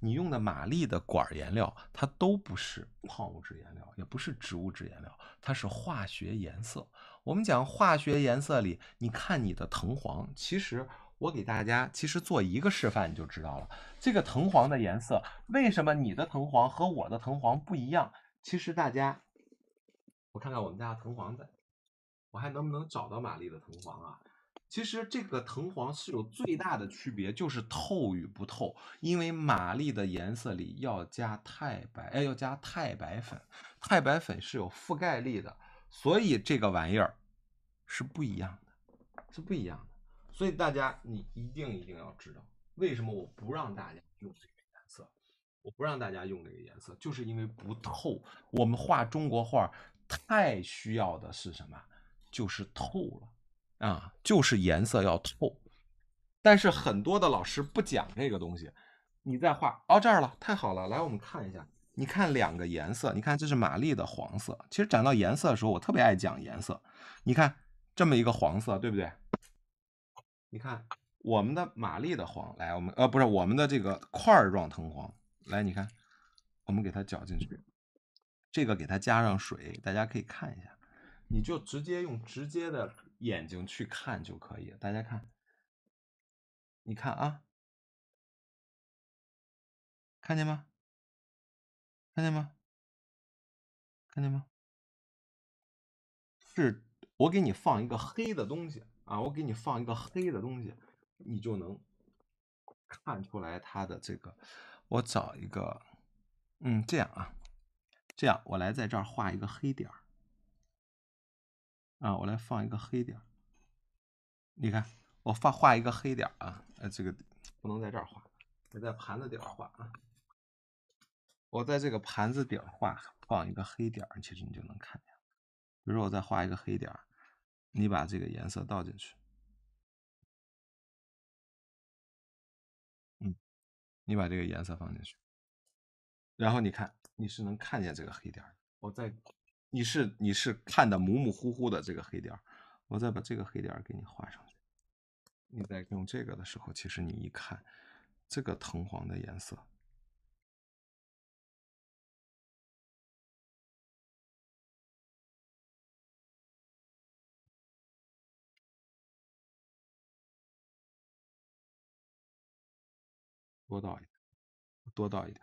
你用的玛丽的管颜料，它都不是矿物质颜料，也不是植物质颜料，它是化学颜色。我们讲化学颜色里，你看你的藤黄，其实。我给大家其实做一个示范，你就知道了。这个藤黄的颜色，为什么你的藤黄和我的藤黄不一样？其实大家，我看看我们家的藤黄在，我还能不能找到玛丽的藤黄啊？其实这个藤黄是有最大的区别，就是透与不透。因为玛丽的颜色里要加太白，哎，要加太白粉。太白粉是有覆盖力的，所以这个玩意儿是不一样的，是不一样。的。所以大家，你一定一定要知道，为什么我不让大家用这个颜色？我不让大家用这个颜色，就是因为不透。我们画中国画太需要的是什么？就是透了啊，就是颜色要透。但是很多的老师不讲这个东西。你在画哦这儿了，太好了，来我们看一下，你看两个颜色，你看这是玛丽的黄色。其实讲到颜色的时候，我特别爱讲颜色。你看这么一个黄色，对不对？你看我们的马丽的黄来，我们呃不是我们的这个块状藤黄来，你看我们给它搅进去，这个给它加上水，大家可以看一下，你就直接用直接的眼睛去看就可以，大家看，你看啊，看见吗？看见吗？看见吗？是我给你放一个黑的东西。啊，我给你放一个黑的东西，你就能看出来它的这个。我找一个，嗯，这样啊，这样我来在这儿画一个黑点啊，我来放一个黑点你看，我放画一个黑点啊，呃，这个不能在这儿画，得在盘子底儿画啊。我在这个盘子底儿画放一个黑点其实你就能看见。比如说，我再画一个黑点你把这个颜色倒进去，嗯，你把这个颜色放进去，然后你看你是能看见这个黑点儿。我再你是你是看的模模糊糊的这个黑点儿，我再把这个黑点儿给你画上去。你在用这个的时候，其实你一看这个藤黄的颜色。多倒一点，多倒一点，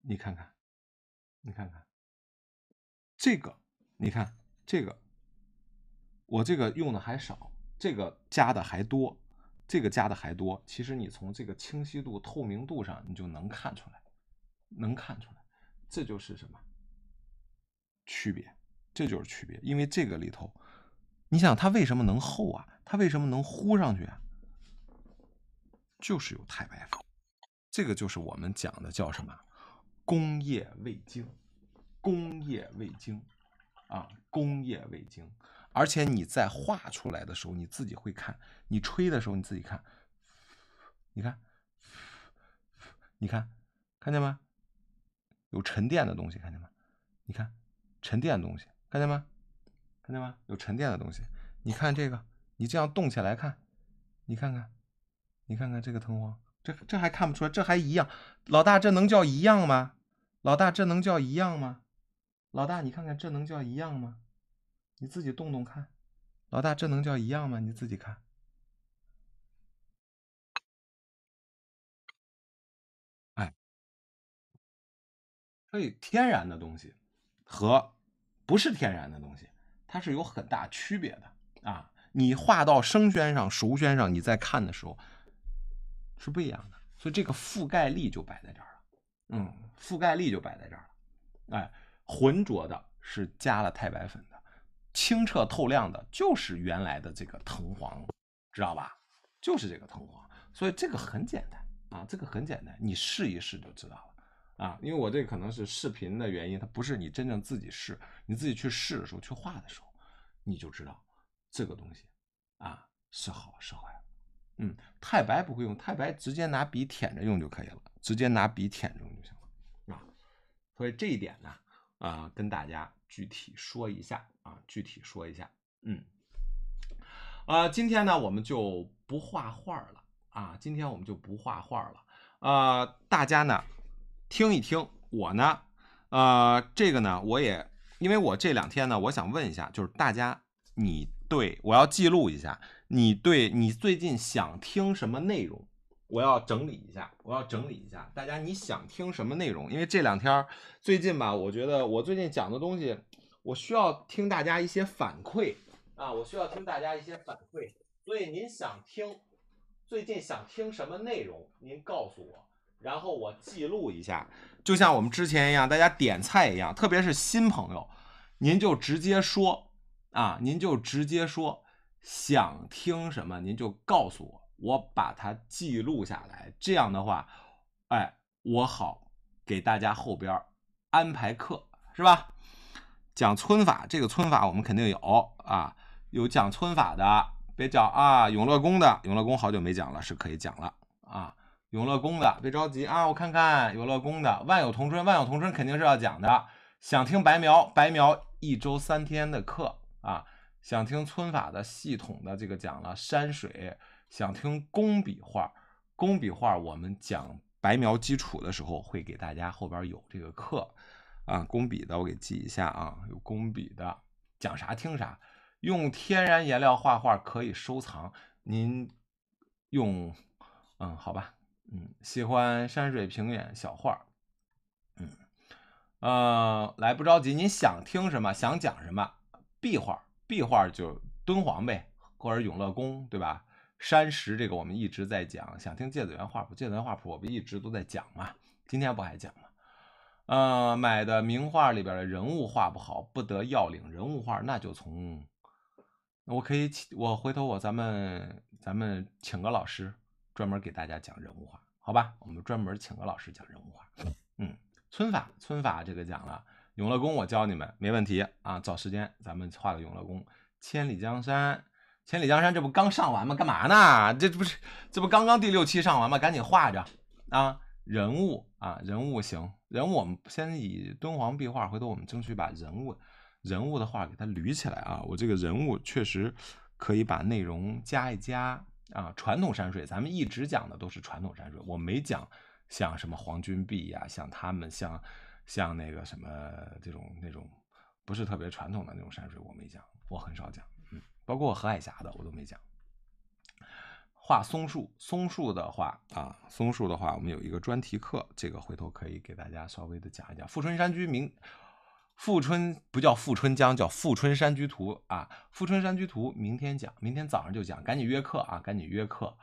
你看看，你看看这个，你看这个，我这个用的还少，这个加的还多，这个加的还多。其实你从这个清晰度、透明度上，你就能看出来，能看出来，这就是什么区别？这就是区别。因为这个里头，你想它为什么能厚啊？它为什么能糊上去啊？就是有钛白粉。这个就是我们讲的叫什么？工业味精，工业味精，啊，工业味精。而且你在画出来的时候，你自己会看；你吹的时候，你自己看。你看，你看，看见吗？有沉淀的东西，看见吗？你看，沉淀东西，看见吗？看见吗？有沉淀的东西。你看这个，你这样动起来看，你看看，你看看这个弹簧。这这还看不出来，这还一样，老大这能叫一样吗？老大这能叫一样吗？老大你看看这能叫一样吗？你自己动动看，老大这能叫一样吗？你自己看。哎，所以天然的东西和不是天然的东西，它是有很大区别的啊！你画到生宣上、熟宣上，你在看的时候。是不一样的，所以这个覆盖力就摆在这儿了，嗯，覆盖力就摆在这儿了。哎，浑浊的是加了钛白粉的，清澈透亮的就是原来的这个藤黄，知道吧？就是这个藤黄。所以这个很简单啊，这个很简单，你试一试就知道了啊。因为我这可能是视频的原因，它不是你真正自己试，你自己去试的时候，去画的时候，你就知道这个东西啊是好是坏。嗯，太白不会用，太白直接拿笔舔着用就可以了，直接拿笔舔着用就行了啊。所以这一点呢，啊，跟大家具体说一下啊，具体说一下。嗯，呃，今天呢，我们就不画画了啊，今天我们就不画画了。呃，大家呢，听一听我呢，呃，这个呢，我也因为我这两天呢，我想问一下，就是大家你对我要记录一下。你对你最近想听什么内容？我要整理一下，我要整理一下。大家你想听什么内容？因为这两天最近吧，我觉得我最近讲的东西，我需要听大家一些反馈啊，我需要听大家一些反馈。所以您想听最近想听什么内容？您告诉我，然后我记录一下，就像我们之前一样，大家点菜一样，特别是新朋友，您就直接说啊，您就直接说。想听什么，您就告诉我，我把它记录下来。这样的话，哎，我好给大家后边安排课，是吧？讲村法，这个村法我们肯定有啊，有讲村法的，别讲啊。永乐宫的，永乐宫好久没讲了，是可以讲了啊。永乐宫的，别着急啊，我看看永乐宫的。万有同春，万有同春肯定是要讲的。想听白描，白描一周三天的课啊。想听村法的系统的这个讲了山水，想听工笔画。工笔画我们讲白描基础的时候会给大家后边有这个课，啊，工笔的我给记一下啊，有工笔的讲啥听啥。用天然颜料画画可以收藏。您用，嗯，好吧，嗯，喜欢山水平远小画，嗯，呃，来不着急，你想听什么想讲什么壁画。壁画就敦煌呗，或者永乐宫，对吧？山石这个我们一直在讲，想听《芥子园画谱》，《芥子园画谱》我们一直都在讲嘛，今天不还讲吗？呃，买的名画里边的人物画不好，不得要领，人物画那就从……我可以请，我回头我咱们咱们请个老师专门给大家讲人物画，好吧？我们专门请个老师讲人物画，嗯，皴法皴法这个讲了。永乐宫，我教你们没问题啊！找时间，咱们画个永乐宫。千里江山，千里江山，这不刚上完吗？干嘛呢？这不是这不刚刚第六期上完吗？赶紧画着啊！人物啊，人物行，人物我们先以敦煌壁画，回头我们争取把人物人物的画给它捋起来啊！我这个人物确实可以把内容加一加啊！传统山水，咱们一直讲的都是传统山水，我没讲像什么黄君璧呀，像他们像。像那个什么这种那种不是特别传统的那种山水我没讲，我很少讲，包括何海霞的我都没讲。画松树，松树的话啊，松树的话我们有一个专题课，这个回头可以给大家稍微的讲一讲。富春山居明，富春不叫富春江，叫富春山居图啊。富春山居图明天讲，明天早上就讲，赶紧约课啊，赶紧约课。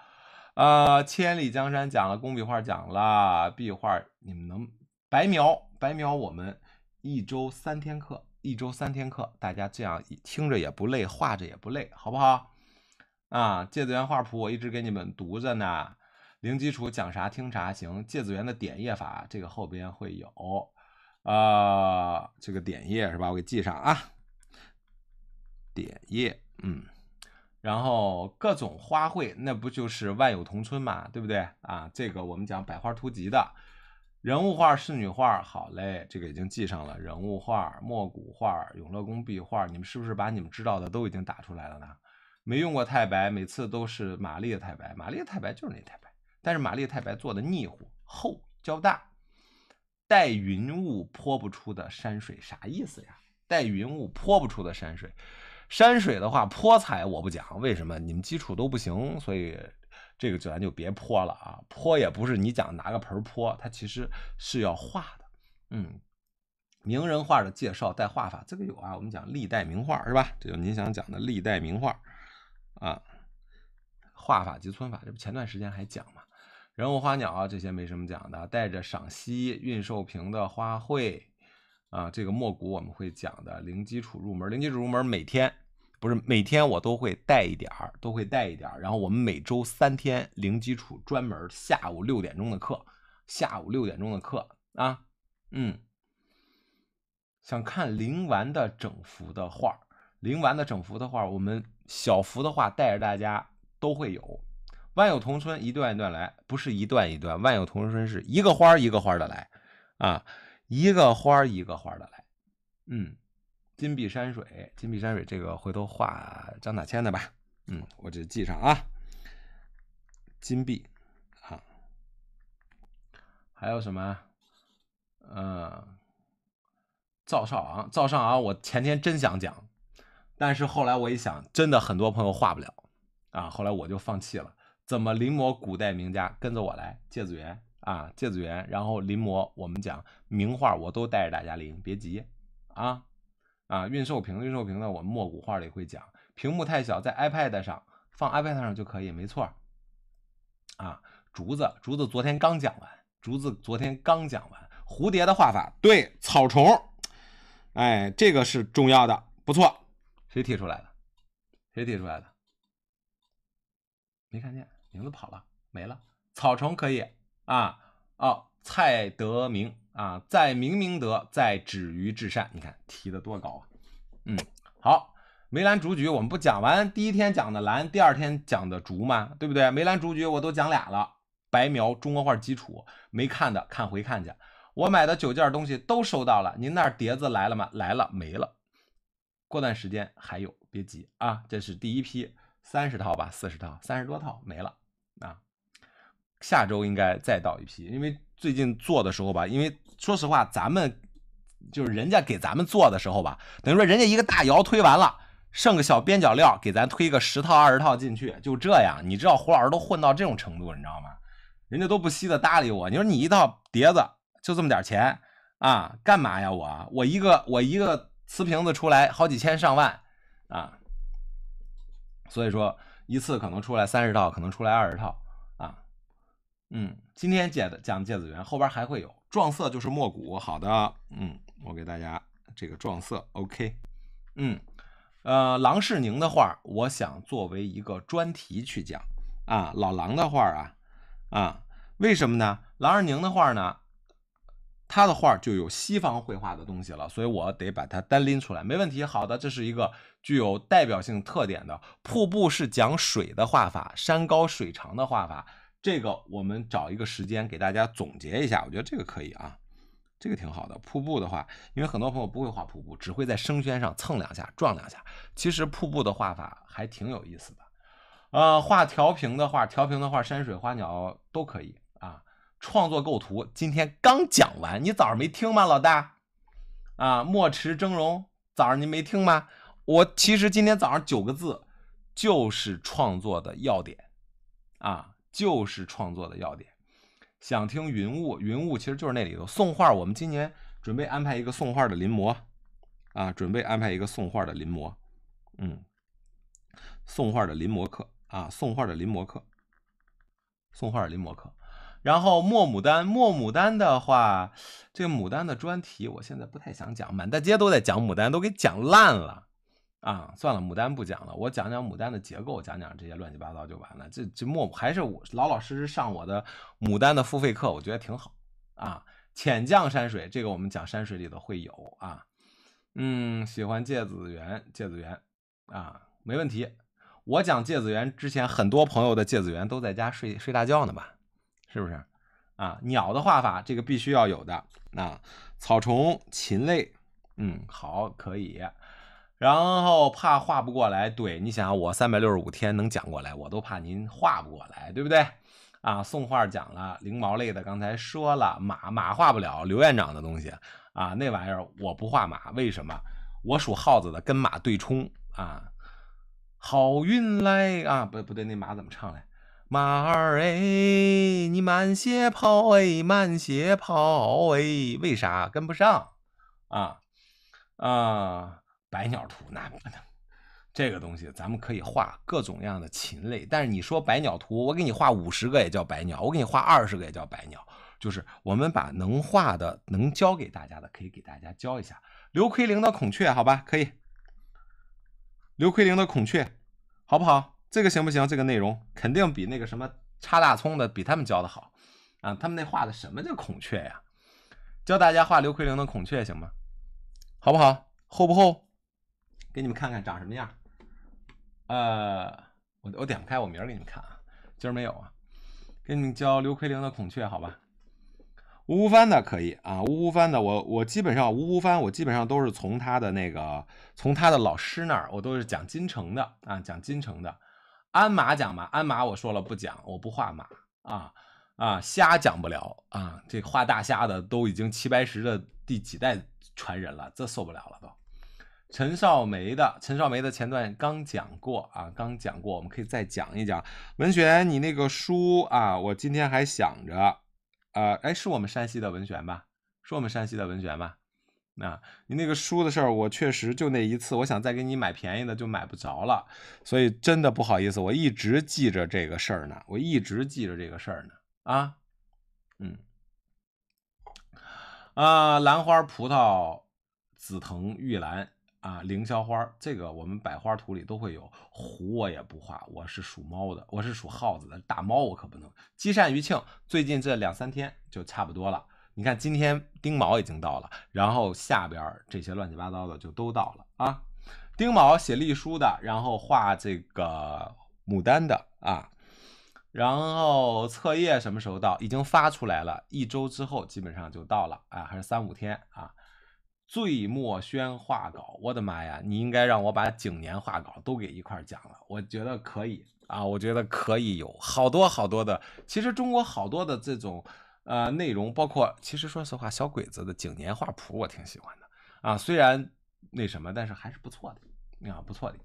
呃，千里江山讲了，工笔画讲了，壁画你们能。白描，白描，我们一周三天课，一周三天课，大家这样听着也不累，画着也不累，好不好？啊，《芥子园画谱》我一直给你们读着呢。零基础讲啥听啥，行。《芥子园》的点叶法，这个后边会有。啊，这个点叶是吧？我给记上啊。点叶，嗯。然后各种花卉，那不就是万有同春嘛，对不对？啊，这个我们讲百花图集的。人物画、仕女画，好嘞，这个已经记上了。人物画、莫古画、永乐宫壁画，你们是不是把你们知道的都已经打出来了呢？没用过太白，每次都是玛丽的太白。玛丽的太白就是那太白，但是玛丽的太白做的腻乎、厚、较大，带云雾泼不出的山水，啥意思呀？带云雾泼不出的山水，山水的话泼彩我不讲，为什么？你们基础都不行，所以。这个咱就别泼了啊！泼也不是你讲拿个盆泼，它其实是要画的。嗯，名人画的介绍带画法，这个有啊。我们讲历代名画是吧？这就您想讲的历代名画啊，画法及皴法，这不前段时间还讲嘛？人物花鸟啊这些没什么讲的，带着赏析运寿平的花卉啊，这个墨骨我们会讲的。零基础入门，零基础入门每天。不是每天我都会带一点儿，都会带一点儿。然后我们每周三天零基础专门下午六点钟的课，下午六点钟的课啊，嗯。想看灵完的整幅的画，灵完的整幅的画，我们小幅的画带着大家都会有。万有同春，一段一段来，不是一段一段，万有同春是一个花一个花的来啊，一个花一个花的来，嗯。金碧山水，金碧山水这个回头画张大千的吧，嗯，我这记上啊。金碧，啊，还有什么？嗯，赵少昂，赵少昂，我前天真想讲，但是后来我一想，真的很多朋友画不了啊，后来我就放弃了。怎么临摹古代名家？跟着我来，芥子园啊，芥子园，然后临摹。我们讲名画，我都带着大家临，别急啊。啊，运寿屏，运寿屏呢？我们墨古画里会讲，屏幕太小，在 iPad 上放 iPad 上就可以，没错。啊，竹子，竹子昨天刚讲完，竹子昨天刚讲完，蝴蝶的画法，对，草虫，哎，这个是重要的，不错。谁提出来的？谁提出来的？没看见，名字跑了，没了。草虫可以啊，哦，蔡德明。啊，在明明德，在止于至善，你看提的多高啊！嗯，好，梅兰竹菊，我们不讲完第一天讲的兰，第二天讲的竹吗？对不对？梅兰竹菊我都讲俩了，白描中国画基础，没看的看回看去。我买的九件东西都收到了，您那碟子来了吗？来了，没了。过段时间还有，别急啊，这是第一批三十套吧，四十套，三十多套没了啊。下周应该再到一批，因为。最近做的时候吧，因为说实话，咱们就是人家给咱们做的时候吧，等于说人家一个大窑推完了，剩个小边角料给咱推个十套二十套进去，就这样。你知道胡老师都混到这种程度，你知道吗？人家都不稀得搭理我。你说你一套碟子就这么点钱啊，干嘛呀？我我一个我一个瓷瓶子出来好几千上万啊，所以说一次可能出来三十套，可能出来二十套啊，嗯。今天讲的讲芥子园，后边还会有撞色，就是墨骨。好的，嗯，我给大家这个撞色。OK，嗯，呃，郎世宁的画，我想作为一个专题去讲啊，老狼的画啊，啊，为什么呢？郎世宁的画呢，他的画就有西方绘画的东西了，所以我得把它单拎出来。没问题，好的，这是一个具有代表性特点的瀑布，是讲水的画法，山高水长的画法。这个我们找一个时间给大家总结一下，我觉得这个可以啊，这个挺好的。瀑布的话，因为很多朋友不会画瀑布，只会在生宣上蹭两下、撞两下。其实瀑布的画法还挺有意思的。呃，画调平的画，调平的画，山水花鸟都可以啊。创作构图今天刚讲完，你早上没听吗，老大？啊，墨池峥嵘，早上您没听吗？我其实今天早上九个字就是创作的要点啊。就是创作的要点。想听云雾，云雾其实就是那里头送画。我们今年准备安排一个送画的临摹啊，准备安排一个送画的临摹，嗯，送画的临摹课啊，送画的临摹课，送画的临摹课。然后墨牡丹，墨牡丹的话，这个牡丹的专题，我现在不太想讲，满大街都在讲牡丹，都给讲烂了。啊，算了，牡丹不讲了，我讲讲牡丹的结构，讲讲这些乱七八糟就完了。这这莫还是我老老实实上我的牡丹的付费课，我觉得挺好啊。浅绛山水这个我们讲山水里头会有啊。嗯，喜欢芥子园，芥子园啊，没问题。我讲芥子园之前，很多朋友的芥子园都在家睡睡大觉呢吧？是不是？啊，鸟的画法这个必须要有的啊。草虫、禽类，嗯，好，可以。然后怕画不过来，对你想我三百六十五天能讲过来，我都怕您画不过来，对不对？啊，送画讲了灵毛类的，刚才说了马马画不了刘院长的东西啊，那玩意儿我不画马，为什么？我属耗子的，跟马对冲啊。好运来啊，不不对，那马怎么唱来？马儿哎，你慢些跑哎，慢些跑哎，为啥跟不上啊啊？百鸟图那不能，这个东西咱们可以画各种样的禽类，但是你说百鸟图，我给你画五十个也叫百鸟，我给你画二十个也叫百鸟。就是我们把能画的、能教给大家的，可以给大家教一下。刘奎龄的孔雀，好吧，可以。刘奎龄的孔雀，好不好？这个行不行？这个内容肯定比那个什么插大葱的比他们教的好啊。他们那画的什么叫孔雀呀？教大家画刘奎龄的孔雀行吗？好不好？厚不厚？给你们看看长什么样呃，我我点不开，我明儿给你们看啊，今儿没有啊。给你们教刘奎龄的孔雀好吧？吴湖帆的可以啊，吴湖帆的，我我基本上吴湖帆我基本上都是从他的那个从他的老师那儿，我都是讲金城的啊，讲金城的。鞍马讲吧，鞍马我说了不讲，我不画马啊啊，虾讲不了啊，这画大虾的都已经齐白石的第几代传人了，这受不了了都。陈少梅的，陈少梅的前段刚讲过啊，刚讲过，我们可以再讲一讲。文璇，你那个书啊，我今天还想着啊，哎，是我们山西的文璇吧？是我们山西的文璇吧？啊，你那个书的事儿，我确实就那一次，我想再给你买便宜的，就买不着了，所以真的不好意思，我一直记着这个事儿呢，我一直记着这个事儿呢。啊，嗯，啊，兰花、葡萄、紫藤、玉兰。啊，凌霄花这个我们百花图里都会有虎，我也不画，我是属猫的，我是属耗子的，大猫我可不能。积善于庆，最近这两三天就差不多了。你看，今天丁卯已经到了，然后下边这些乱七八糟的就都到了啊。丁卯写隶书的，然后画这个牡丹的啊，然后册页什么时候到？已经发出来了，一周之后基本上就到了啊，还是三五天啊。醉墨轩画稿，我的妈呀！你应该让我把景年画稿都给一块讲了，我觉得可以啊，我觉得可以有好多好多的。其实中国好多的这种呃内容，包括其实说实话，小鬼子的景年画谱我挺喜欢的啊，虽然那什么，但是还是不错的啊，不错的。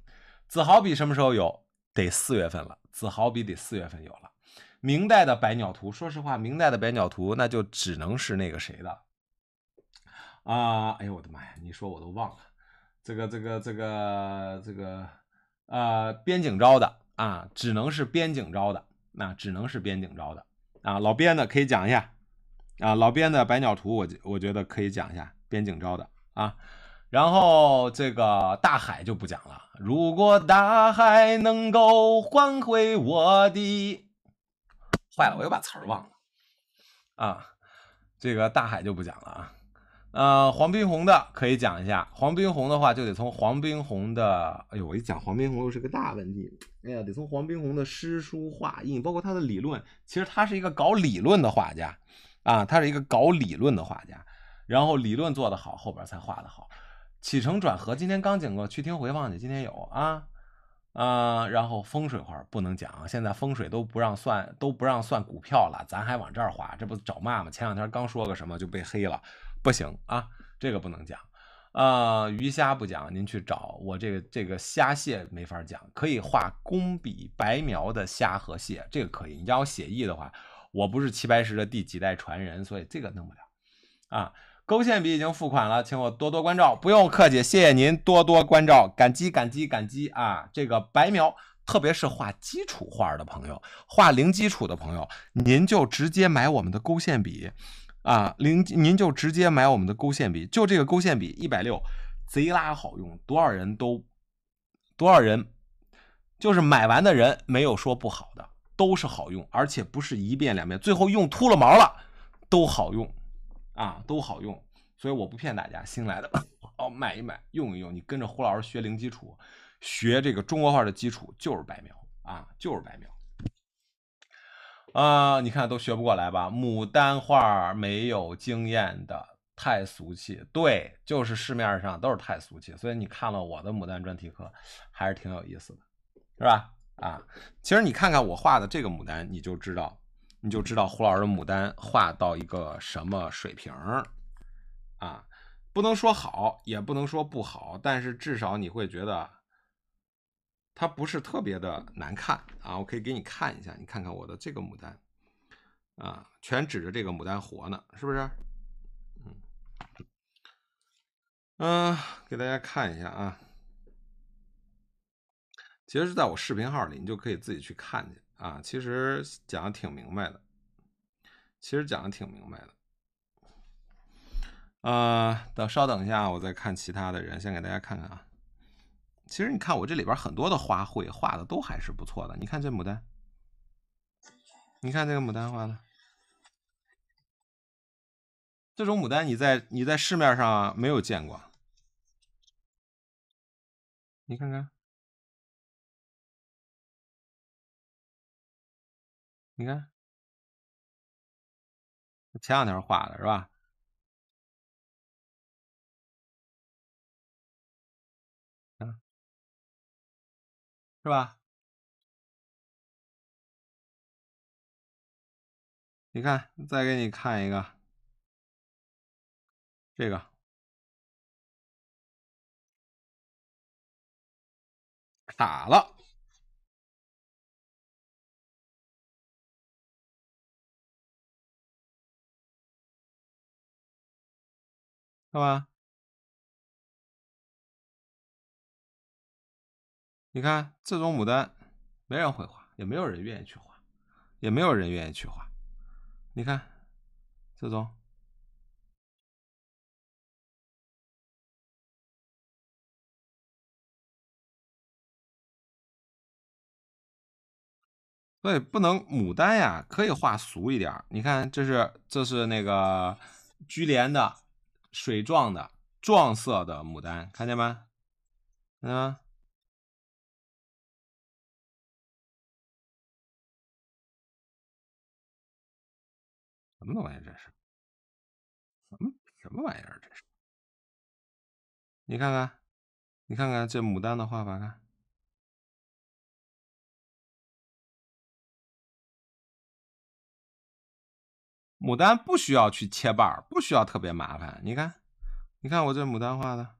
子豪笔什么时候有？得四月份了，子豪笔得四月份有了。明代的百鸟图，说实话，明代的百鸟图那就只能是那个谁的。啊，哎呦我的妈呀！你说我都忘了，这个这个这个这个，呃，边景招的啊，只能是边景招的，那只能是边景招的啊。老边的可以讲一下啊，老边的《百鸟图》，我我觉得可以讲一下边景招的啊。然后这个大海就不讲了。如果大海能够换回我的，坏了，我又把词儿忘了啊。这个大海就不讲了啊。呃，黄宾虹的可以讲一下。黄宾虹的话就得从黄宾虹的，哎呦，我一讲黄宾虹又是个大问题。哎呀，得从黄宾虹的诗、书、画、印，包括他的理论。其实他是一个搞理论的画家啊，他是一个搞理论的画家。然后理论做的好，后边才画的好，起承转合。今天刚讲过，去听回放去。今天有啊啊。然后风水画不能讲，现在风水都不让算，都不让算股票了，咱还往这儿画，这不找骂吗？前两天刚说个什么就被黑了。不行啊，这个不能讲啊，鱼虾不讲，您去找我这个这个虾蟹没法讲，可以画工笔白描的虾和蟹，这个可以。你叫我写意的话，我不是齐白石的第几代传人，所以这个弄不了啊。勾线笔已经付款了，请我多多关照，不用客气，谢谢您多多关照，感激感激感激啊！这个白描，特别是画基础画的朋友，画零基础的朋友，您就直接买我们的勾线笔。啊，零您就直接买我们的勾线笔，就这个勾线笔一百六，贼拉好用，多少人都多少人，就是买完的人没有说不好的，都是好用，而且不是一遍两遍，最后用秃了毛了都好用，啊，都好用，所以我不骗大家，新来的哦买一买，用一用，你跟着胡老师学零基础，学这个中国画的基础就是白描啊，就是白描。啊，你看都学不过来吧？牡丹画没有经验的太俗气，对，就是市面上都是太俗气。所以你看了我的牡丹专题课，还是挺有意思的，是吧？啊，其实你看看我画的这个牡丹，你就知道，你就知道胡老师的牡丹画到一个什么水平儿啊。不能说好，也不能说不好，但是至少你会觉得。它不是特别的难看啊，我可以给你看一下，你看看我的这个牡丹啊，全指着这个牡丹活呢，是不是？嗯，嗯，给大家看一下啊，其实是在我视频号里，你就可以自己去看去啊，其实讲的挺明白的，其实讲的挺明白的。啊，等稍等一下，我再看其他的人，先给大家看看啊。其实你看，我这里边很多的花卉画的都还是不错的。你看这牡丹，你看这个牡丹画的，这种牡丹你在你在市面上没有见过，你看看，你看，前两天画的，是吧？是吧？你看，再给你看一个，这个打了，是吧。你看这种牡丹，没人会画，也没有人愿意去画，也没有人愿意去画。你看这种，所以不能牡丹呀，可以画俗一点。你看这是这是那个菊莲的水状的撞色的牡丹，看见吗？嗯。什么玩意儿这是？嗯，什么玩意儿这是？你看看，你看看这牡丹的画法，看牡丹不需要去切瓣儿，不需要特别麻烦。你看，你看我这牡丹画的，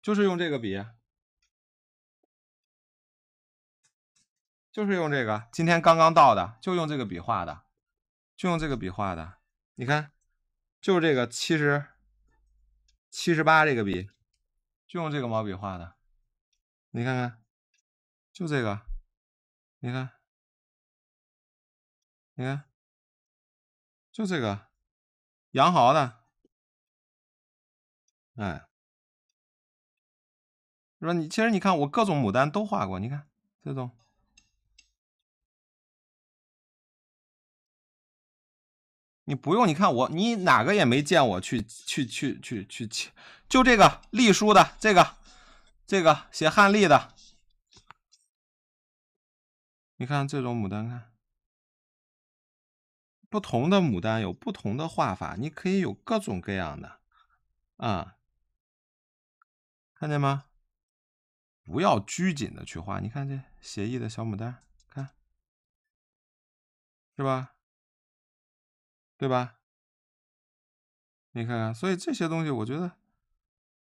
就是用这个笔，就是用这个。今天刚刚到的，就用这个笔画的。就用这个笔画的，你看，就是这个七十七十八这个笔，就用这个毛笔画的，你看看，就这个，你看，你看，就这个羊毫的，哎，是吧？你其实你看我各种牡丹都画过，你看这种。你不用，你看我，你哪个也没见我去去去去去去，就这个隶书的这个这个写汉隶的，你看这种牡丹，看不同的牡丹有不同的画法，你可以有各种各样的啊，看见吗？不要拘谨的去画，你看这写意的小牡丹，看，是吧？对吧？你看看，所以这些东西，我觉得，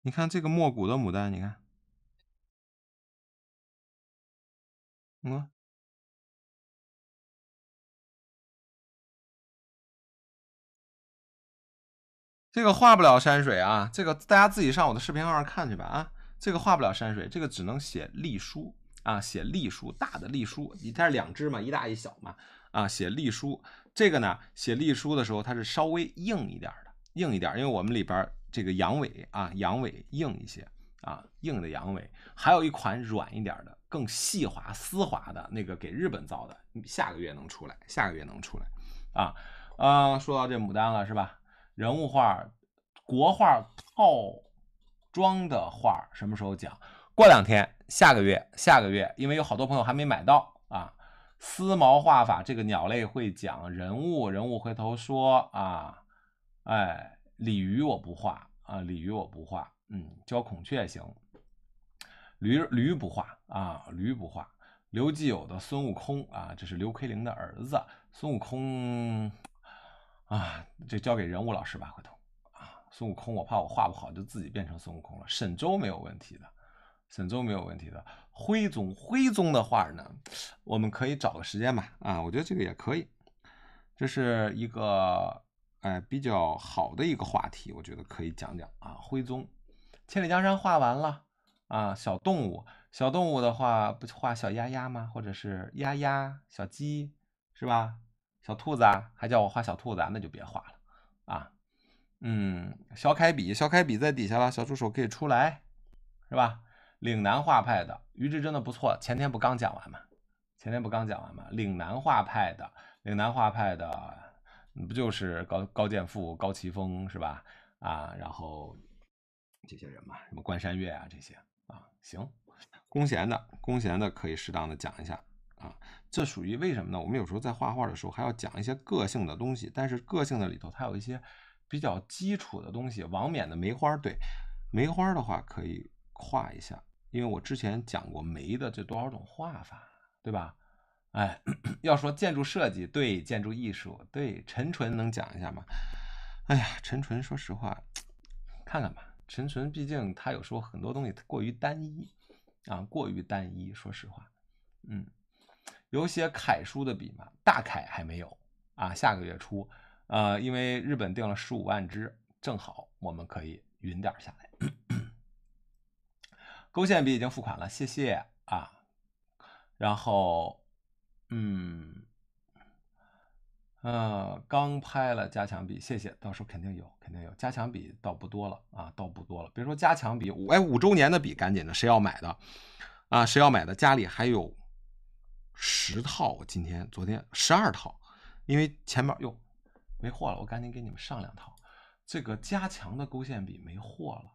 你看这个没骨的牡丹，你看，嗯，这个画不了山水啊，这个大家自己上我的视频号看去吧啊，这个画不了山水，这个只能写隶书啊，写隶书大的隶书，你看两只嘛，一大一小嘛，啊，写隶书。这个呢，写隶书的时候，它是稍微硬一点的，硬一点，因为我们里边这个阳痿啊，阳痿硬一些啊，硬的阳痿。还有一款软一点的，更细滑、丝滑的那个，给日本造的，下个月能出来，下个月能出来啊。嗯，说到这牡丹了，是吧？人物画、国画套装的画什么时候讲？过两天，下个月，下个月，因为有好多朋友还没买到。丝毛画法，这个鸟类会讲人物，人物回头说啊，哎，鲤鱼我不画啊，鲤鱼我不画，嗯，教孔雀行，驴驴不画啊，驴不画。刘继友的孙悟空啊，这是刘奎龄的儿子，孙悟空啊，这交给人物老师吧，回头啊，孙悟空我怕我画不好，就自己变成孙悟空了。沈周没有问题的，沈周没有问题的。徽宗，徽宗的画呢？我们可以找个时间吧。啊，我觉得这个也可以，这是一个呃比较好的一个话题，我觉得可以讲讲啊。徽宗，千里江山画完了啊。小动物，小动物的话，不画小鸭鸭吗？或者是鸭鸭、小鸡是吧？小兔子啊，还叫我画小兔子，啊，那就别画了啊。嗯，小凯笔，小凯笔在底下了，小助手可以出来是吧？岭南画派的于志真的不错，前天不刚讲完吗？前天不刚讲完吗？岭南画派的，岭南画派的，不就是高高剑父、高奇峰是吧？啊，然后这些人嘛，什么关山月啊这些啊，行，弓弦的，弓弦的可以适当的讲一下啊，这属于为什么呢？我们有时候在画画的时候还要讲一些个性的东西，但是个性的里头它有一些比较基础的东西，王冕的梅花，对，梅花的话可以画一下。因为我之前讲过梅的这多少种画法，对吧？哎，要说建筑设计对建筑艺术对陈纯能讲一下吗？哎呀，陈纯说实话，看看吧。陈纯毕竟他有时候很多东西过于单一啊，过于单一。说实话，嗯，有写楷书的笔吗？大楷还没有啊，下个月初，呃，因为日本订了十五万支，正好我们可以匀点儿下来。勾线笔已经付款了，谢谢啊。然后，嗯嗯，刚拍了加强笔，谢谢。到时候肯定有，肯定有加强笔，倒不多了啊，倒不多了。别说加强笔，五哎五周年的笔，赶紧的，谁要买的啊？谁要买的？家里还有十套，今天昨天十二套，因为前面哟没货了，我赶紧给你们上两套。这个加强的勾线笔没货了。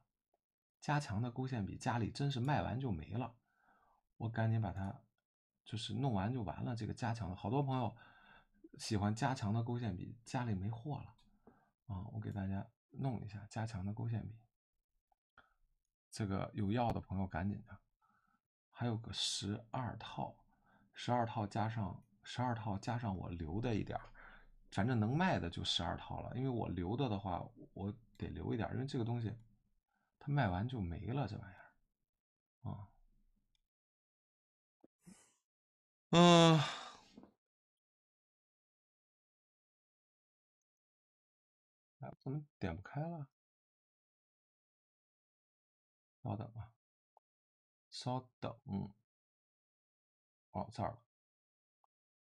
加强的勾线笔家里真是卖完就没了，我赶紧把它就是弄完就完了。这个加强的好多朋友喜欢加强的勾线笔，家里没货了啊！我给大家弄一下加强的勾线笔，这个有要的朋友赶紧的。还有个十二套，十二套加上十二套加上我留的一点儿，正能卖的就十二套了。因为我留的的话，我得留一点，因为这个东西。他卖完就没了这玩意儿，啊，嗯，哎，怎么点不开了？稍等啊，稍等，哦这儿了，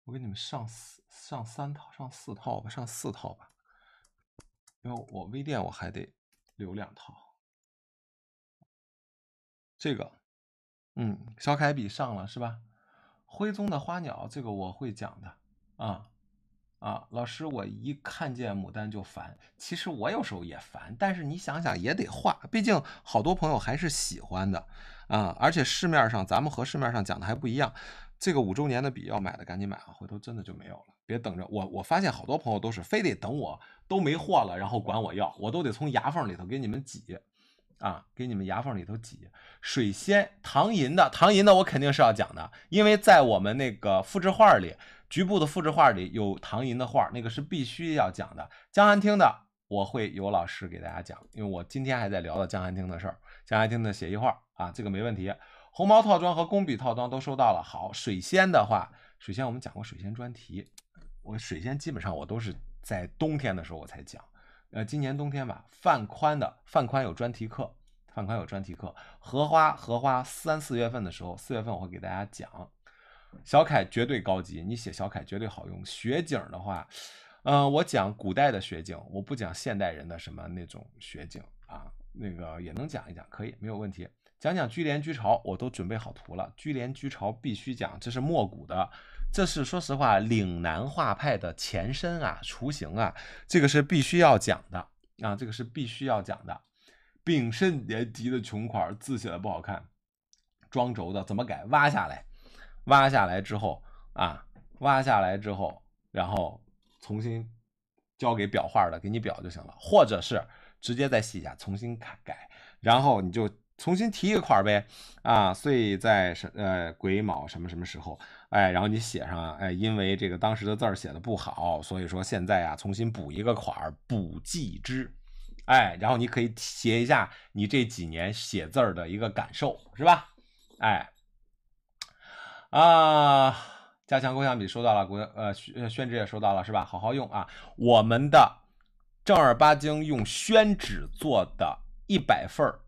我给你们上四上三套上四套吧，上四套吧，因为我微店我还得留两套。这个，嗯，小楷笔上了是吧？徽宗的花鸟，这个我会讲的啊啊！老师，我一看见牡丹就烦，其实我有时候也烦，但是你想想也得画，毕竟好多朋友还是喜欢的啊！而且市面上咱们和市面上讲的还不一样，这个五周年的笔要买的赶紧买啊，回头真的就没有了，别等着我！我发现好多朋友都是非得等我都没货了，然后管我要，我都得从牙缝里头给你们挤。啊，给你们牙缝里头挤水仙，唐寅的唐寅的，我肯定是要讲的，因为在我们那个复制画里，局部的复制画里有唐寅的画，那个是必须要讲的。江寒汀的，我会有老师给大家讲，因为我今天还在聊到江寒汀的事儿。江寒汀的写意画啊，这个没问题。红毛套装和工笔套装都收到了。好，水仙的话，水仙我们讲过水仙专题，我水仙基本上我都是在冬天的时候我才讲。呃，今年冬天吧，范宽的范宽有专题课，范宽有专题课。荷花荷花三四月份的时候，四月份我会给大家讲。小楷绝对高级，你写小楷绝对好用。雪景的话，嗯，我讲古代的雪景，我不讲现代人的什么那种雪景啊，那个也能讲一讲，可以没有问题。讲讲居廉居巢，我都准备好图了。居廉居巢必须讲，这是墨古的。这是说实话，岭南画派的前身啊，雏形啊，这个是必须要讲的啊，这个是必须要讲的。丙申年级的穷款，字写的不好看，装轴的怎么改？挖下来，挖下来之后啊，挖下来之后，然后重新交给裱画的给你裱就行了，或者是直接再洗一下，重新改改，然后你就重新提一块呗啊，岁在什呃癸卯什么什么时候？哎，然后你写上，哎，因为这个当时的字儿写的不好，所以说现在啊重新补一个款儿补记之，哎，然后你可以写一下你这几年写字儿的一个感受，是吧？哎，啊，加强勾线笔收到了，国呃宣宣纸也收到了，是吧？好好用啊！我们的正儿八经用宣纸做的100份儿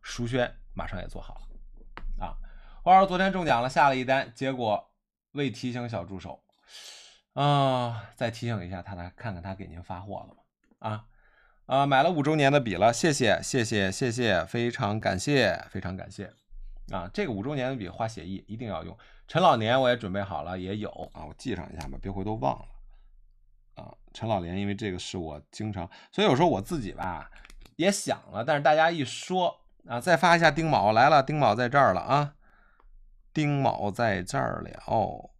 书宣马上也做好了，啊，花儿昨天中奖了，下了一单，结果。为提醒小助手，啊，再提醒一下他，来看看他给您发货了吗？啊，啊，买了五周年的笔了，谢谢，谢谢，谢谢，非常感谢，非常感谢，啊，这个五周年的笔画写意一定要用。陈老年我也准备好了，也有啊，我记上一下吧，别回头忘了。啊，陈老莲，因为这个是我经常，所以有时候我自己吧也想了，但是大家一说，啊，再发一下丁卯来了，丁卯在这儿了啊。丁卯在这儿了，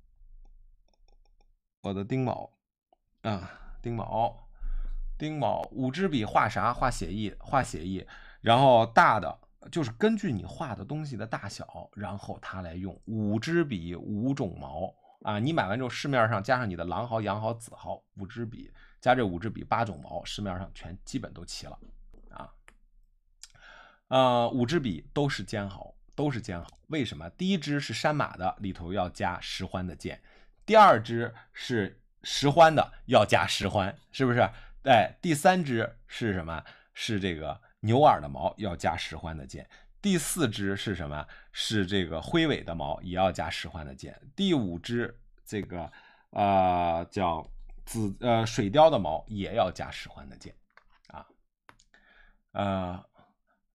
我的丁卯啊，丁卯，丁卯，五支笔画啥？画写意，画写意。然后大的就是根据你画的东西的大小，然后他来用五支笔，五种毛啊。你买完之后，市面上加上你的狼毫、羊毫、紫毫，五支笔加这五支笔八种毛，市面上全基本都齐了啊。啊，五支笔都是尖毫。都是箭，为什么？第一只是山马的，里头要加石獾的剑；第二只是石獾的，要加石獾，是不是？哎，第三只是什么？是这个牛耳的毛要加石獾的剑；第四只是什么？是这个灰尾的毛也要加石獾的剑；第五只这个，呃，叫紫呃水貂的毛也要加石獾的剑。啊，呃，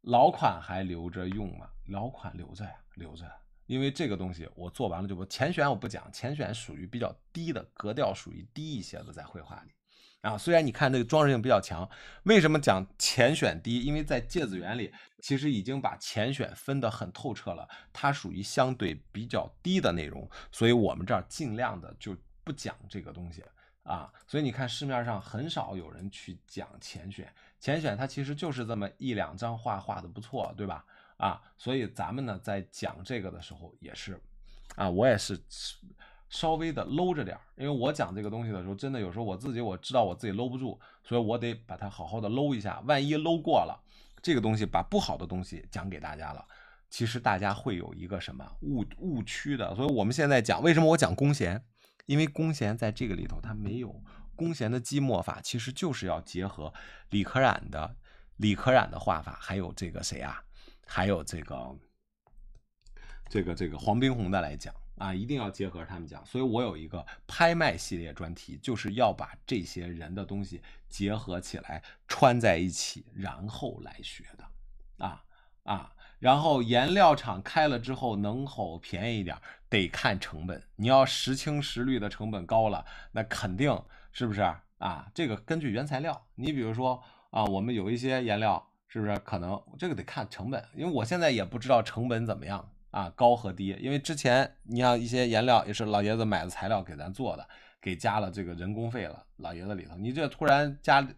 老款还留着用吗？老款留着呀，留着，因为这个东西我做完了就不浅选，我不讲浅选，属于比较低的格调，属于低一些的在绘画里。啊，虽然你看那个装饰性比较强，为什么讲浅选低？因为在芥子园里其实已经把浅选分得很透彻了，它属于相对比较低的内容，所以我们这儿尽量的就不讲这个东西啊。所以你看市面上很少有人去讲浅选，浅选它其实就是这么一两张画画的不错，对吧？啊，所以咱们呢在讲这个的时候也是，啊，我也是稍微的搂着点儿，因为我讲这个东西的时候，真的有时候我自己我知道我自己搂不住，所以我得把它好好的搂一下，万一搂过了，这个东西把不好的东西讲给大家了，其实大家会有一个什么误误区的。所以我们现在讲为什么我讲弓弦，因为弓弦在这个里头它没有弓弦的积墨法，其实就是要结合李可染的李可染的画法，还有这个谁啊？还有这个，这个这个黄宾虹的来讲啊，一定要结合他们讲。所以我有一个拍卖系列专题，就是要把这些人的东西结合起来穿在一起，然后来学的啊啊。然后颜料厂开了之后能否便宜一点，得看成本。你要石青石绿的成本高了，那肯定是不是啊？这个根据原材料。你比如说啊，我们有一些颜料。是不是可能这个得看成本？因为我现在也不知道成本怎么样啊，高和低。因为之前你像一些颜料，也是老爷子买的材料给咱做的，给加了这个人工费了。老爷子里头，你这突然里，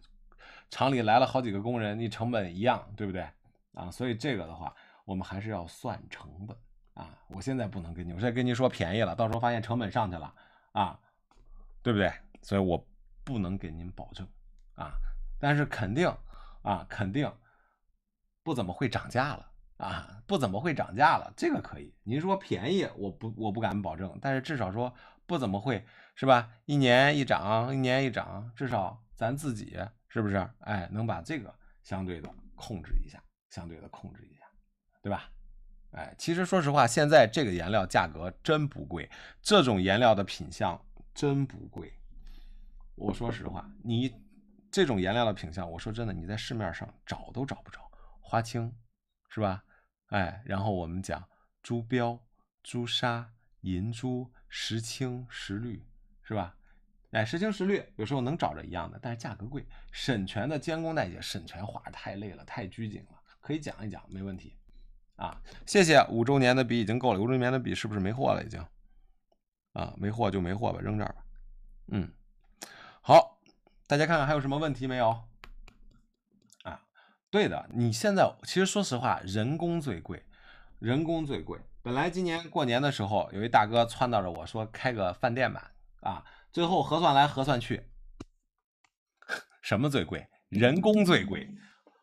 厂里来了好几个工人，你成本一样，对不对啊？所以这个的话，我们还是要算成本啊。我现在不能给您，我现在跟您说便宜了，到时候发现成本上去了啊，对不对？所以我不能给您保证啊，但是肯定啊，肯定。不怎么会涨价了啊！不怎么会涨价了，这个可以。您说便宜，我不，我不敢保证。但是至少说不怎么会，是吧？一年一涨，一年一涨，至少咱自己是不是？哎，能把这个相对的控制一下，相对的控制一下，对吧？哎，其实说实话，现在这个颜料价格真不贵，这种颜料的品相真不贵。我说实话，你这种颜料的品相，我说真的，你在市面上找都找不着。花青，是吧？哎，然后我们讲朱标、朱砂、银珠、石青、石绿，是吧？哎，石青、石绿有时候能找着一样的，但是价格贵。沈泉的监工大姐，沈泉画太累了，太拘谨了，可以讲一讲，没问题啊。谢谢，五周年的笔已经够了，五周年的笔是不是没货了？已经啊，没货就没货吧，扔这儿吧。嗯，好，大家看看还有什么问题没有？对的，你现在其实说实话，人工最贵，人工最贵。本来今年过年的时候，有一大哥撺掇着我说开个饭店吧，啊，最后核算来核算去，什么最贵？人工最贵。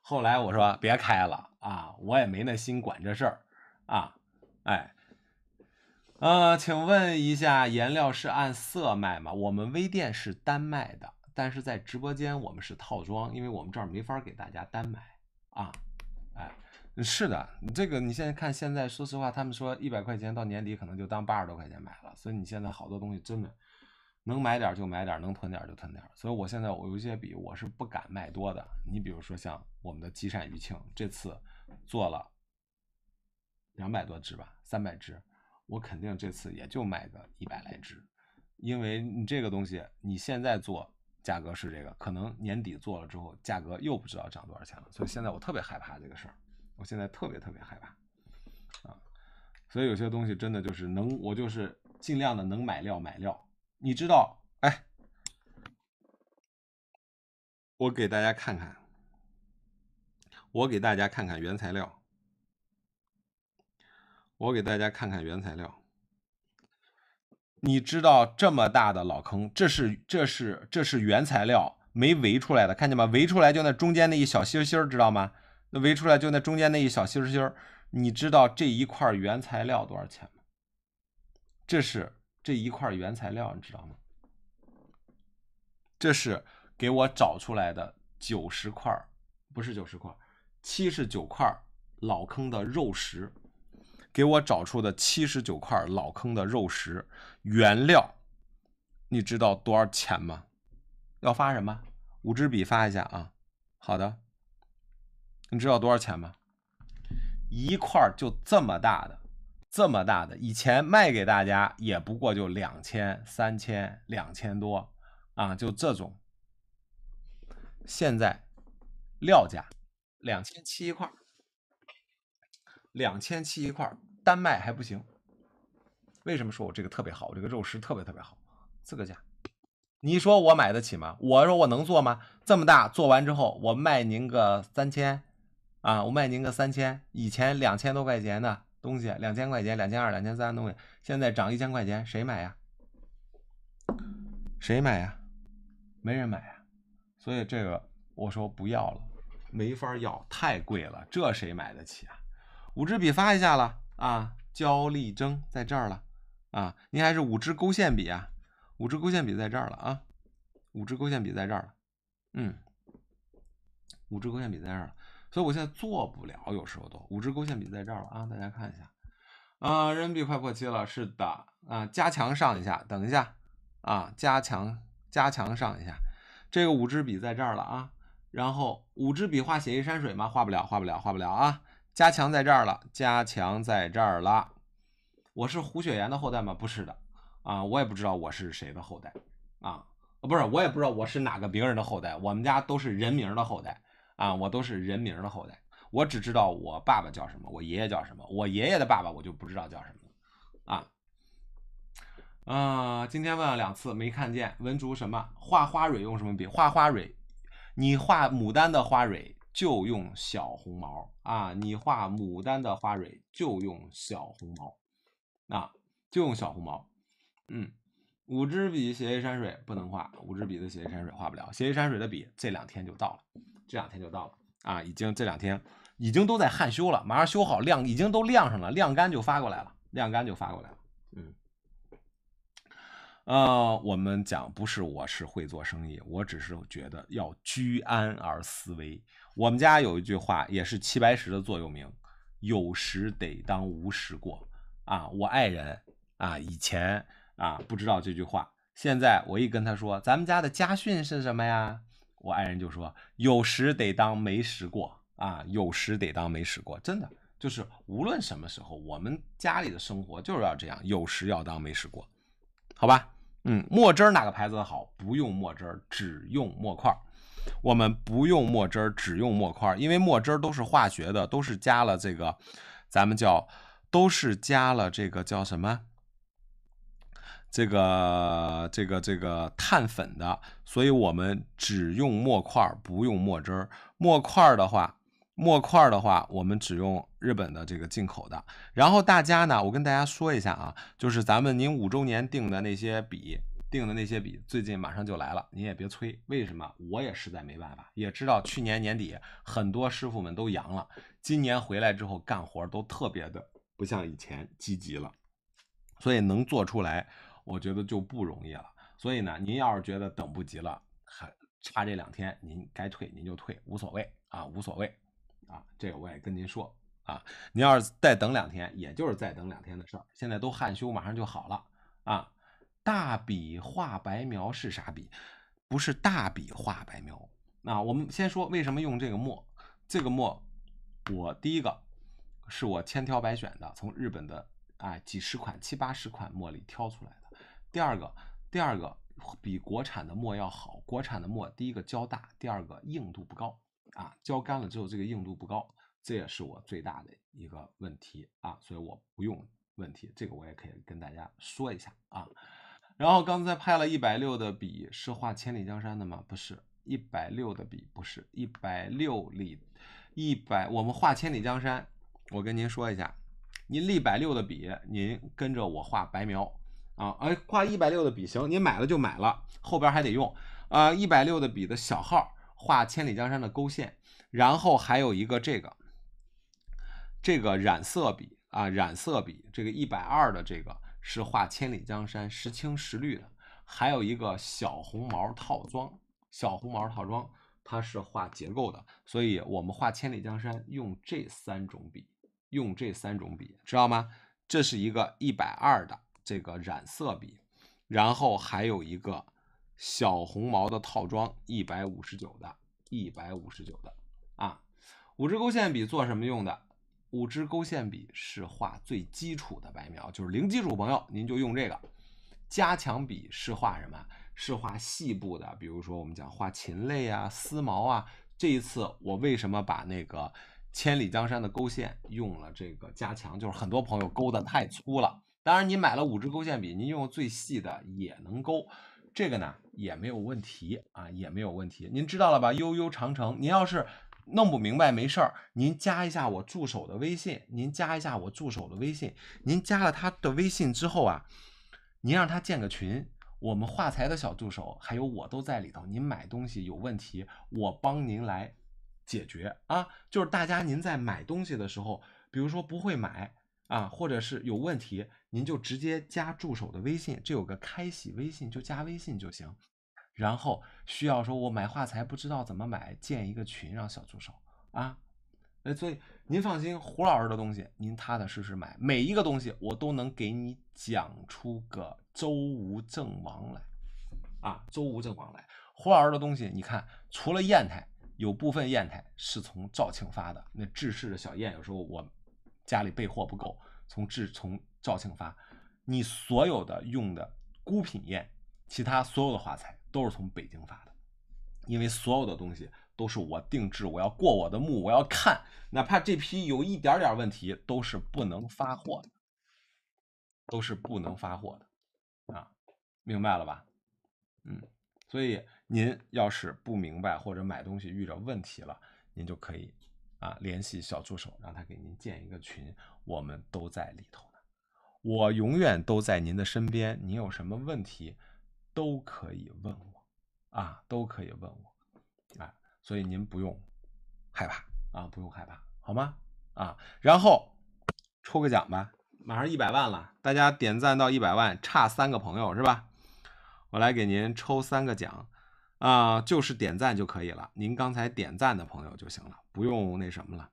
后来我说别开了，啊，我也没那心管这事儿，啊，哎，呃，请问一下，颜料是按色卖吗？我们微店是单卖的，但是在直播间我们是套装，因为我们这儿没法给大家单卖。啊，哎，是的，你这个你现在看，现在说实话，他们说一百块钱到年底可能就当八十多块钱买了，所以你现在好多东西真的能买点就买点，能囤点就囤点。所以我现在我有些笔我是不敢卖多的。你比如说像我们的积善余庆，这次做了两百多只吧，三百只，我肯定这次也就卖个一百来只，因为你这个东西你现在做。价格是这个，可能年底做了之后，价格又不知道涨多少钱了，所以现在我特别害怕这个事儿，我现在特别特别害怕啊，所以有些东西真的就是能，我就是尽量的能买料买料，你知道，哎，我给大家看看，我给大家看看原材料，我给大家看看原材料。你知道这么大的老坑，这是这是这是原材料没围出来的，看见吗？围出来就那中间那一小芯芯儿，知道吗？那围出来就那中间那一小芯芯儿。你知道这一块原材料多少钱吗？这是这一块原材料，你知道吗？这是给我找出来的九十块，不是九十块，七十九块老坑的肉石。给我找出的七十九块老坑的肉石原料，你知道多少钱吗？要发什么？五支笔发一下啊。好的，你知道多少钱吗？一块就这么大的，这么大的，以前卖给大家也不过就两千、三千、两千多啊，就这种。现在料价两千七一块。两千七一块，单卖还不行。为什么说我这个特别好？我这个肉食特别特别好，这个价，你说我买得起吗？我说我能做吗？这么大，做完之后我卖您个三千，啊，我卖您个三千。以前两千多块钱的东西，两千块钱、两千二、两千三的东西，现在涨一千块钱，谁买呀？谁买呀？没人买呀。所以这个我说不要了，没法要，太贵了，这谁买得起啊？五支笔发一下了啊！焦力争在这儿了啊！您还是五支勾线笔啊？五支勾线笔在这儿了啊！五支勾线笔在这儿了，嗯，五支勾线笔在这儿了。所以我现在做不了，有时候都五支勾线笔在这儿了啊！大家看一下，啊，人民币快破七了，是的啊！加强上一下，等一下啊！加强加强上一下，这个五支笔在这儿了啊！然后五支笔画写意山水吗？画不了，画不了，画不了啊！加强在这儿了，加强在这儿了。我是胡雪岩的后代吗？不是的啊，我也不知道我是谁的后代啊。不是，我也不知道我是哪个名人的后代。我们家都是人名的后代啊，我都是人名的后代。我只知道我爸爸叫什么，我爷爷叫什么，我爷爷的爸爸我就不知道叫什么啊。嗯，今天问了两次，没看见文竹什么画花蕊用什么笔画花蕊？你画牡丹的花蕊。就用小红毛啊！你画牡丹的花蕊就用小红毛，啊，就用小红毛。嗯，五支笔写一山水不能画，五支笔的写一山水画不了。写一山水的笔这两天就到了，这两天就到了啊！已经这两天已经都在焊修了，马上修好晾，已经都晾上了，晾干就发过来了，晾干就发过来了。嗯，呃，我们讲不是我是会做生意，我只是觉得要居安而思危。我们家有一句话，也是齐白石的座右铭：“有时得当无时过。”啊，我爱人啊，以前啊不知道这句话，现在我一跟他说：“咱们家的家训是什么呀？”我爱人就说：“有时得当没时过。”啊，有时得当没时过，真的就是无论什么时候，我们家里的生活就是要这样，有时要当没时过，好吧？嗯，墨汁哪个牌子的好？不用墨汁，只用墨块。我们不用墨汁儿，只用墨块儿，因为墨汁儿都是化学的，都是加了这个，咱们叫都是加了这个叫什么？这个这个这个碳粉的，所以我们只用墨块儿，不用墨汁儿。墨块儿的话，墨块儿的话，我们只用日本的这个进口的。然后大家呢，我跟大家说一下啊，就是咱们您五周年订的那些笔。订的那些笔最近马上就来了，您也别催。为什么？我也实在没办法，也知道去年年底很多师傅们都阳了，今年回来之后干活都特别的不像以前积极了，所以能做出来，我觉得就不容易了。所以呢，您要是觉得等不及了，还差这两天，您该退您就退，无所谓啊，无所谓啊。这个我也跟您说啊，您要是再等两天，也就是再等两天的事儿，现在都焊修，马上就好了啊。大笔画白描是啥笔？不是大笔画白描。那我们先说为什么用这个墨。这个墨，我第一个是我千挑百选的，从日本的哎几十款七八十款墨里挑出来的。第二个，第二个比国产的墨要好。国产的墨，第一个胶大，第二个硬度不高啊。胶干了之后，这个硬度不高，这也是我最大的一个问题啊。所以我不用问题，这个我也可以跟大家说一下啊。然后刚才拍了一百六的笔是画千里江山的吗？不是，一百六的笔不是一百六里，一百我们画千里江山。我跟您说一下，您一百六的笔，您跟着我画白描啊。哎，画一百六的笔行，您买了就买了，后边还得用。呃，一百六的笔的小号画千里江山的勾线，然后还有一个这个这个染色笔啊，染色笔这个一百二的这个。是画千里江山，时青时绿的，还有一个小红毛套装。小红毛套装，它是画结构的，所以我们画千里江山用这三种笔，用这三种笔，知道吗？这是一个一百二的这个染色笔，然后还有一个小红毛的套装，一百五十九的，一百五十九的啊。五支勾线笔做什么用的？五支勾线笔是画最基础的白描，就是零基础朋友，您就用这个。加强笔是画什么？是画细部的，比如说我们讲画禽类啊、丝毛啊。这一次我为什么把那个千里江山的勾线用了这个加强？就是很多朋友勾的太粗了。当然，你买了五支勾线笔，您用最细的也能勾，这个呢也没有问题啊，也没有问题。您知道了吧？悠悠长城，您要是。弄不明白没事儿，您加一下我助手的微信，您加一下我助手的微信，您加了他的微信之后啊，您让他建个群，我们画材的小助手还有我都在里头，您买东西有问题，我帮您来解决啊。就是大家您在买东西的时候，比如说不会买啊，或者是有问题，您就直接加助手的微信，这有个开启微信，就加微信就行。然后需要说，我买画材不知道怎么买，建一个群让小助手啊，哎，所以您放心，胡老师的东西您踏踏实实买，每一个东西我都能给你讲出个周吴郑王来啊，周吴郑王来，胡老师的东西，你看除了砚台，有部分砚台是从肇庆发的，那制式的小砚，有时候我家里备货不够，从制从肇庆发，你所有的用的孤品砚，其他所有的画材。都是从北京发的，因为所有的东西都是我定制，我要过我的目，我要看，哪怕这批有一点点问题，都是不能发货的，都是不能发货的，啊，明白了吧？嗯，所以您要是不明白或者买东西遇着问题了，您就可以啊联系小助手，让他给您建一个群，我们都在里头呢，我永远都在您的身边，您有什么问题？都可以问我啊，都可以问我啊，所以您不用害怕啊，不用害怕，好吗？啊，然后抽个奖吧，马上一百万了，大家点赞到一百万，差三个朋友是吧？我来给您抽三个奖啊，就是点赞就可以了，您刚才点赞的朋友就行了，不用那什么了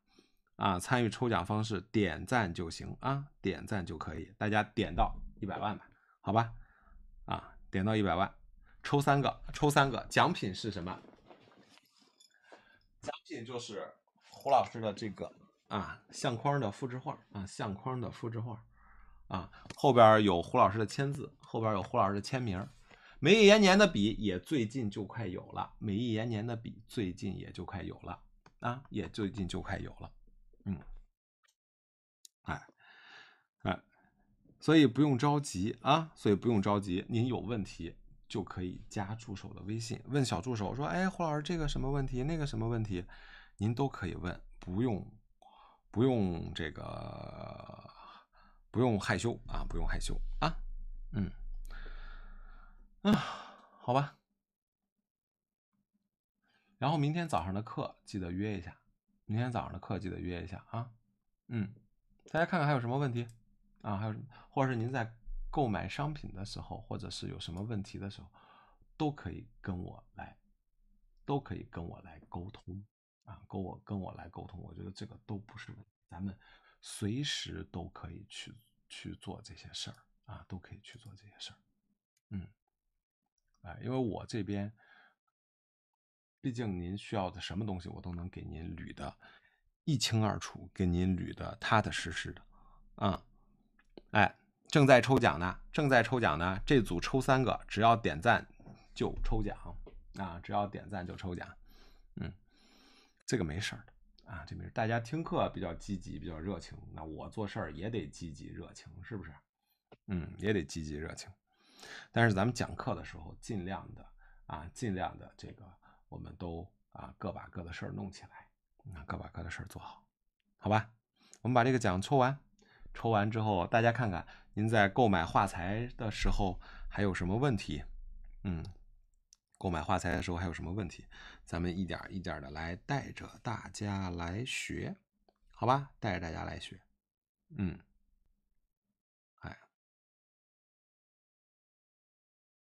啊。参与抽奖方式点赞就行啊，点赞就可以，大家点到一百万吧，好吧？点到一百万，抽三个，抽三个，奖品是什么？奖品就是胡老师的这个啊，相框的复制画啊，相框的复制画啊，后边有胡老师的签字，后边有胡老师的签名。美意延年的笔也最近就快有了，美意延年的笔最近也就快有了啊，也最近就快有了，嗯。所以不用着急啊，所以不用着急。您有问题就可以加助手的微信，问小助手说：“哎，胡老师，这个什么问题，那个什么问题，您都可以问，不用不用这个不用害羞啊，不用害羞啊，嗯啊，好吧。然后明天早上的课记得约一下，明天早上的课记得约一下啊，嗯，大家看看还有什么问题。”啊，还有或者是您在购买商品的时候，或者是有什么问题的时候，都可以跟我来，都可以跟我来沟通啊，跟我跟我来沟通。我觉得这个都不是，咱们随时都可以去去做这些事儿啊，都可以去做这些事儿。嗯，哎，因为我这边，毕竟您需要的什么东西，我都能给您捋的，一清二楚，给您捋的踏踏实实的啊。哎，正在抽奖呢，正在抽奖呢。这组抽三个，只要点赞就抽奖，啊，只要点赞就抽奖。嗯，这个没事儿的啊，这没事大家听课比较积极，比较热情，那我做事儿也得积极热情，是不是？嗯，也得积极热情。但是咱们讲课的时候，尽量的啊，尽量的这个，我们都啊，各把各的事儿弄起来，啊各把各的事儿做好，好吧？我们把这个奖抽完。抽完之后，大家看看您在购买画材的时候还有什么问题？嗯，购买画材的时候还有什么问题？咱们一点一点的来，带着大家来学，好吧？带着大家来学，嗯。